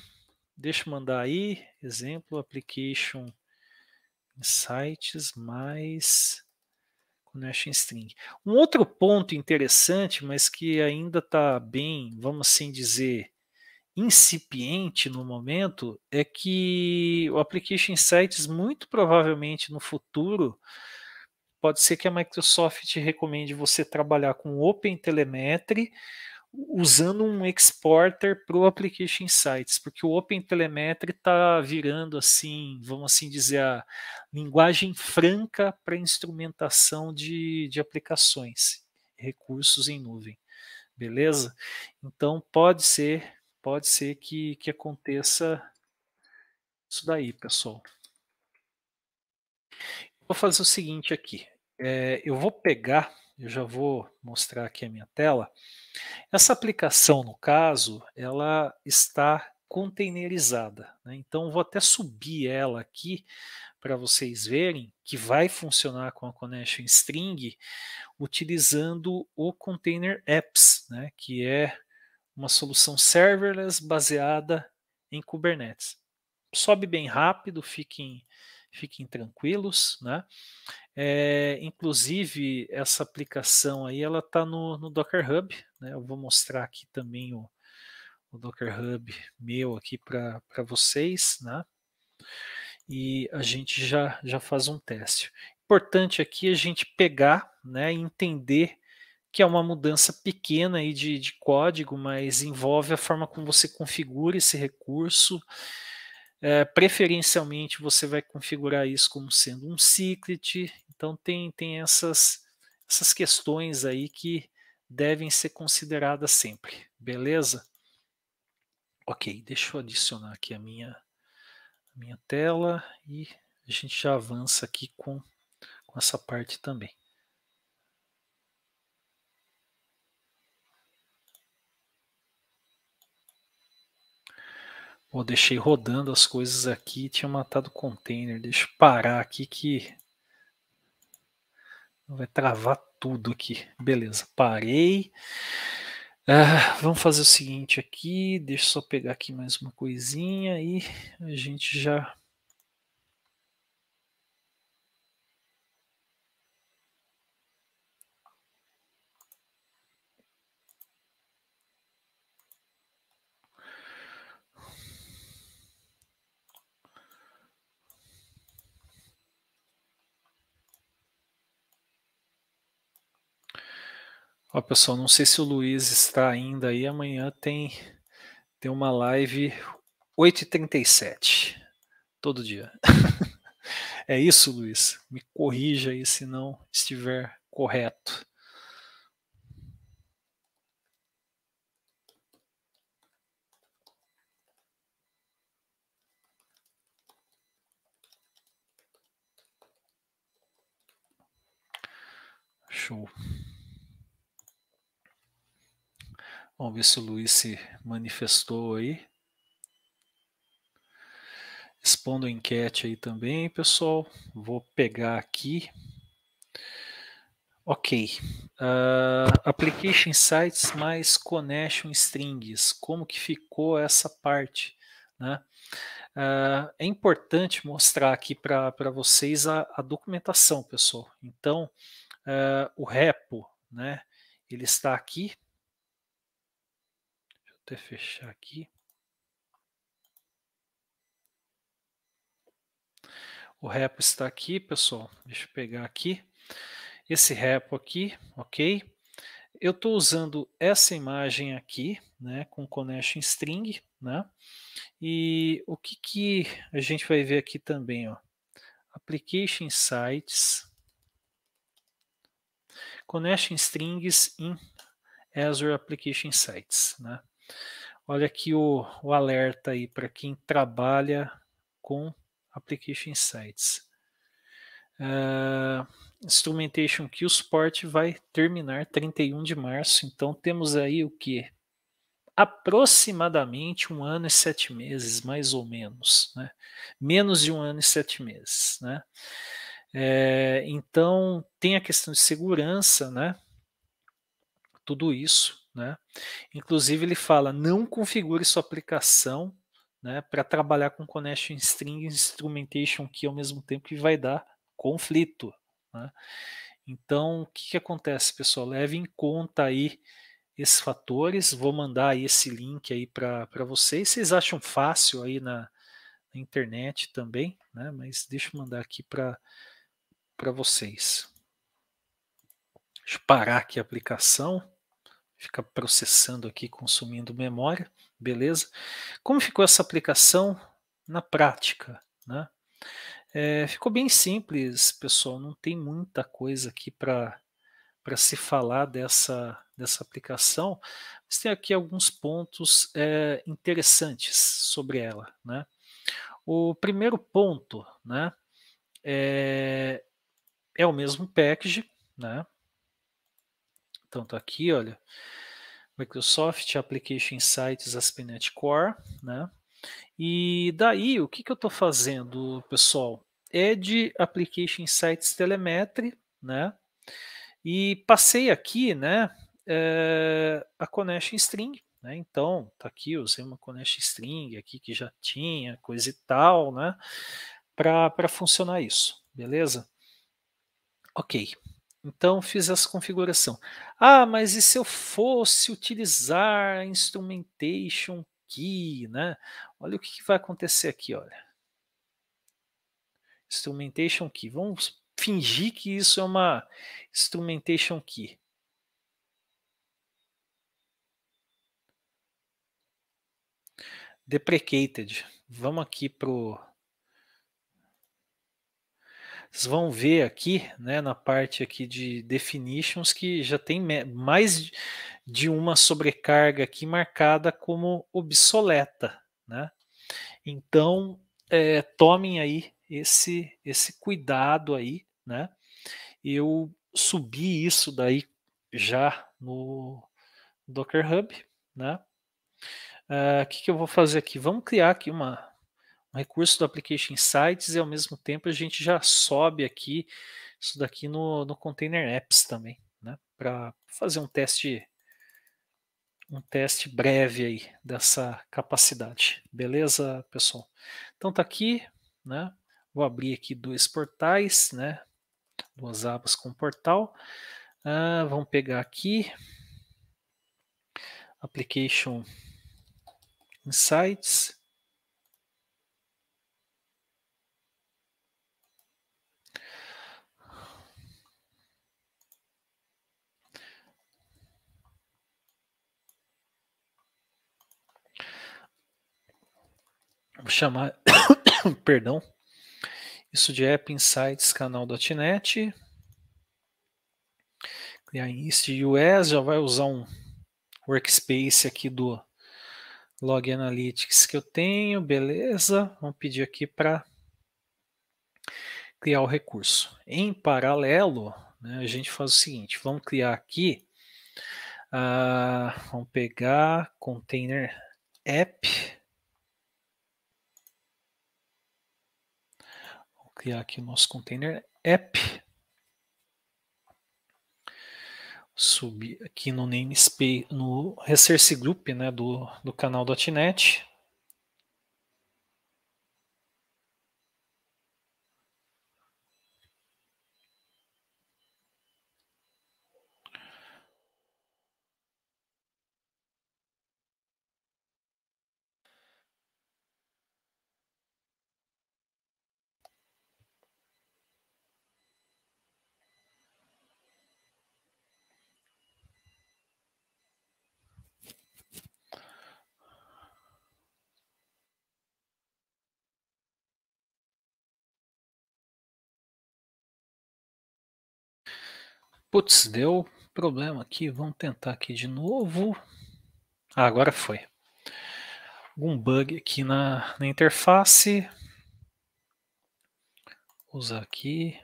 deixa eu mandar aí, exemplo, application insights mais connection string. Um outro ponto interessante, mas que ainda está bem, vamos assim dizer, incipiente no momento, é que o application insights muito provavelmente no futuro pode ser que a Microsoft recomende você trabalhar com OpenTelemetry usando um exporter para o Application Insights, porque o OpenTelemetry está virando assim, vamos assim dizer, a linguagem franca para instrumentação de, de aplicações, recursos em nuvem, beleza? Então pode ser, pode ser que, que aconteça isso daí, pessoal. Vou fazer o seguinte aqui. É, eu vou pegar, eu já vou mostrar aqui a minha tela. Essa aplicação, no caso, ela está containerizada. Né? Então, vou até subir ela aqui para vocês verem que vai funcionar com a Connection String utilizando o Container Apps, né? que é uma solução serverless baseada em Kubernetes. Sobe bem rápido, fiquem fiquem tranquilos, né? É, inclusive essa aplicação aí ela está no, no, Docker Hub, né? Eu vou mostrar aqui também o, o Docker Hub meu aqui para vocês, né? E a gente já já faz um teste. Importante aqui a gente pegar, né? Entender que é uma mudança pequena aí de, de código, mas envolve a forma como você configura esse recurso é, preferencialmente você vai configurar isso como sendo um secret. Então tem, tem essas, essas questões aí que devem ser consideradas sempre, beleza? Ok, deixa eu adicionar aqui a minha, a minha tela e a gente já avança aqui com, com essa parte também. Pô, deixei rodando as coisas aqui, tinha matado o container. Deixa eu parar aqui que vai travar tudo aqui. Beleza, parei. Ah, vamos fazer o seguinte aqui, deixa eu só pegar aqui mais uma coisinha e a gente já Ó, pessoal, não sei se o Luiz está ainda aí. Amanhã tem, tem uma live 8h37. Todo dia. é isso, Luiz? Me corrija aí se não estiver correto. Show. Vamos ver se o Luiz se manifestou aí. Expondo a enquete aí também, pessoal. Vou pegar aqui. Ok. Uh, application Sites mais Connection Strings. Como que ficou essa parte? Né? Uh, é importante mostrar aqui para vocês a, a, documentação, pessoal. Então, uh, o repo, né? Ele está aqui, até fechar aqui. O repo está aqui, pessoal. Deixa eu pegar aqui. Esse repo aqui, ok? Eu estou usando essa imagem aqui, né, com connection string, né? E o que, que a gente vai ver aqui também, ó? Application sites, connection strings em Azure Application Sites, né? Olha aqui o, o alerta aí para quem trabalha com Application Sites. Uh, Instrumentation o suporte vai terminar 31 de março, então temos aí o que? Aproximadamente um ano e sete meses, mais ou menos, né? Menos de um ano e sete meses, né? É, então, tem a questão de segurança, né? Tudo isso né? Inclusive, ele fala: não configure sua aplicação né, para trabalhar com connection string instrumentation que ao mesmo tempo que vai dar conflito. Né? Então, o que, que acontece, pessoal? Leve em conta aí esses fatores. Vou mandar aí esse link aí para vocês. Vocês acham fácil aí na, na internet também, né? Mas deixa eu mandar aqui para para vocês. Deixa eu parar aqui a aplicação fica processando aqui, consumindo memória, beleza? Como ficou essa aplicação na prática, né? É, ficou bem simples, pessoal. Não tem muita coisa aqui para para se falar dessa dessa aplicação, mas tem aqui alguns pontos é, interessantes sobre ela, né? O primeiro ponto, né, é, é o mesmo package, né? Então tá aqui, olha, Microsoft Application Insights ASP.NET Core, né? E daí, o que, que eu estou fazendo, pessoal? É de Application Insights Telemetry, né? E passei aqui, né, é, a Connection String, né? Então, tá aqui, usei uma Connection String aqui que já tinha, coisa e tal, né? Para funcionar isso, beleza? Ok, então fiz essa configuração. Ah, mas e se eu fosse utilizar a instrumentation key, né? Olha o que, que vai acontecer aqui, olha. Instrumentation key. Vamos fingir que isso é uma instrumentation key. Deprecated. Vamos aqui pro vocês vão ver aqui, né, na parte aqui de definitions, que já tem mais de uma sobrecarga aqui marcada como obsoleta, né? Então, é, tomem aí esse, esse cuidado aí, né? Eu subi isso daí já no Docker Hub, né? Ah, o uh, que, que eu vou fazer aqui? Vamos criar aqui uma recurso né, do Application Sites e ao mesmo tempo a gente já sobe aqui isso daqui no, no Container Apps também, né? Para fazer um teste um teste breve aí dessa capacidade. Beleza, pessoal? Então tá aqui, né? Vou abrir aqui dois portais, né? Duas abas com portal. Ah, vamos pegar aqui Application Insights. Vou chamar, perdão, isso de App Insights canal.net. Criar Inst US, já vai usar um workspace aqui do Log Analytics que eu tenho, beleza. Vamos pedir aqui para criar o recurso. Em paralelo, né, a gente faz o seguinte, vamos criar aqui, uh, vamos pegar container app, criar aqui o nosso container app. Subir aqui no namespace, no resource group né, do, do canal.net. Putz, deu problema aqui. Vamos tentar aqui de novo. Ah, agora foi. Algum bug aqui na, na interface. Vou usar aqui.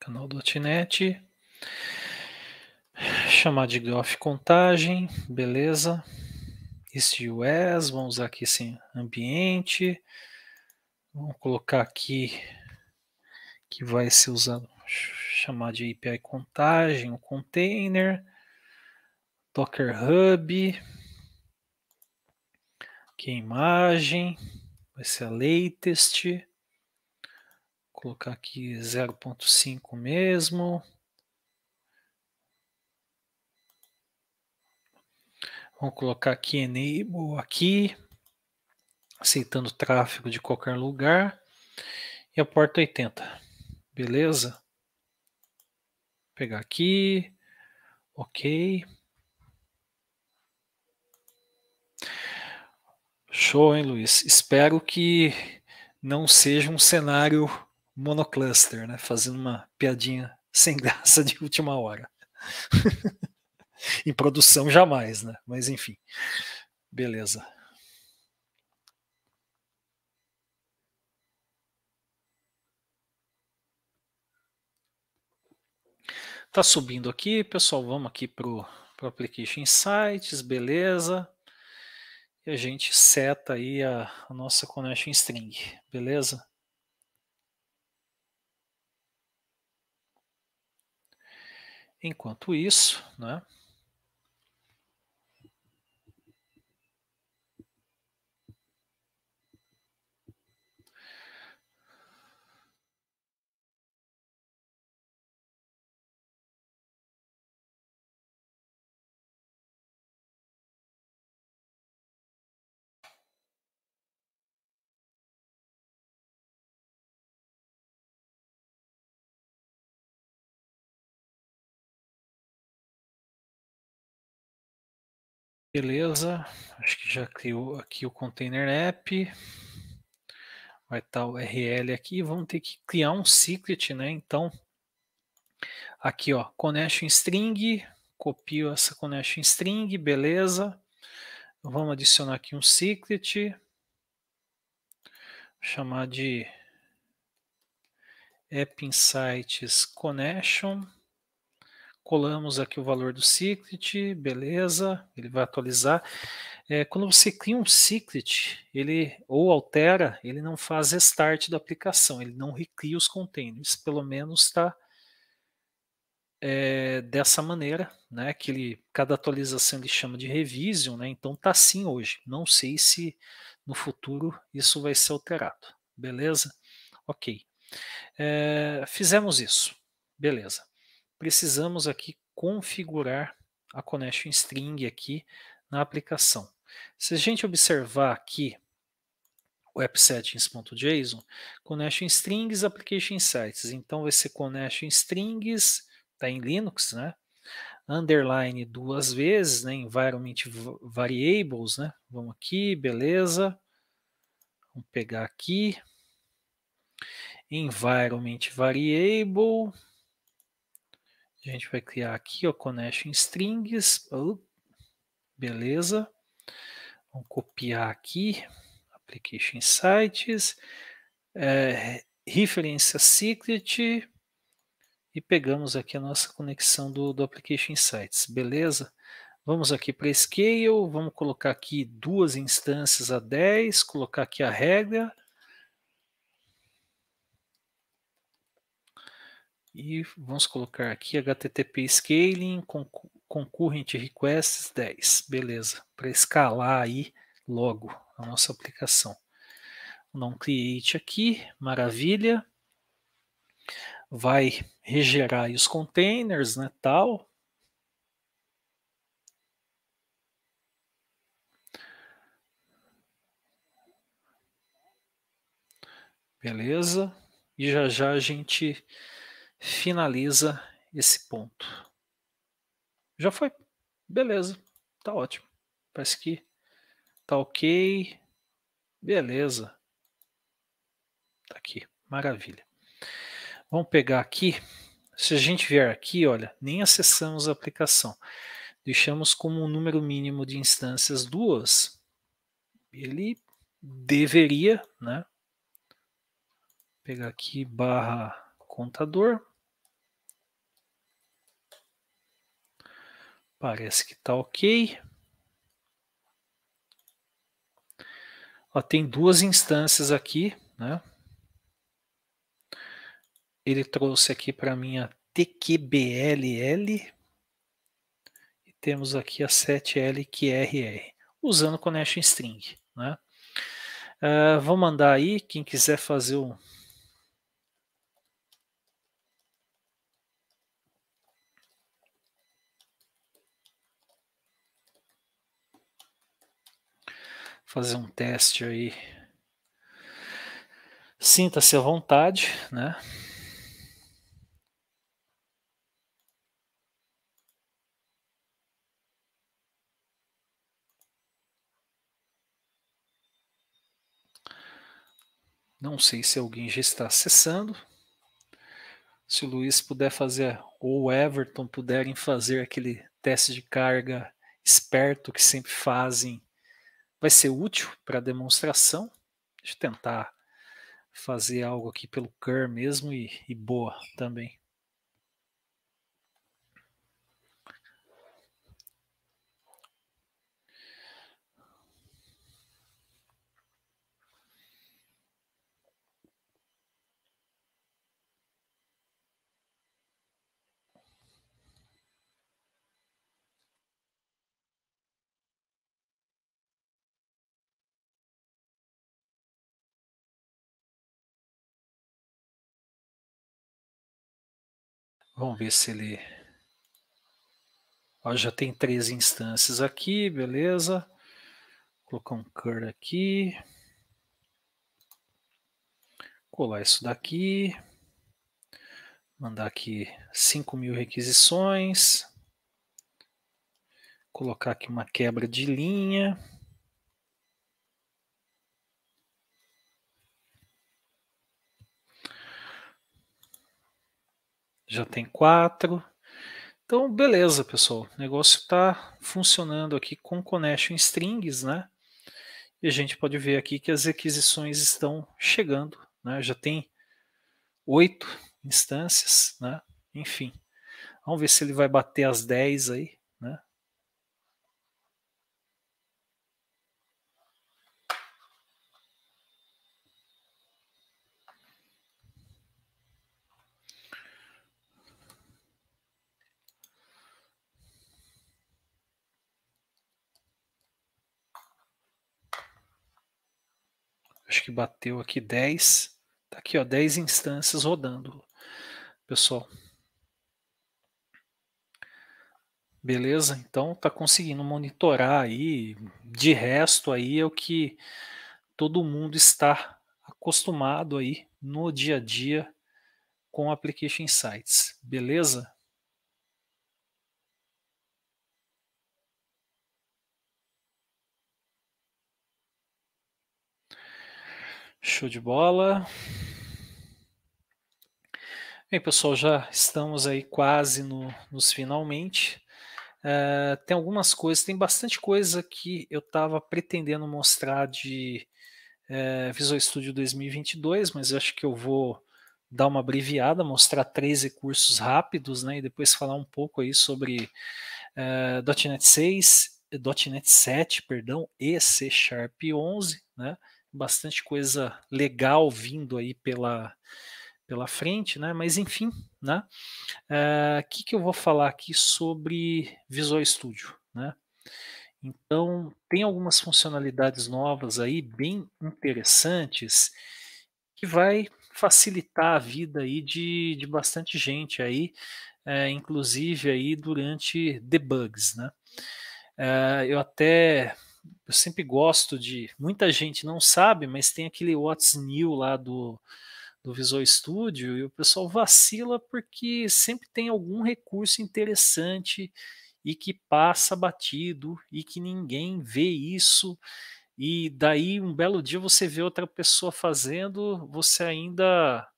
Canal .NET. Chamar de graph contagem. Beleza. Este US. Vamos usar aqui sim. ambiente. Vamos colocar aqui que vai ser usado, chamar de API contagem, o container, Docker Hub, aqui é a imagem, vai ser a latest, Vou colocar aqui 0.5 mesmo. Vamos colocar aqui enable aqui, aceitando tráfego de qualquer lugar, e a porta 80. Beleza? Vou pegar aqui. Ok. Show, hein, Luiz? Espero que não seja um cenário monocluster, né? Fazendo uma piadinha sem graça de última hora. em produção jamais, né? Mas enfim. Beleza. Tá subindo aqui, pessoal. Vamos aqui para o Application Insights, beleza? E a gente seta aí a, a nossa connection string, beleza? Enquanto isso, né? Beleza, acho que já criou aqui o container app. Vai estar tá o URL aqui. Vamos ter que criar um secret, né? Então, aqui ó, connection string, copio essa connection string, beleza. Vamos adicionar aqui um secret. Chamar de app insights connection colamos aqui o valor do secret, beleza, ele vai atualizar. É, quando você cria um secret, ele ou altera, ele não faz restart da aplicação, ele não recria os containers, pelo menos está é, dessa maneira, né, que ele, cada atualização ele chama de revision, né, então tá assim hoje, não sei se no futuro isso vai ser alterado, beleza? Ok, é, fizemos isso, beleza precisamos aqui configurar a connection string aqui na aplicação. Se a gente observar aqui o appsettings.json, connection strings application sites. Então vai ser connection strings, está em Linux, né? Underline duas vezes, né? Environment variables, né? Vamos aqui, beleza. Vamos pegar aqui. Environment variable a gente vai criar aqui o connection strings. Uh, beleza. Vamos copiar aqui. Application sites. É, referência secret. E pegamos aqui a nossa conexão do, do application sites. Beleza. Vamos aqui para Scale, vamos colocar aqui duas instâncias a 10, colocar aqui a regra, E vamos colocar aqui HTTP Scaling Concurrent Requests 10. Beleza, para escalar aí logo a nossa aplicação. Não create aqui, maravilha. Vai regerar os containers, né, tal. Beleza? E já já a gente finaliza esse ponto. Já foi. Beleza. Tá ótimo. Parece que tá ok. Beleza. Tá aqui. Maravilha. Vamos pegar aqui. Se a gente vier aqui, olha, nem acessamos a aplicação. Deixamos como um número mínimo de instâncias duas. Ele deveria, né? Pegar aqui barra contador Parece que está ok. Ó, tem duas instâncias aqui, né? Ele trouxe aqui para mim a TQBLL e temos aqui a 7LQRR, usando connection string, né? Uh, vou mandar aí, quem quiser fazer um fazer um teste aí. Sinta-se à vontade, né? Não sei se alguém já está acessando. Se o Luiz puder fazer, ou o Everton puderem fazer aquele teste de carga esperto que sempre fazem vai ser útil para demonstração. Deixa eu tentar fazer algo aqui pelo Kerr mesmo e, e boa também. Vamos ver se ele. Ó, já tem três instâncias aqui, beleza. Vou colocar um cur aqui. Colar isso daqui. Mandar aqui 5 mil requisições. Colocar aqui uma quebra de linha. já tem quatro. Então, beleza, pessoal. O negócio está funcionando aqui com connection strings, né? E a gente pode ver aqui que as requisições estão chegando, né? Já tem oito instâncias, né? Enfim, vamos ver se ele vai bater as 10 aí. Acho que bateu aqui 10. Tá aqui, ó, 10 instâncias rodando, pessoal. Beleza? Então tá conseguindo monitorar aí. De resto aí é o que todo mundo está acostumado aí no dia a dia com a Application Insights. Beleza? Show de bola. Bem, pessoal, já estamos aí quase no, nos finalmente. Uh, tem algumas coisas, tem bastante coisa que eu estava pretendendo mostrar de uh, Visual Studio 2022, mas eu acho que eu vou dar uma abreviada, mostrar três recursos rápidos, né, e depois falar um pouco aí sobre uh, .NET 6, .NET 7, perdão, e C Sharp 11, né, bastante coisa legal vindo aí pela, pela frente, né? Mas enfim, né? O eh, que, que eu vou falar aqui sobre Visual Studio, né? Então, tem algumas funcionalidades novas aí, bem interessantes, que vai facilitar a vida aí de, de bastante gente aí, eh, inclusive aí durante debugs, né? Eh, eu até eu sempre gosto de. Muita gente não sabe, mas tem aquele What's New lá do, do Visual Studio e o pessoal vacila porque sempre tem algum recurso interessante e que passa batido e que ninguém vê isso. E daí um belo dia você vê outra pessoa fazendo, você ainda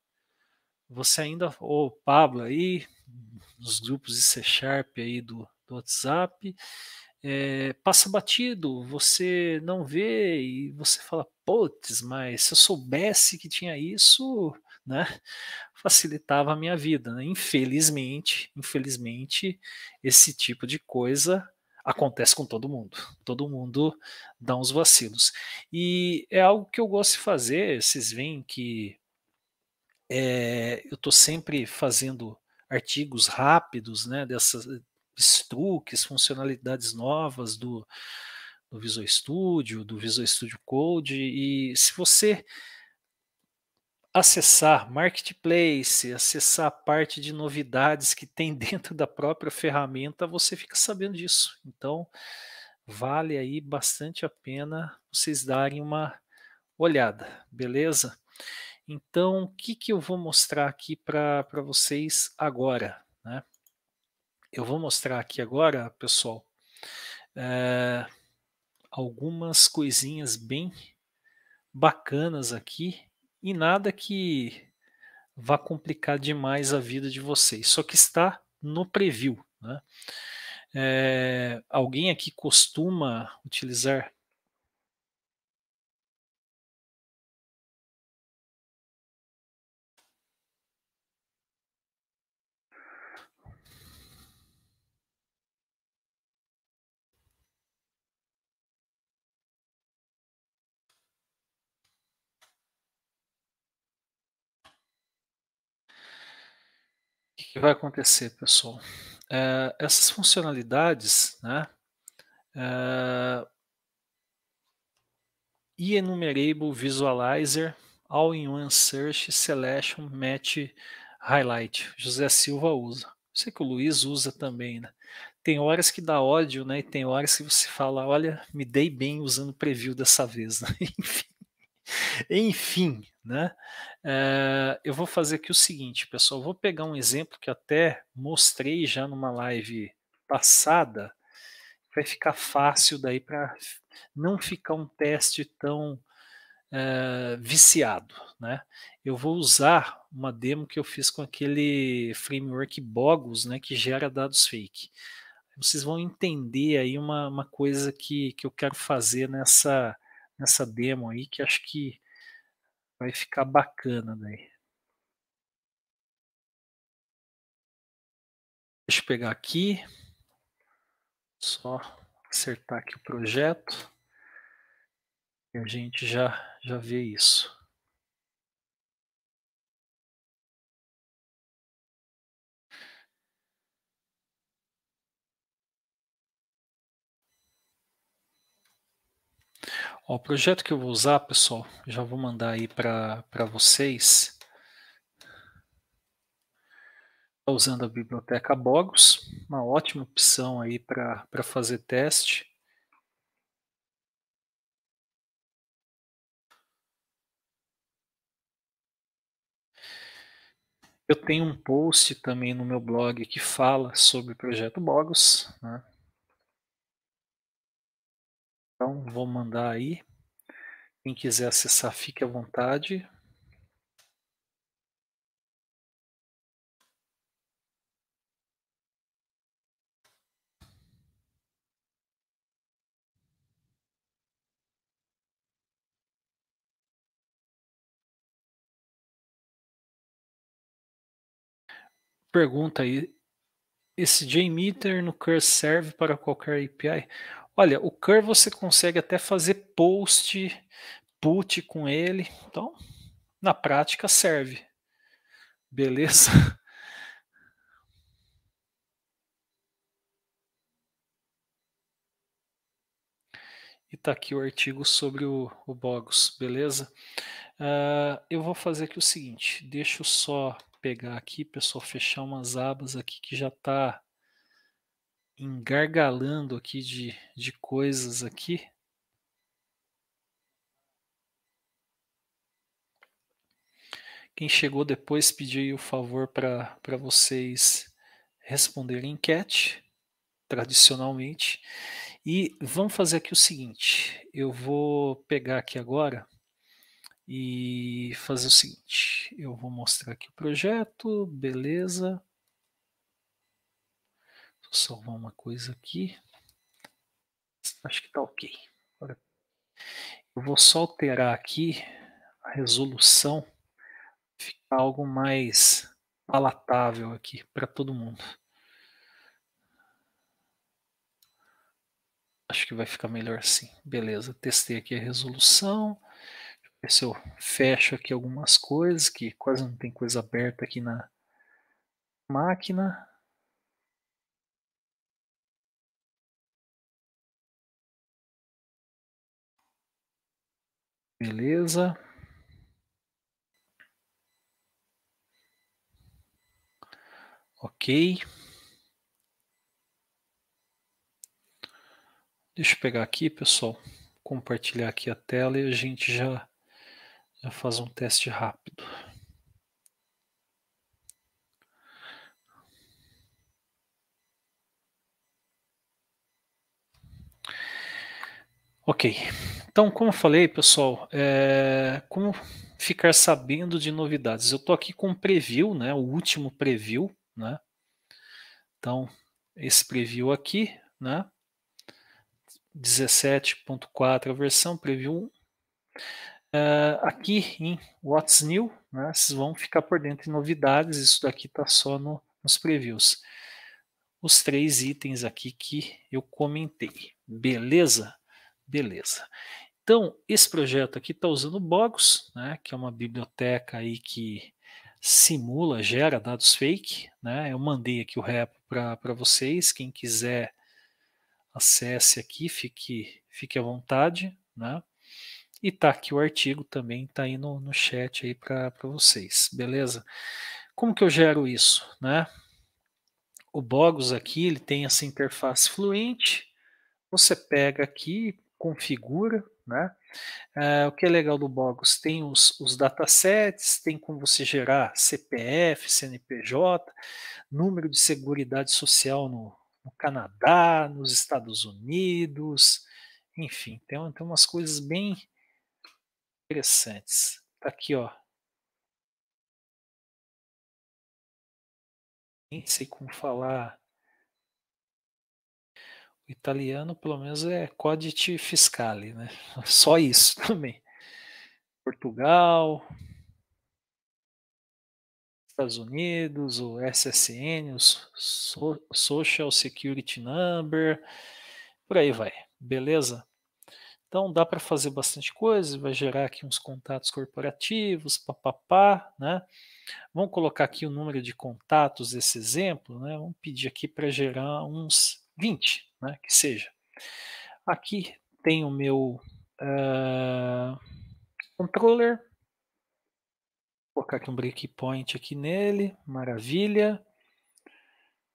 você ainda, ô oh, Pablo aí, nos grupos de C Sharp aí do, do WhatsApp, é, passa batido, você não vê e você fala, putz, mas se eu soubesse que tinha isso, né, facilitava a minha vida. Né? Infelizmente, infelizmente, esse tipo de coisa acontece com todo mundo. Todo mundo dá uns vacilos. E é algo que eu gosto de fazer, vocês veem que é, eu estou sempre fazendo artigos rápidos, né, dessas, truques, funcionalidades novas do, do Visual Studio, do Visual Studio Code. E se você acessar marketplace, acessar a parte de novidades que tem dentro da própria ferramenta, você fica sabendo disso. Então, vale aí bastante a pena vocês darem uma olhada, beleza? Então, o que, que eu vou mostrar aqui para vocês agora? Eu vou mostrar aqui agora, pessoal, é, algumas coisinhas bem bacanas aqui e nada que vá complicar demais a vida de vocês. Só que está no preview. Né? É, alguém aqui costuma utilizar que vai acontecer, pessoal? É, essas funcionalidades, né? É, enumerable Visualizer, All-in-One Search, Selection, Match, Highlight. José Silva usa. Sei que o Luiz usa também, né? Tem horas que dá ódio, né? E tem horas que você fala, olha, me dei bem usando preview dessa vez, né? Enfim. Enfim, né? Eh, eu vou fazer aqui o seguinte, pessoal. Vou pegar um exemplo que até mostrei já numa live passada. Vai ficar fácil daí para não ficar um teste tão eh, viciado, né? Eu vou usar uma demo que eu fiz com aquele framework Bogus, né? Que gera dados fake. Vocês vão entender aí uma, uma coisa que, que eu quero fazer nessa nessa demo aí que acho que vai ficar bacana daí. Deixa eu pegar aqui, só acertar aqui o projeto e a gente já já vê isso. Ó, o projeto que eu vou usar, pessoal, já vou mandar aí para vocês. Estou tá usando a biblioteca Bogus, uma ótima opção aí para fazer teste. Eu tenho um post também no meu blog que fala sobre o projeto Bogus, né? Então, vou mandar aí. Quem quiser acessar, fique à vontade. Pergunta aí, esse JMeter no Curse serve para qualquer API? Olha, o Cur você consegue até fazer post, put com ele. Então, na prática serve. Beleza? E tá aqui o artigo sobre o, o Bogus, beleza? Uh, eu vou fazer aqui o seguinte, deixa eu só pegar aqui, pessoal, fechar umas abas aqui que já tá engargalando aqui de, de coisas aqui. Quem chegou depois pediu o favor para vocês responderem enquete, tradicionalmente. E vamos fazer aqui o seguinte: eu vou pegar aqui agora e fazer o seguinte. Eu vou mostrar aqui o projeto, beleza. Vou salvar uma coisa aqui. Acho que está ok. Eu vou só alterar aqui a resolução, ficar algo mais palatável aqui para todo mundo. Acho que vai ficar melhor assim. Beleza, testei aqui a resolução. Deixa eu ver se eu fecho aqui algumas coisas, que quase não tem coisa aberta aqui na máquina. Beleza. Ok. Deixa eu pegar aqui, pessoal, compartilhar aqui a tela e a gente já, já faz um teste rápido. Ok, então, como eu falei, pessoal, é... como ficar sabendo de novidades? Eu estou aqui com um preview, né? O último preview, né? Então, esse preview aqui, né? 17.4 a versão, preview 1. É... aqui em What's New, né? Vocês vão ficar por dentro de novidades. Isso daqui está só no, nos previews. Os três itens aqui que eu comentei. Beleza? Beleza. Então, esse projeto aqui está usando Bogus, né, que é uma biblioteca aí que simula, gera dados fake. Né? Eu mandei aqui o repo para vocês. Quem quiser, acesse aqui, fique, fique à vontade. Né? E tá aqui o artigo também, tá aí no, no chat aí para vocês, beleza? Como que eu gero isso? Né? O Bogus aqui ele tem essa interface fluente. Você pega aqui, configura, né? Uh, o que é legal do Bogus tem os, os datasets, tem como você gerar CPF, CNPJ, número de seguridade social no, no Canadá, nos Estados Unidos, enfim, tem, tem umas coisas bem interessantes. Tá aqui, ó. Nem sei como falar o italiano, pelo menos, é Codice Fiscale, né? Só isso também. Portugal, Estados Unidos, o SSN, o Social Security Number, por aí vai, beleza? Então dá para fazer bastante coisa, vai gerar aqui uns contatos corporativos, papapá, né? Vamos colocar aqui o número de contatos desse exemplo, né? Vamos pedir aqui para gerar uns 20, né, que seja. Aqui tem o meu uh, controller. Vou colocar aqui um breakpoint aqui nele, maravilha.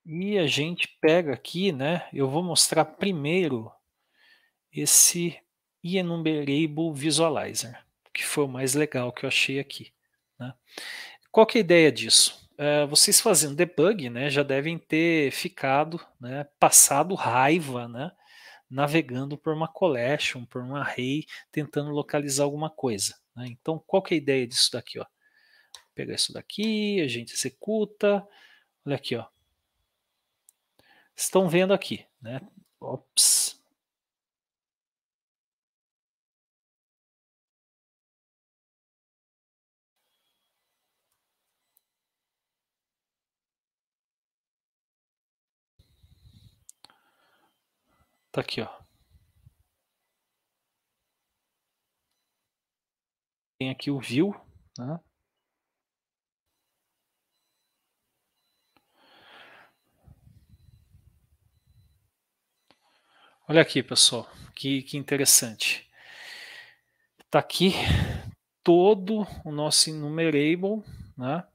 E a gente pega aqui, né? Eu vou mostrar primeiro esse enumerable visualizer, que foi o mais legal que eu achei aqui. Né? Qual que é a ideia disso? Eh, vocês fazendo debug, né, já devem ter ficado, né, passado raiva, né, navegando por uma collection, por um array, tentando localizar alguma coisa. Né? Então, qual que é a ideia disso daqui? Ó? Vou pegar isso daqui, a gente executa. Olha aqui, ó. Estão vendo aqui, né? Ops, Tá aqui, ó. Tem aqui o view, né? Olha aqui, pessoal, que, que interessante. Está aqui todo o nosso enumerable, né?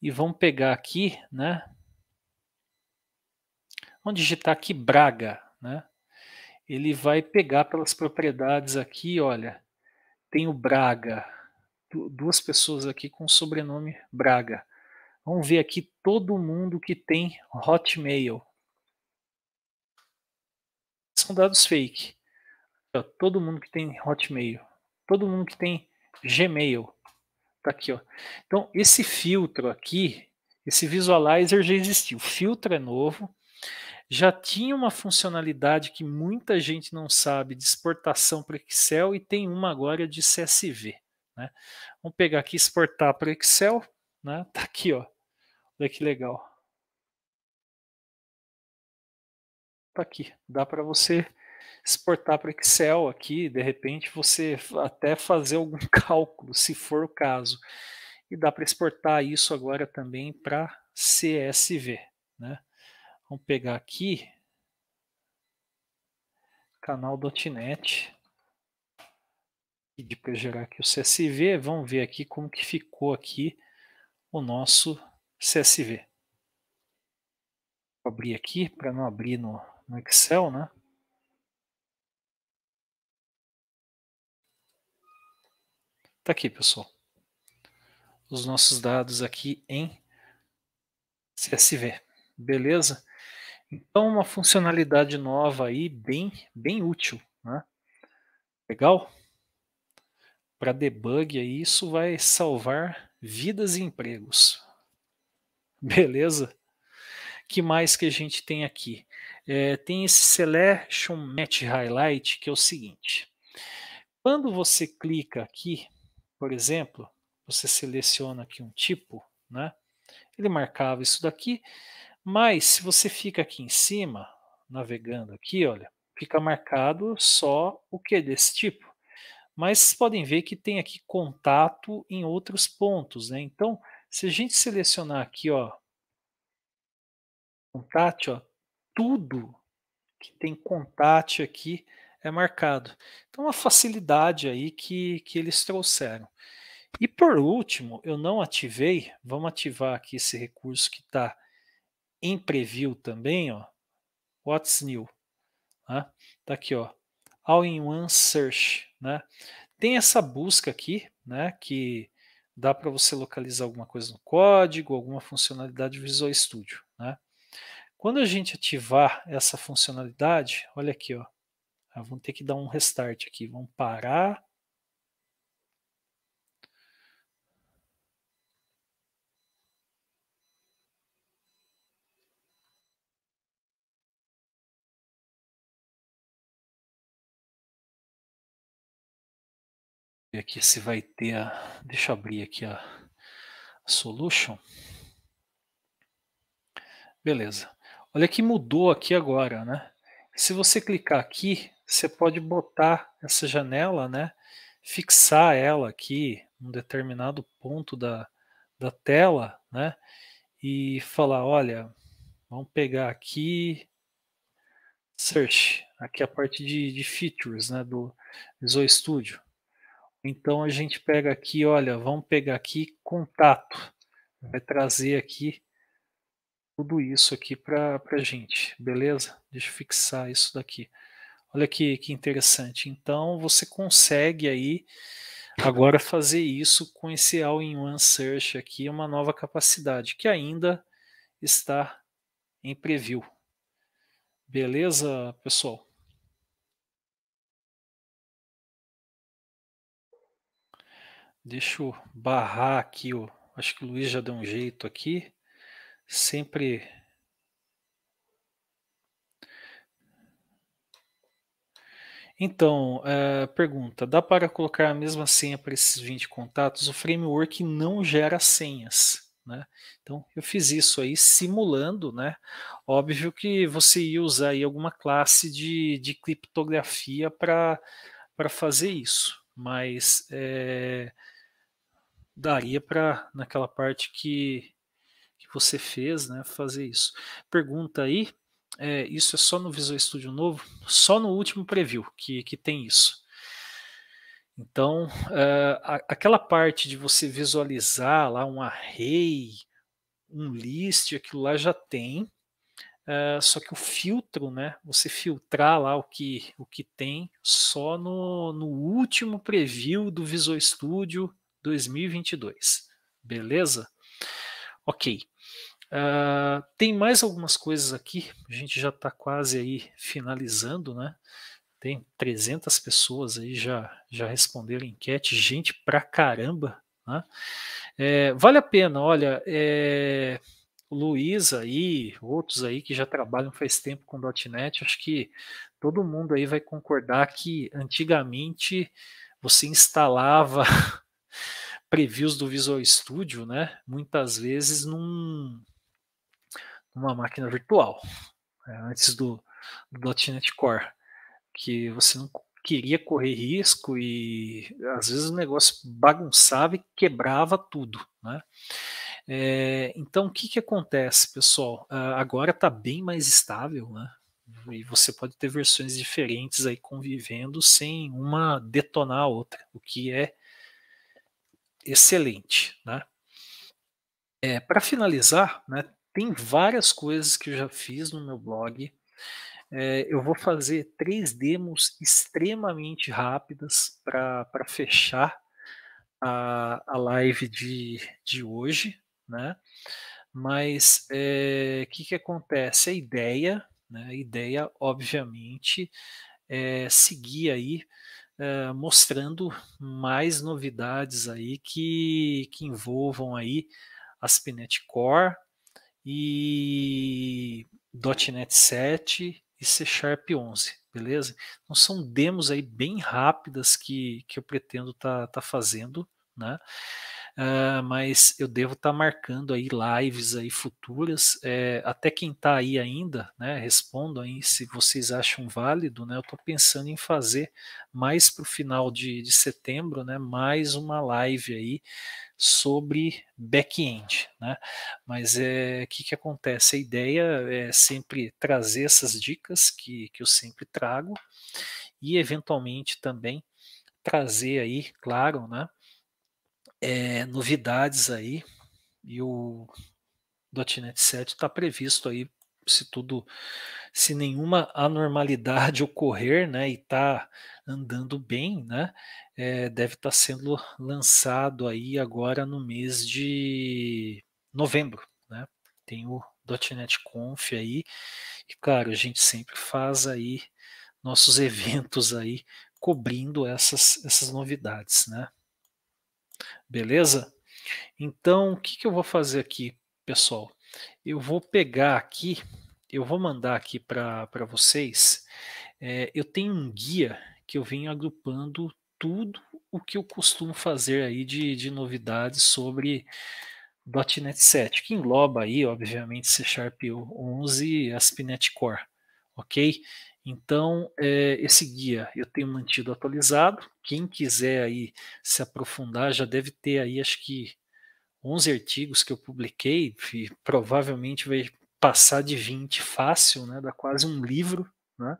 E vamos pegar aqui, né? Vamos digitar aqui Braga, né? ele vai pegar pelas propriedades aqui, olha, tem o Braga, duas pessoas aqui com o sobrenome Braga. Vamos ver aqui todo mundo que tem Hotmail. São dados fake. Todo mundo que tem Hotmail. Todo mundo que tem Gmail. Tá aqui, ó. Então, esse filtro aqui, esse visualizer já existiu. O filtro é novo já tinha uma funcionalidade que muita gente não sabe de exportação para Excel e tem uma agora de CSV. Né? Vamos pegar aqui exportar para Excel, né? Tá aqui, ó. Olha que legal. Tá aqui. Dá para você exportar para Excel aqui, de repente você até fazer algum cálculo, se for o caso. E dá para exportar isso agora também para CSV, né? Vamos pegar aqui. Canal.net. Pedir para gerar aqui o CSV. Vamos ver aqui como que ficou aqui o nosso CSV. Vou abrir aqui para não abrir no, no Excel, né? Tá aqui, pessoal. Os nossos dados aqui em CSV. Beleza? Então, uma funcionalidade nova aí, bem, bem útil. Né? Legal? Para debug aí, isso vai salvar vidas e empregos. Beleza? que mais que a gente tem aqui? É, tem esse Selection Match Highlight, que é o seguinte. Quando você clica aqui, por exemplo, você seleciona aqui um tipo, né? Ele marcava isso daqui. Mas se você fica aqui em cima, navegando aqui, olha, fica marcado só o que desse tipo. Mas vocês podem ver que tem aqui contato em outros pontos, né? Então, se a gente selecionar aqui, ó, contato, ó, tudo que tem contato aqui é marcado. Então, uma facilidade aí que, que eles trouxeram. E por último, eu não ativei, vamos ativar aqui esse recurso que está em preview também, ó. What's new? Né? Tá aqui, ó. All in one search, né? Tem essa busca aqui, né? Que dá para você localizar alguma coisa no código, alguma funcionalidade do Visual Studio, né? Quando a gente ativar essa funcionalidade, olha aqui, ó. Ah, vamos ter que dar um restart aqui. Vamos parar ver aqui se vai ter a. Deixa eu abrir aqui a, a solution. Beleza. Olha que mudou aqui agora, né? Se você clicar aqui, você pode botar essa janela, né? Fixar ela aqui um determinado ponto da, da tela, né? E falar, olha, vamos pegar aqui search, aqui é a parte de, de features, né, do Visual Studio. Então a gente pega aqui, olha, vamos pegar aqui contato. Vai trazer aqui tudo isso aqui para a gente, beleza? Deixa eu fixar isso daqui. Olha que, que interessante. Então você consegue aí agora fazer isso com esse All-in-One Search aqui, uma nova capacidade que ainda está em preview. Beleza, pessoal? Deixa eu barrar aqui, ó. acho que o Luiz já deu um jeito aqui. Sempre. Então, é, pergunta: dá para colocar a mesma senha para esses 20 contatos? O framework não gera senhas. Né? Então, eu fiz isso aí simulando. Né? Óbvio que você ia usar aí alguma classe de, de criptografia para fazer isso, mas. É, daria para, naquela parte que, que você fez, né, fazer isso. Pergunta aí, é, isso é só no Visual Studio novo? Só no último preview que, que tem isso. Então, é, a, aquela parte de você visualizar lá um array, um list, aquilo lá já tem, é, só que o filtro, né? Você filtrar lá o que, o que tem só no, no último preview do Visual Studio 2022. Beleza? Ok. Uh, tem mais algumas coisas aqui. A gente já está quase aí finalizando, né? Tem 300 pessoas aí já já responderam enquete. Gente pra caramba, né? É, vale a pena, olha. É, Luiz aí, outros aí que já trabalham faz tempo com .NET, acho que todo mundo aí vai concordar que antigamente você instalava previews do Visual Studio, né? Muitas vezes num, numa máquina virtual, né, antes do, do .NET Core, que você não queria correr risco e às vezes o negócio bagunçava e quebrava tudo, né? É, então, o que, que acontece, pessoal? Uh, agora está bem mais estável, né? E você pode ter versões diferentes aí convivendo sem uma detonar a outra, o que é excelente. Né? É, Para finalizar, né, tem várias coisas que eu já fiz no meu blog. É, eu vou fazer três demos extremamente rápidas para fechar a, a live de, de hoje, né? Mas o é, que, que acontece? A ideia, né? a ideia, obviamente, é seguir aí eh, mostrando mais novidades aí que, que envolvam aí ASP.NET Core e .NET 7 e C Sharp 11, beleza? Então são demos aí bem rápidas que, que eu pretendo estar tá, tá fazendo, né? Ah, mas eu devo estar tá marcando aí lives aí futuras. É, até quem está aí ainda, né, respondam aí se vocês acham válido, né? Eu estou pensando em fazer mais para o final de, de setembro, né? Mais uma live aí sobre back-end, né? Mas é o que, que acontece? A ideia é sempre trazer essas dicas que, que eu sempre trago e eventualmente também trazer aí, claro, né? é, novidades aí e o .NET 7 está previsto aí se tudo, se nenhuma anormalidade ocorrer, né, e está andando bem, né, é, deve estar tá sendo lançado aí agora no mês de novembro, né, tem o .NET Conf aí, e claro, a gente sempre faz aí nossos eventos aí cobrindo essas, essas novidades, né. Beleza? Então, o que, que eu vou fazer aqui, pessoal? Eu vou pegar aqui, eu vou mandar aqui para vocês. É, eu tenho um guia que eu venho agrupando tudo o que eu costumo fazer aí de, de novidades sobre .NET 7, que engloba aí, obviamente, C Sharp 11 e ASP.NET Core, ok? Então, é, esse guia eu tenho mantido atualizado. Quem quiser aí se aprofundar, já deve ter aí, acho que 11 artigos que eu publiquei, e provavelmente vai passar de 20 fácil, né? Dá quase um livro, né?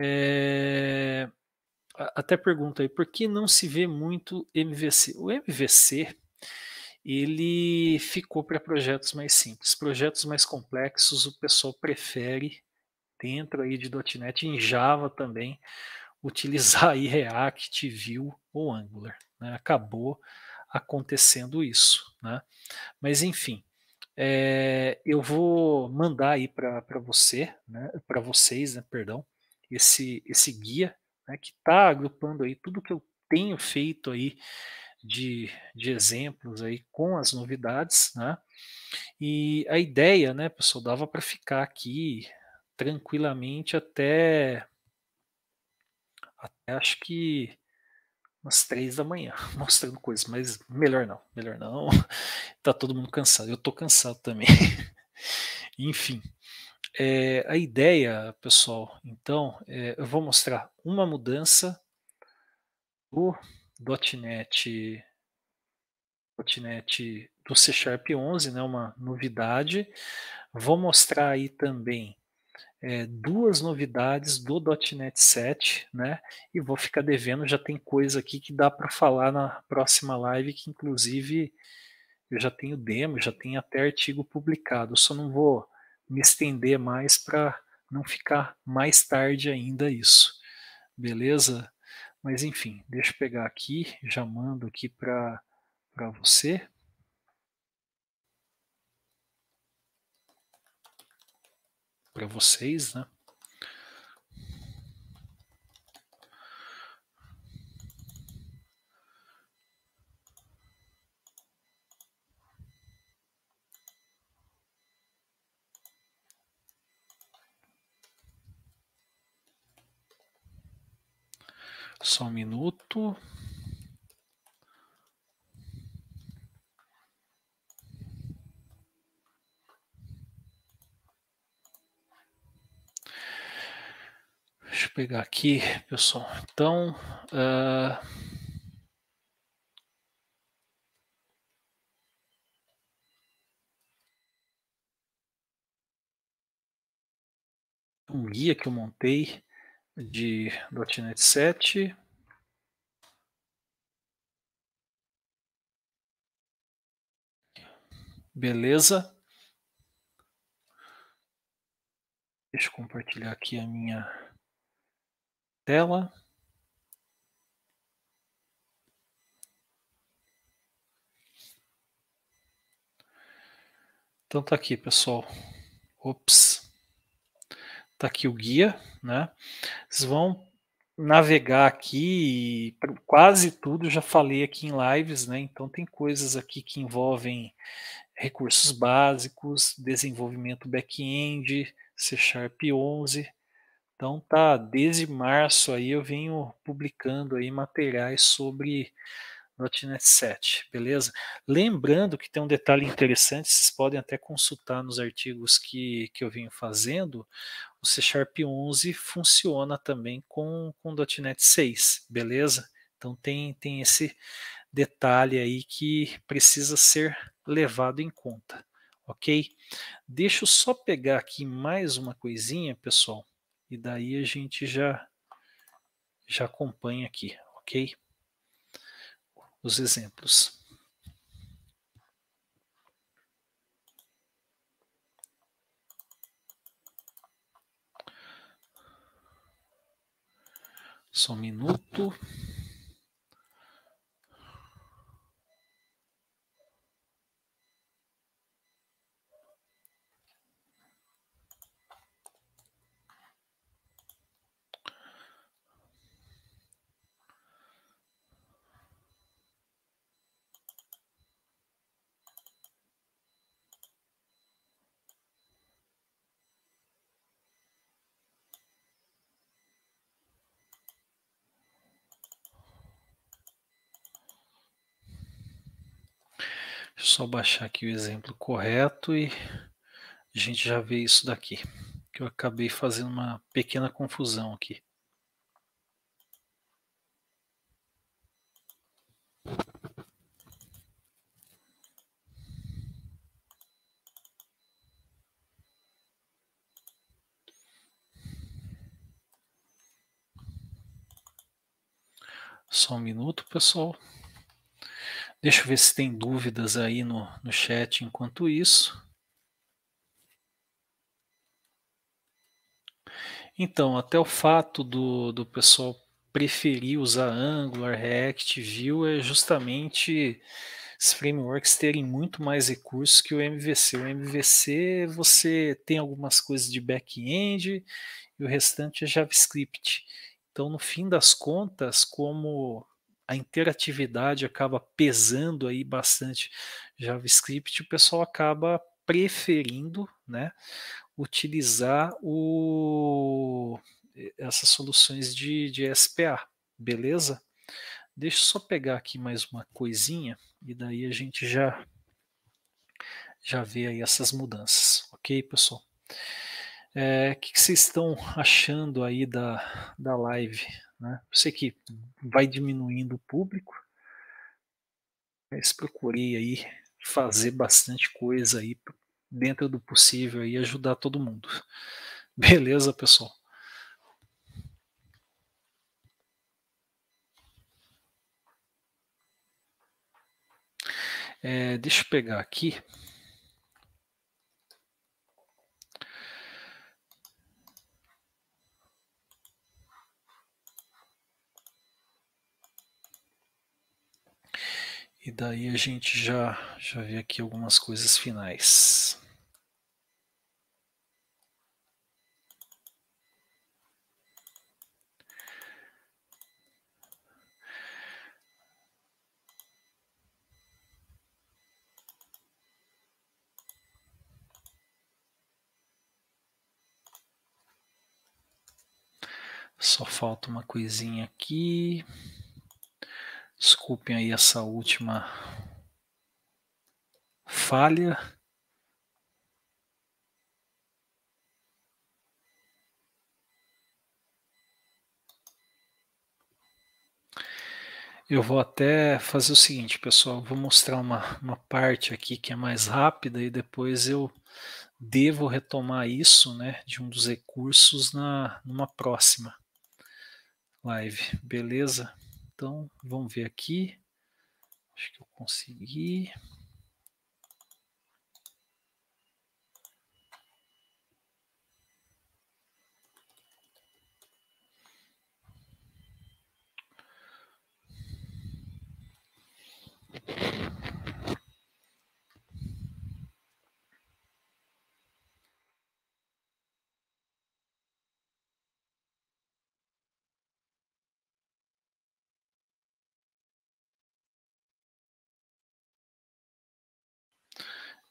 É, até pergunta aí, por que não se vê muito MVC? O MVC, ele ficou para projetos mais simples. Projetos mais complexos, o pessoal prefere dentro aí de .NET em Java também utilizar aí React, Vue ou Angular. Né? Acabou acontecendo isso, né? Mas enfim, é, eu vou mandar aí para você, né? Para vocês, né? Perdão, esse esse guia né? que está agrupando aí tudo que eu tenho feito aí de, de exemplos aí com as novidades, né? E a ideia, né, pessoal, dava para ficar aqui tranquilamente até, até acho que umas três da manhã, mostrando coisas, mas melhor não, melhor não. tá todo mundo cansado, eu tô cansado também. Enfim, é, a ideia, pessoal, então, é, eu vou mostrar uma mudança do .NET, .NET do C Sharp 11, né, uma novidade. Vou mostrar aí também é, duas novidades do .NET 7, né? E vou ficar devendo, já tem coisa aqui que dá para falar na próxima live, que inclusive eu já tenho demo, já tenho até artigo publicado, só não vou me estender mais para não ficar mais tarde ainda isso, beleza? Mas enfim, deixa eu pegar aqui, já mando aqui para você. para vocês, né? Só um minuto. Deixa eu pegar aqui, pessoal. Então. Uh... um guia que eu montei de .NET 7. Beleza. Deixa eu compartilhar aqui a minha tela. Então tá aqui, pessoal. Ops. Tá aqui o guia, né? Vocês vão navegar aqui, quase tudo já falei aqui em lives, né? Então tem coisas aqui que envolvem recursos básicos, desenvolvimento back-end, C Sharp 11, então tá, desde março aí eu venho publicando aí materiais sobre .NET 7, beleza? Lembrando que tem um detalhe interessante, vocês podem até consultar nos artigos que, que eu venho fazendo, o C Sharp 11 funciona também com, com .NET 6, beleza? Então tem, tem esse detalhe aí que precisa ser levado em conta, ok? Deixa eu só pegar aqui mais uma coisinha, pessoal, e daí a gente já já acompanha aqui, ok? Os exemplos. Só um minuto. só baixar aqui o exemplo correto e a gente já vê isso daqui. Que eu acabei fazendo uma pequena confusão aqui. Só um minuto, pessoal. Deixa eu ver se tem dúvidas aí no, no chat enquanto isso. Então, até o fato do, do pessoal preferir usar Angular, React, Vue é justamente os frameworks terem muito mais recursos que o MVC. O MVC você tem algumas coisas de back-end e o restante é JavaScript. Então, no fim das contas, como a interatividade acaba pesando aí bastante JavaScript, o pessoal acaba preferindo né, utilizar o, essas soluções de, de SPA, beleza? Deixa eu só pegar aqui mais uma coisinha e daí a gente já já vê aí essas mudanças, ok, pessoal? O é, que, que vocês estão achando aí da, da live? Né? Eu sei que vai diminuindo o público, mas procurei aí fazer bastante coisa aí dentro do possível e ajudar todo mundo. Beleza, pessoal? É, deixa eu pegar aqui. E daí a gente já, já vê aqui algumas coisas finais. Só falta uma coisinha aqui. Desculpem aí essa última falha. Eu vou até fazer o seguinte, pessoal, vou mostrar uma, uma parte aqui que é mais rápida e depois eu devo retomar isso, né, de um dos recursos na numa próxima live, beleza? Então, vamos ver aqui. Acho que eu consegui.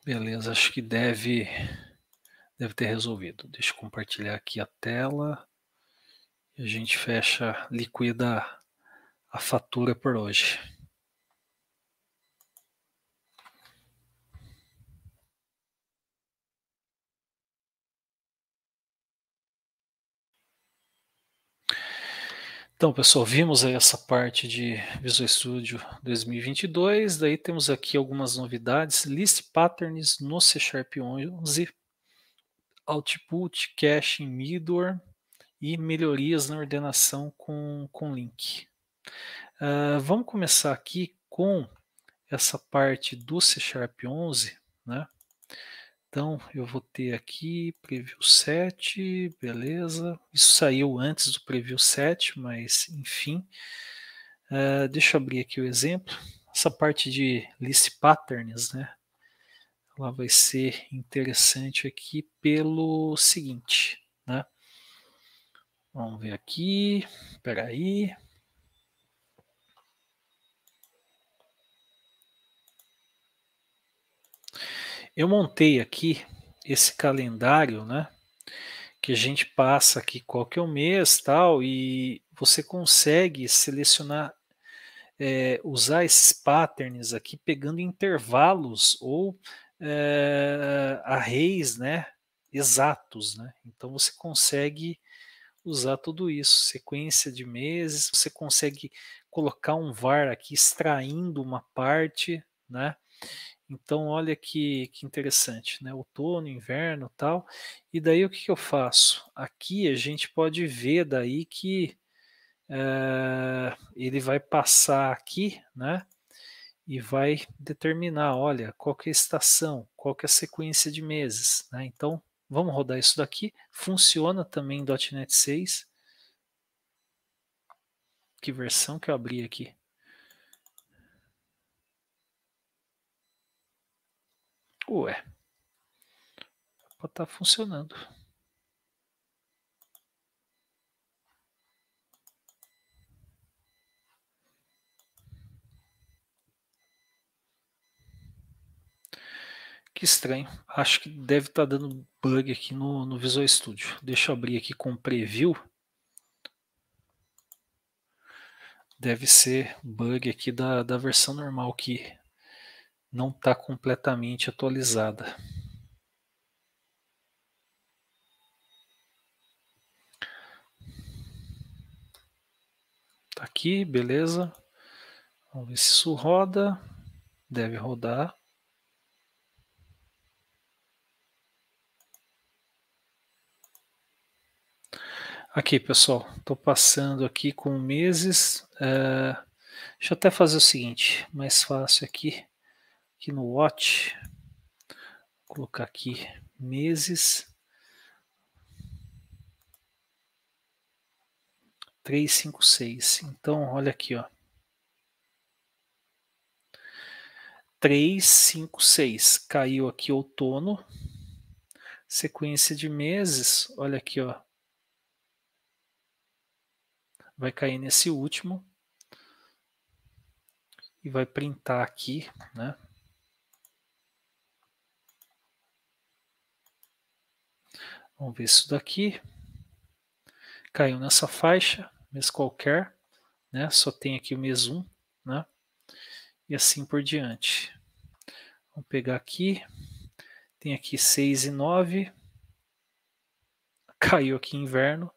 Beleza, acho que deve, deve ter resolvido. Deixa eu compartilhar aqui a tela. E a gente fecha, liquida a fatura por hoje. Então, pessoal, vimos aí essa parte de Visual Studio 2022. Daí temos aqui algumas novidades. List patterns no C Sharp 11, output, caching, middleware e melhorias na ordenação com, com link. Uh, vamos começar aqui com essa parte do C Sharp 11, né? Então, eu vou ter aqui preview 7, beleza. Isso saiu antes do preview 7, mas enfim. Uh, deixa eu abrir aqui o exemplo. Essa parte de list patterns, né? Ela vai ser interessante aqui pelo seguinte, né? Vamos ver aqui, peraí. aí. Eu montei aqui esse calendário, né? Que a gente passa aqui qual que é o mês tal, e você consegue selecionar, é, usar esses patterns aqui pegando intervalos ou é, arrays, né? Exatos, né? Então você consegue usar tudo isso, sequência de meses, você consegue colocar um var aqui extraindo uma parte, né? Então, olha que, que interessante, né? Outono, inverno tal. E daí o que, que eu faço? Aqui a gente pode ver daí que é, ele vai passar aqui, né? E vai determinar, olha, qual que é a estação, qual que é a sequência de meses, né? Então, vamos rodar isso daqui. Funciona também em .NET 6. Que versão que eu abri aqui? Tipo, ué. Pode estar tá funcionando. Que estranho. Acho que deve estar tá dando bug aqui no, no Visual Studio. Deixa eu abrir aqui com preview. Deve ser bug aqui da, da versão normal que não está completamente atualizada. Tá aqui, beleza. Vamos ver se isso roda. Deve rodar. Aqui, pessoal, estou passando aqui com meses. É, deixa eu até fazer o seguinte, mais fácil aqui aqui no Watch, vou colocar aqui meses. 356. Então, olha aqui, ó. 356. Caiu aqui outono. Sequência de meses, olha aqui, ó. Vai cair nesse último. E vai printar aqui, né? Vamos ver isso daqui. Caiu nessa faixa, mês qualquer, né? Só tem aqui o mês 1, né? E assim por diante. Vamos pegar aqui. Tem aqui 6 e 9. Caiu aqui inverno.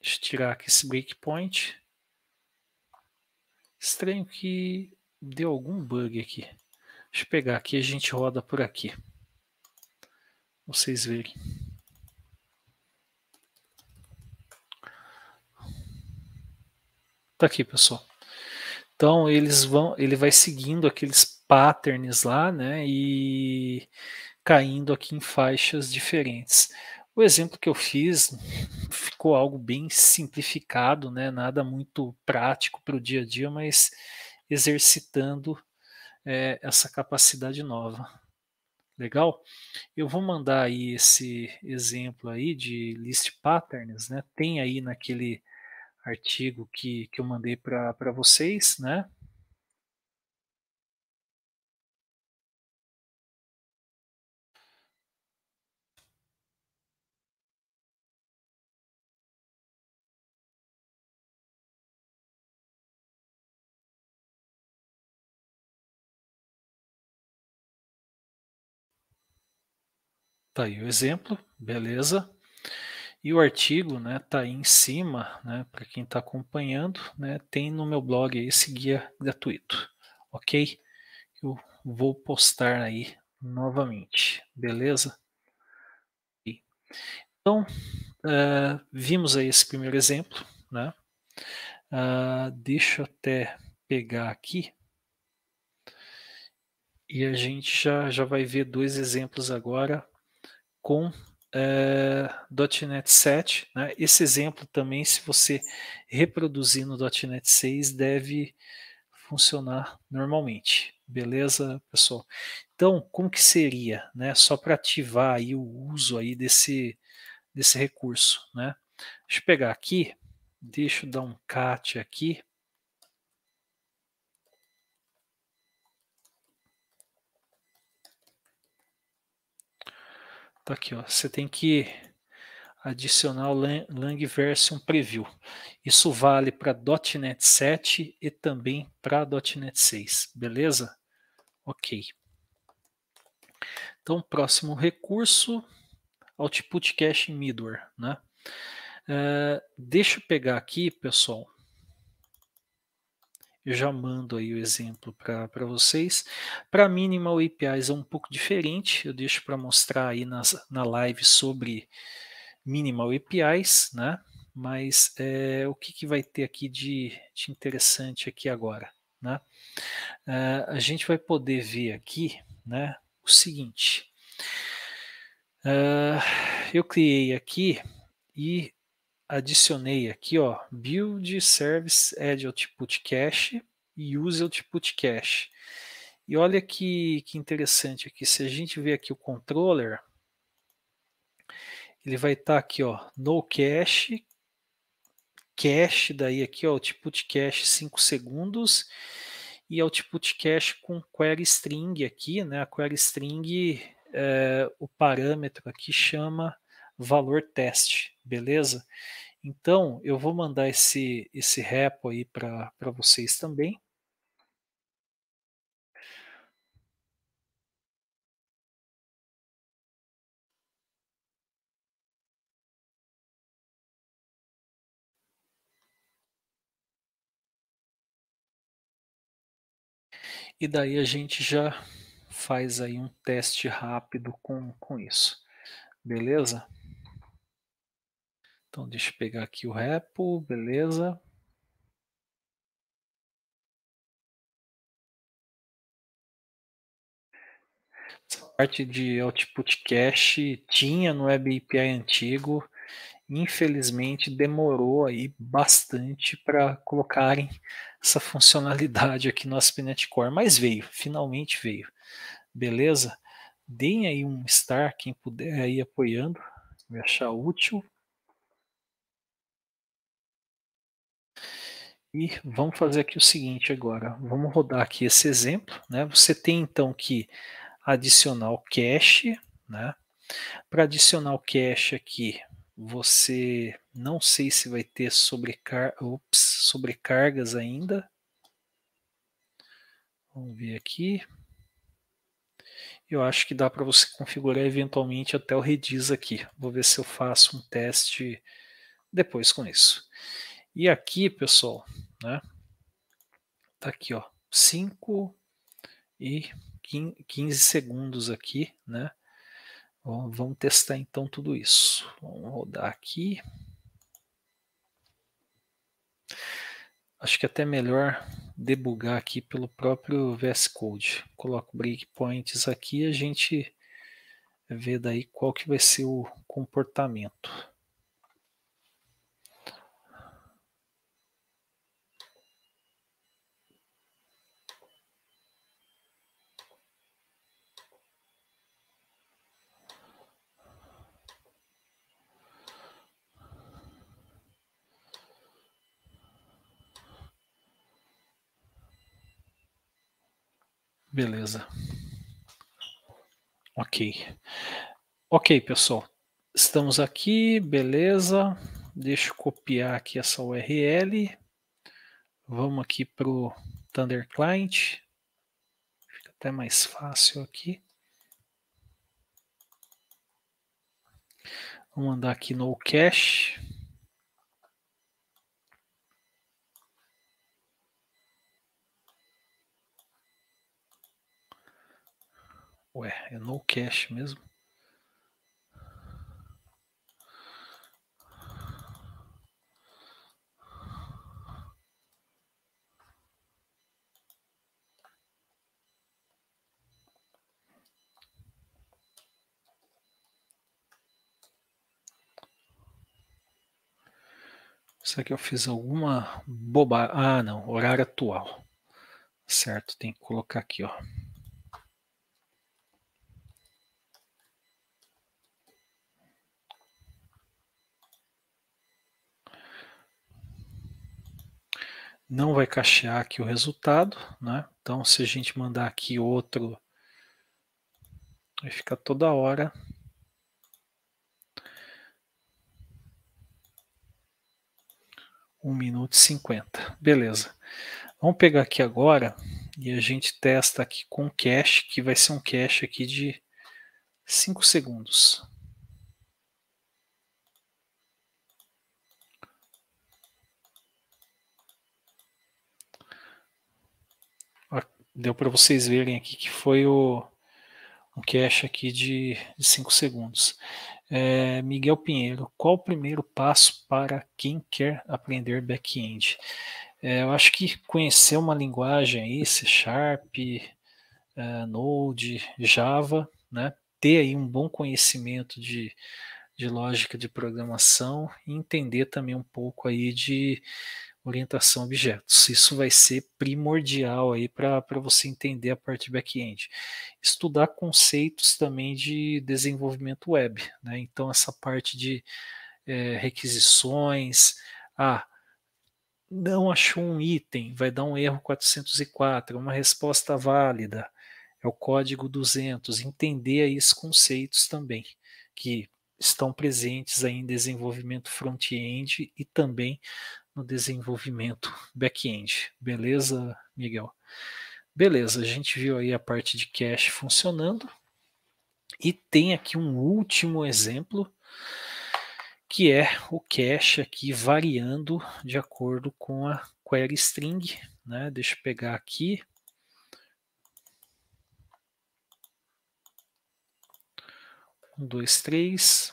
Deixa eu tirar aqui esse breakpoint. Estranho que deu algum bug aqui. Deixa eu pegar aqui, a gente roda por aqui. Vocês verem. Tá aqui, pessoal. Então eles vão, ele vai seguindo aqueles patterns lá, né, e caindo aqui em faixas diferentes. O exemplo que eu fiz ficou algo bem simplificado, né? Nada muito prático para o dia a dia, mas exercitando é, essa capacidade nova. Legal? Eu vou mandar aí esse exemplo aí de list patterns, né? Tem aí naquele artigo que, que eu mandei para vocês, né? Tá aí o exemplo, beleza. E o artigo, né, tá aí em cima, né, para quem está acompanhando, né, tem no meu blog esse guia gratuito, ok? Eu vou postar aí novamente, beleza? Então, uh, vimos aí esse primeiro exemplo, né? Uh, deixa eu até pegar aqui e a gente já, já vai ver dois exemplos agora com uh, .NET 7. Né? Esse exemplo também, se você reproduzir no .NET 6, deve funcionar normalmente. Beleza, pessoal? Então, como que seria, né? Só para ativar aí o uso aí desse, desse recurso, né? Deixa eu pegar aqui, deixa eu dar um cat aqui. Tá aqui, ó. Você tem que adicionar o lang version Preview. Isso vale para .NET 7 e também para .NET 6, beleza? Ok. Então, próximo recurso, Output Cache Middleware, né? Uh, deixa eu pegar aqui, pessoal, eu já mando aí o exemplo para vocês. Para Minimal APIs é um pouco diferente, eu deixo para mostrar aí nas, na live sobre Minimal APIs, né? Mas é, o que, que vai ter aqui de, de interessante aqui agora, né? É, a gente vai poder ver aqui, né? O seguinte, é, eu criei aqui e adicionei aqui, ó, build service add output cache e use output cache. E olha que, que interessante aqui, se a gente ver aqui o controller, ele vai estar tá aqui, ó, no cache, cache daí aqui, ó, output cache 5 segundos e output cache com query string aqui, né? A query string, é, o parâmetro aqui chama valor teste, beleza? Então, eu vou mandar esse, esse repo aí para vocês também. E daí a gente já faz aí um teste rápido com, com isso. Beleza? Então, deixa eu pegar aqui o repo, beleza. Essa parte de output cache tinha no Web API antigo. Infelizmente, demorou aí bastante para colocarem essa funcionalidade aqui no ASP.NET Core, mas veio, finalmente veio. Beleza? Deem aí um star, quem puder aí apoiando, me achar útil. E vamos fazer aqui o seguinte agora, vamos rodar aqui esse exemplo, né? Você tem então que adicionar o cache, né? Para adicionar o cache aqui, você não sei se vai ter sobrecar... Ops, sobrecargas ainda. Vamos ver aqui. Eu acho que dá para você configurar eventualmente até o Redis aqui. Vou ver se eu faço um teste depois com isso. E aqui, pessoal, né? Tá aqui, ó, 5 e 15 segundos aqui, né? Vamos testar então tudo isso. Vamos rodar aqui. Acho que é até melhor debugar aqui pelo próprio VS Code. Coloco breakpoints aqui e a gente vê daí qual que vai ser o comportamento. Beleza. Ok. Ok, pessoal. Estamos aqui, beleza. Deixa eu copiar aqui essa URL. Vamos aqui para o Thunder Client. Fica até mais fácil aqui. Vamos mandar aqui no cache. Ué, é no cache mesmo? Será que eu fiz alguma bobagem? Ah, não, horário atual. Certo, tem que colocar aqui, ó. não vai cachear aqui o resultado, né? Então, se a gente mandar aqui outro, vai ficar toda hora. Um minuto e cinquenta. Beleza. Vamos pegar aqui agora e a gente testa aqui com cache, que vai ser um cache aqui de cinco segundos. Deu para vocês verem aqui que foi o um cache aqui de 5 segundos. É, Miguel Pinheiro, qual o primeiro passo para quem quer aprender back-end? É, eu acho que conhecer uma linguagem aí, C Sharp, é, Node, Java, né? ter aí um bom conhecimento de, de lógica de programação e entender também um pouco aí de orientação a objetos. Isso vai ser primordial aí para você entender a parte back-end. Estudar conceitos também de desenvolvimento web, né? Então essa parte de é, requisições, ah, não achou um item, vai dar um erro 404, uma resposta válida, é o código 200, entender aí esses conceitos também, que estão presentes aí em desenvolvimento front-end e também no desenvolvimento back-end. Beleza, Miguel? Beleza, a gente viu aí a parte de cache funcionando. E tem aqui um último exemplo, que é o cache aqui variando de acordo com a query string. Né? Deixa eu pegar aqui. Um, dois, três.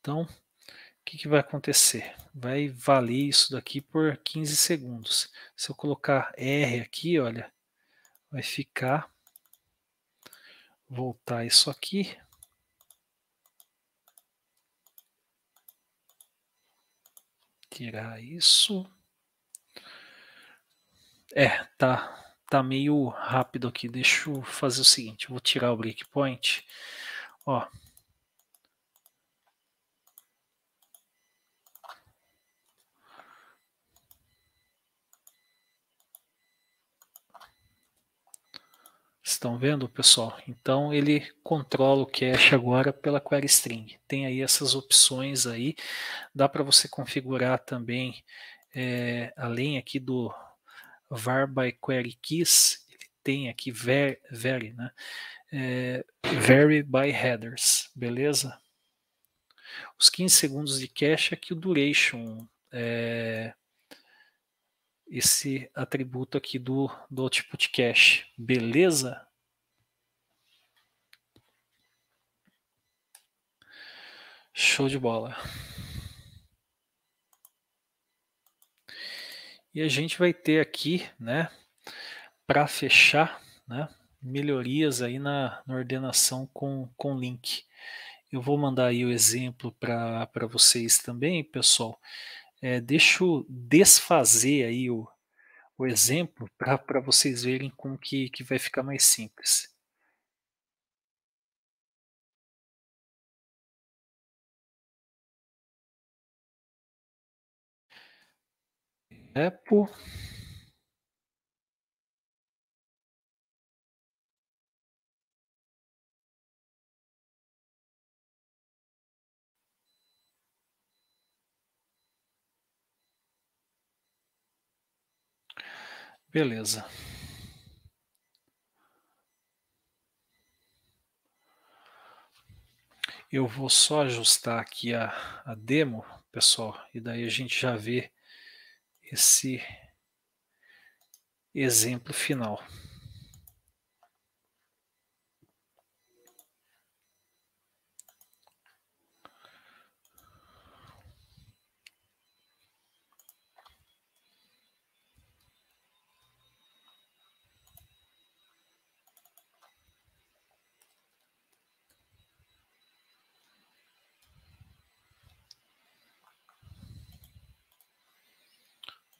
Então, que, que vai acontecer? Vai valer isso daqui por 15 segundos. Se eu colocar R aqui, olha, vai ficar. Voltar isso aqui. Tirar isso. É, tá, tá meio rápido aqui. Deixa eu fazer o seguinte: eu vou tirar o breakpoint. Ó, Estão vendo, pessoal? Então ele controla o cache agora pela query string. Tem aí essas opções aí. Dá para você configurar também, é, além aqui do var by query keys, ele tem aqui var, vary, né? É, vary by headers, beleza? Os 15 segundos de cache aqui, é o duration é, esse atributo aqui do, do output cache, beleza? Show de bola. E a gente vai ter aqui, né, para fechar, né, melhorias aí na, na, ordenação com, com link. Eu vou mandar aí o exemplo para vocês também, pessoal. É, deixa eu desfazer aí o, o exemplo para vocês verem como que, que vai ficar mais simples. Apple Beleza. Eu vou só ajustar aqui a, a demo, pessoal, e daí a gente já vê esse exemplo final.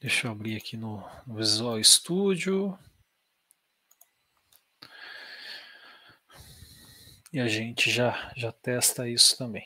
Deixa eu abrir aqui no, Visual Studio. E a gente já, já testa isso também.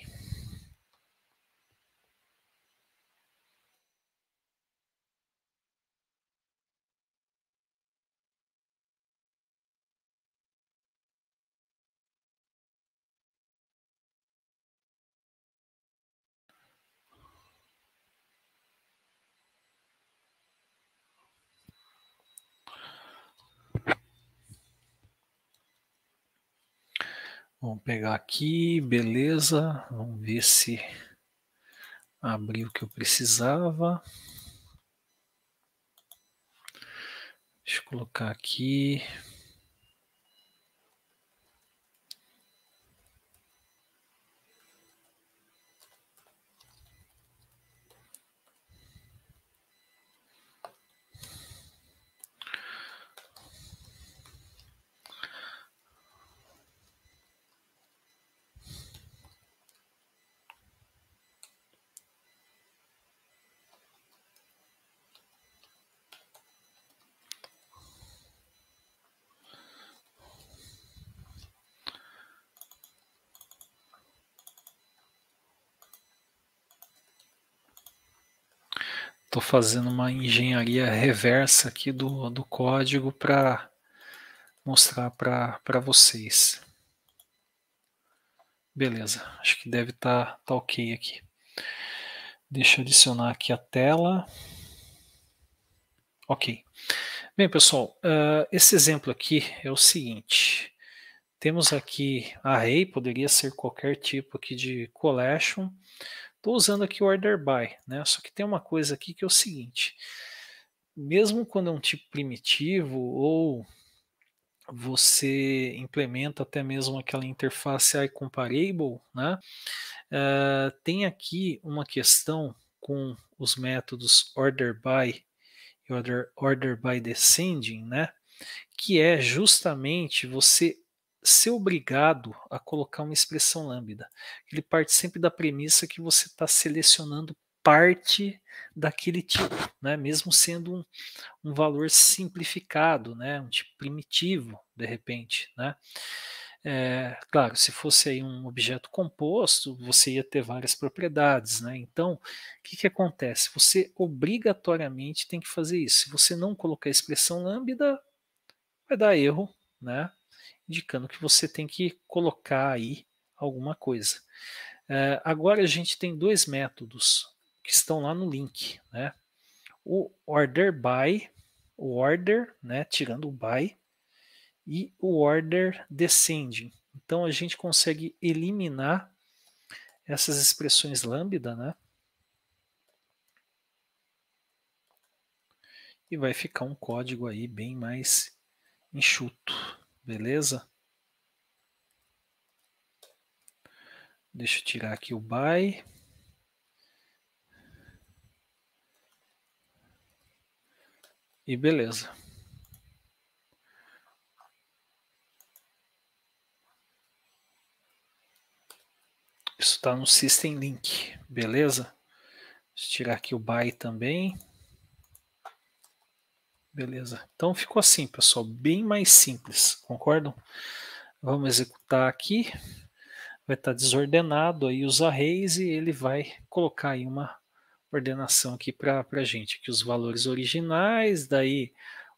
Vamos pegar aqui, beleza. Vamos ver se abriu o que eu precisava. Deixa eu colocar aqui. estou fazendo uma engenharia reversa aqui do, do código para mostrar para vocês. Beleza, acho que deve estar tá, tá ok aqui. Deixa eu adicionar aqui a tela. Ok. Bem, pessoal, uh, esse exemplo aqui é o seguinte. Temos aqui array, poderia ser qualquer tipo aqui de collection. Estou usando aqui o order by, né? Só que tem uma coisa aqui que é o seguinte: mesmo quando é um tipo primitivo ou você implementa até mesmo aquela interface iComparable, né? Uh, tem aqui uma questão com os métodos order by e order, order by descending, né? Que é justamente você ser obrigado a colocar uma expressão lambda. Ele parte sempre da premissa que você está selecionando parte daquele tipo, né? mesmo sendo um, um, valor simplificado, né? um tipo primitivo, de repente. Né? É, claro, se fosse aí um objeto composto, você ia ter várias propriedades. Né? Então, o que, que acontece? Você obrigatoriamente tem que fazer isso. Se você não colocar a expressão lambda, vai dar erro, né? indicando que você tem que colocar aí alguma coisa. Uh, agora a gente tem dois métodos que estão lá no link, né? O order by, o order, né, tirando o by, e o order descending. Então a gente consegue eliminar essas expressões lambda, né? E vai ficar um código aí bem mais enxuto. Beleza? Deixa eu tirar aqui o buy E beleza. Isso está no System Link, beleza? Deixa eu tirar aqui o buy também. Beleza. Então ficou assim, pessoal, bem mais simples, concordam? Vamos executar aqui. Vai estar desordenado aí os arrays e ele vai colocar aí uma ordenação aqui para a gente, que os valores originais, daí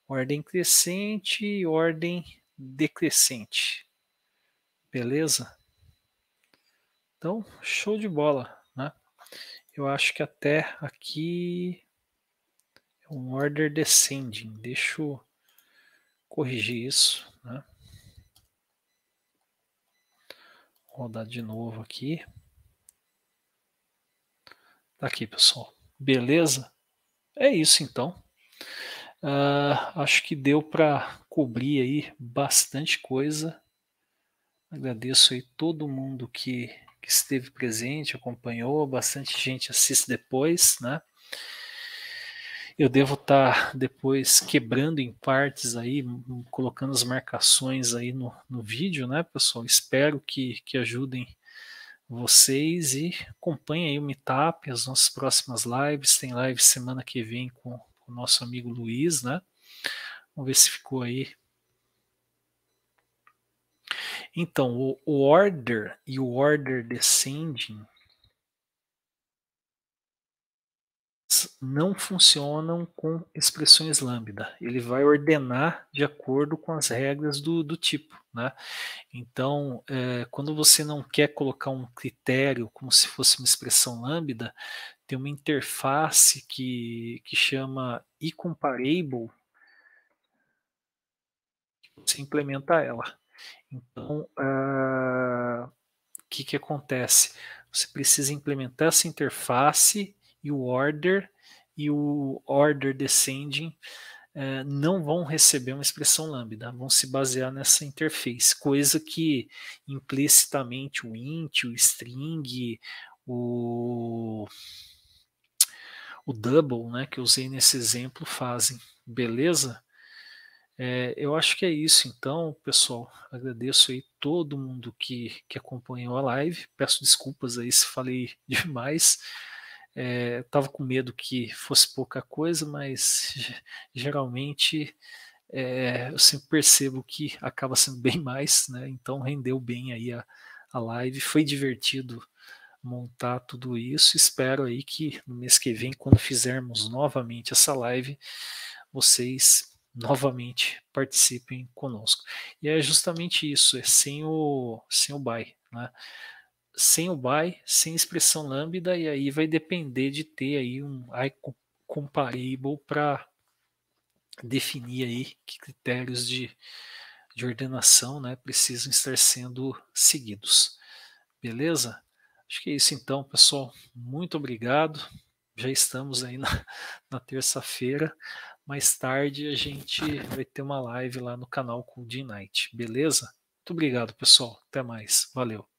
ordem crescente e ordem decrescente. Beleza? Então, show de bola, né? Eu acho que até aqui um order descending. Deixa eu corrigir isso. Né? Rodar de novo aqui. Tá aqui, pessoal. Beleza? É isso então. Uh, acho que deu para cobrir aí bastante coisa. Agradeço aí todo mundo que, que esteve presente, acompanhou, bastante gente assiste depois, né? eu devo estar tá depois quebrando em partes aí, colocando as marcações aí no, no vídeo, né, pessoal? Espero que, que ajudem vocês e acompanhem aí o Meetup, as nossas próximas lives. Tem live semana que vem com, com o nosso amigo Luiz, né? Vamos ver se ficou aí. Então, o, o order e o order descending não funcionam com expressões lambda. Ele vai ordenar de acordo com as regras do, do tipo. Né? Então, é, quando você não quer colocar um critério como se fosse uma expressão lambda, tem uma interface que, que chama iComparable, que você implementa ela. Então, ah, o uh, que, que acontece? Você precisa implementar essa interface e o order e o order descending é, não vão receber uma expressão lambda, vão se basear nessa interface, coisa que implicitamente o int, o string, o, o double, né, que eu usei nesse exemplo, fazem, beleza? É, eu acho que é isso, então, pessoal. Agradeço aí todo mundo que, que acompanhou a live. Peço desculpas aí se falei demais. É, tava com medo que fosse pouca coisa, mas geralmente é, eu sempre percebo que acaba sendo bem mais, né? Então rendeu bem aí a, a live, foi divertido montar tudo isso. Espero aí que no mês que vem, quando fizermos novamente essa live, vocês novamente participem conosco. E é justamente isso, é sem o sem o buy, né? sem o by, sem expressão lambda, e aí vai depender de ter aí um comparable para definir aí que critérios de, de ordenação né, precisam estar sendo seguidos. Beleza? Acho que é isso então, pessoal. Muito obrigado. Já estamos aí na, na terça-feira. Mais tarde a gente vai ter uma live lá no canal com o Night, beleza? Muito obrigado, pessoal. Até mais. Valeu.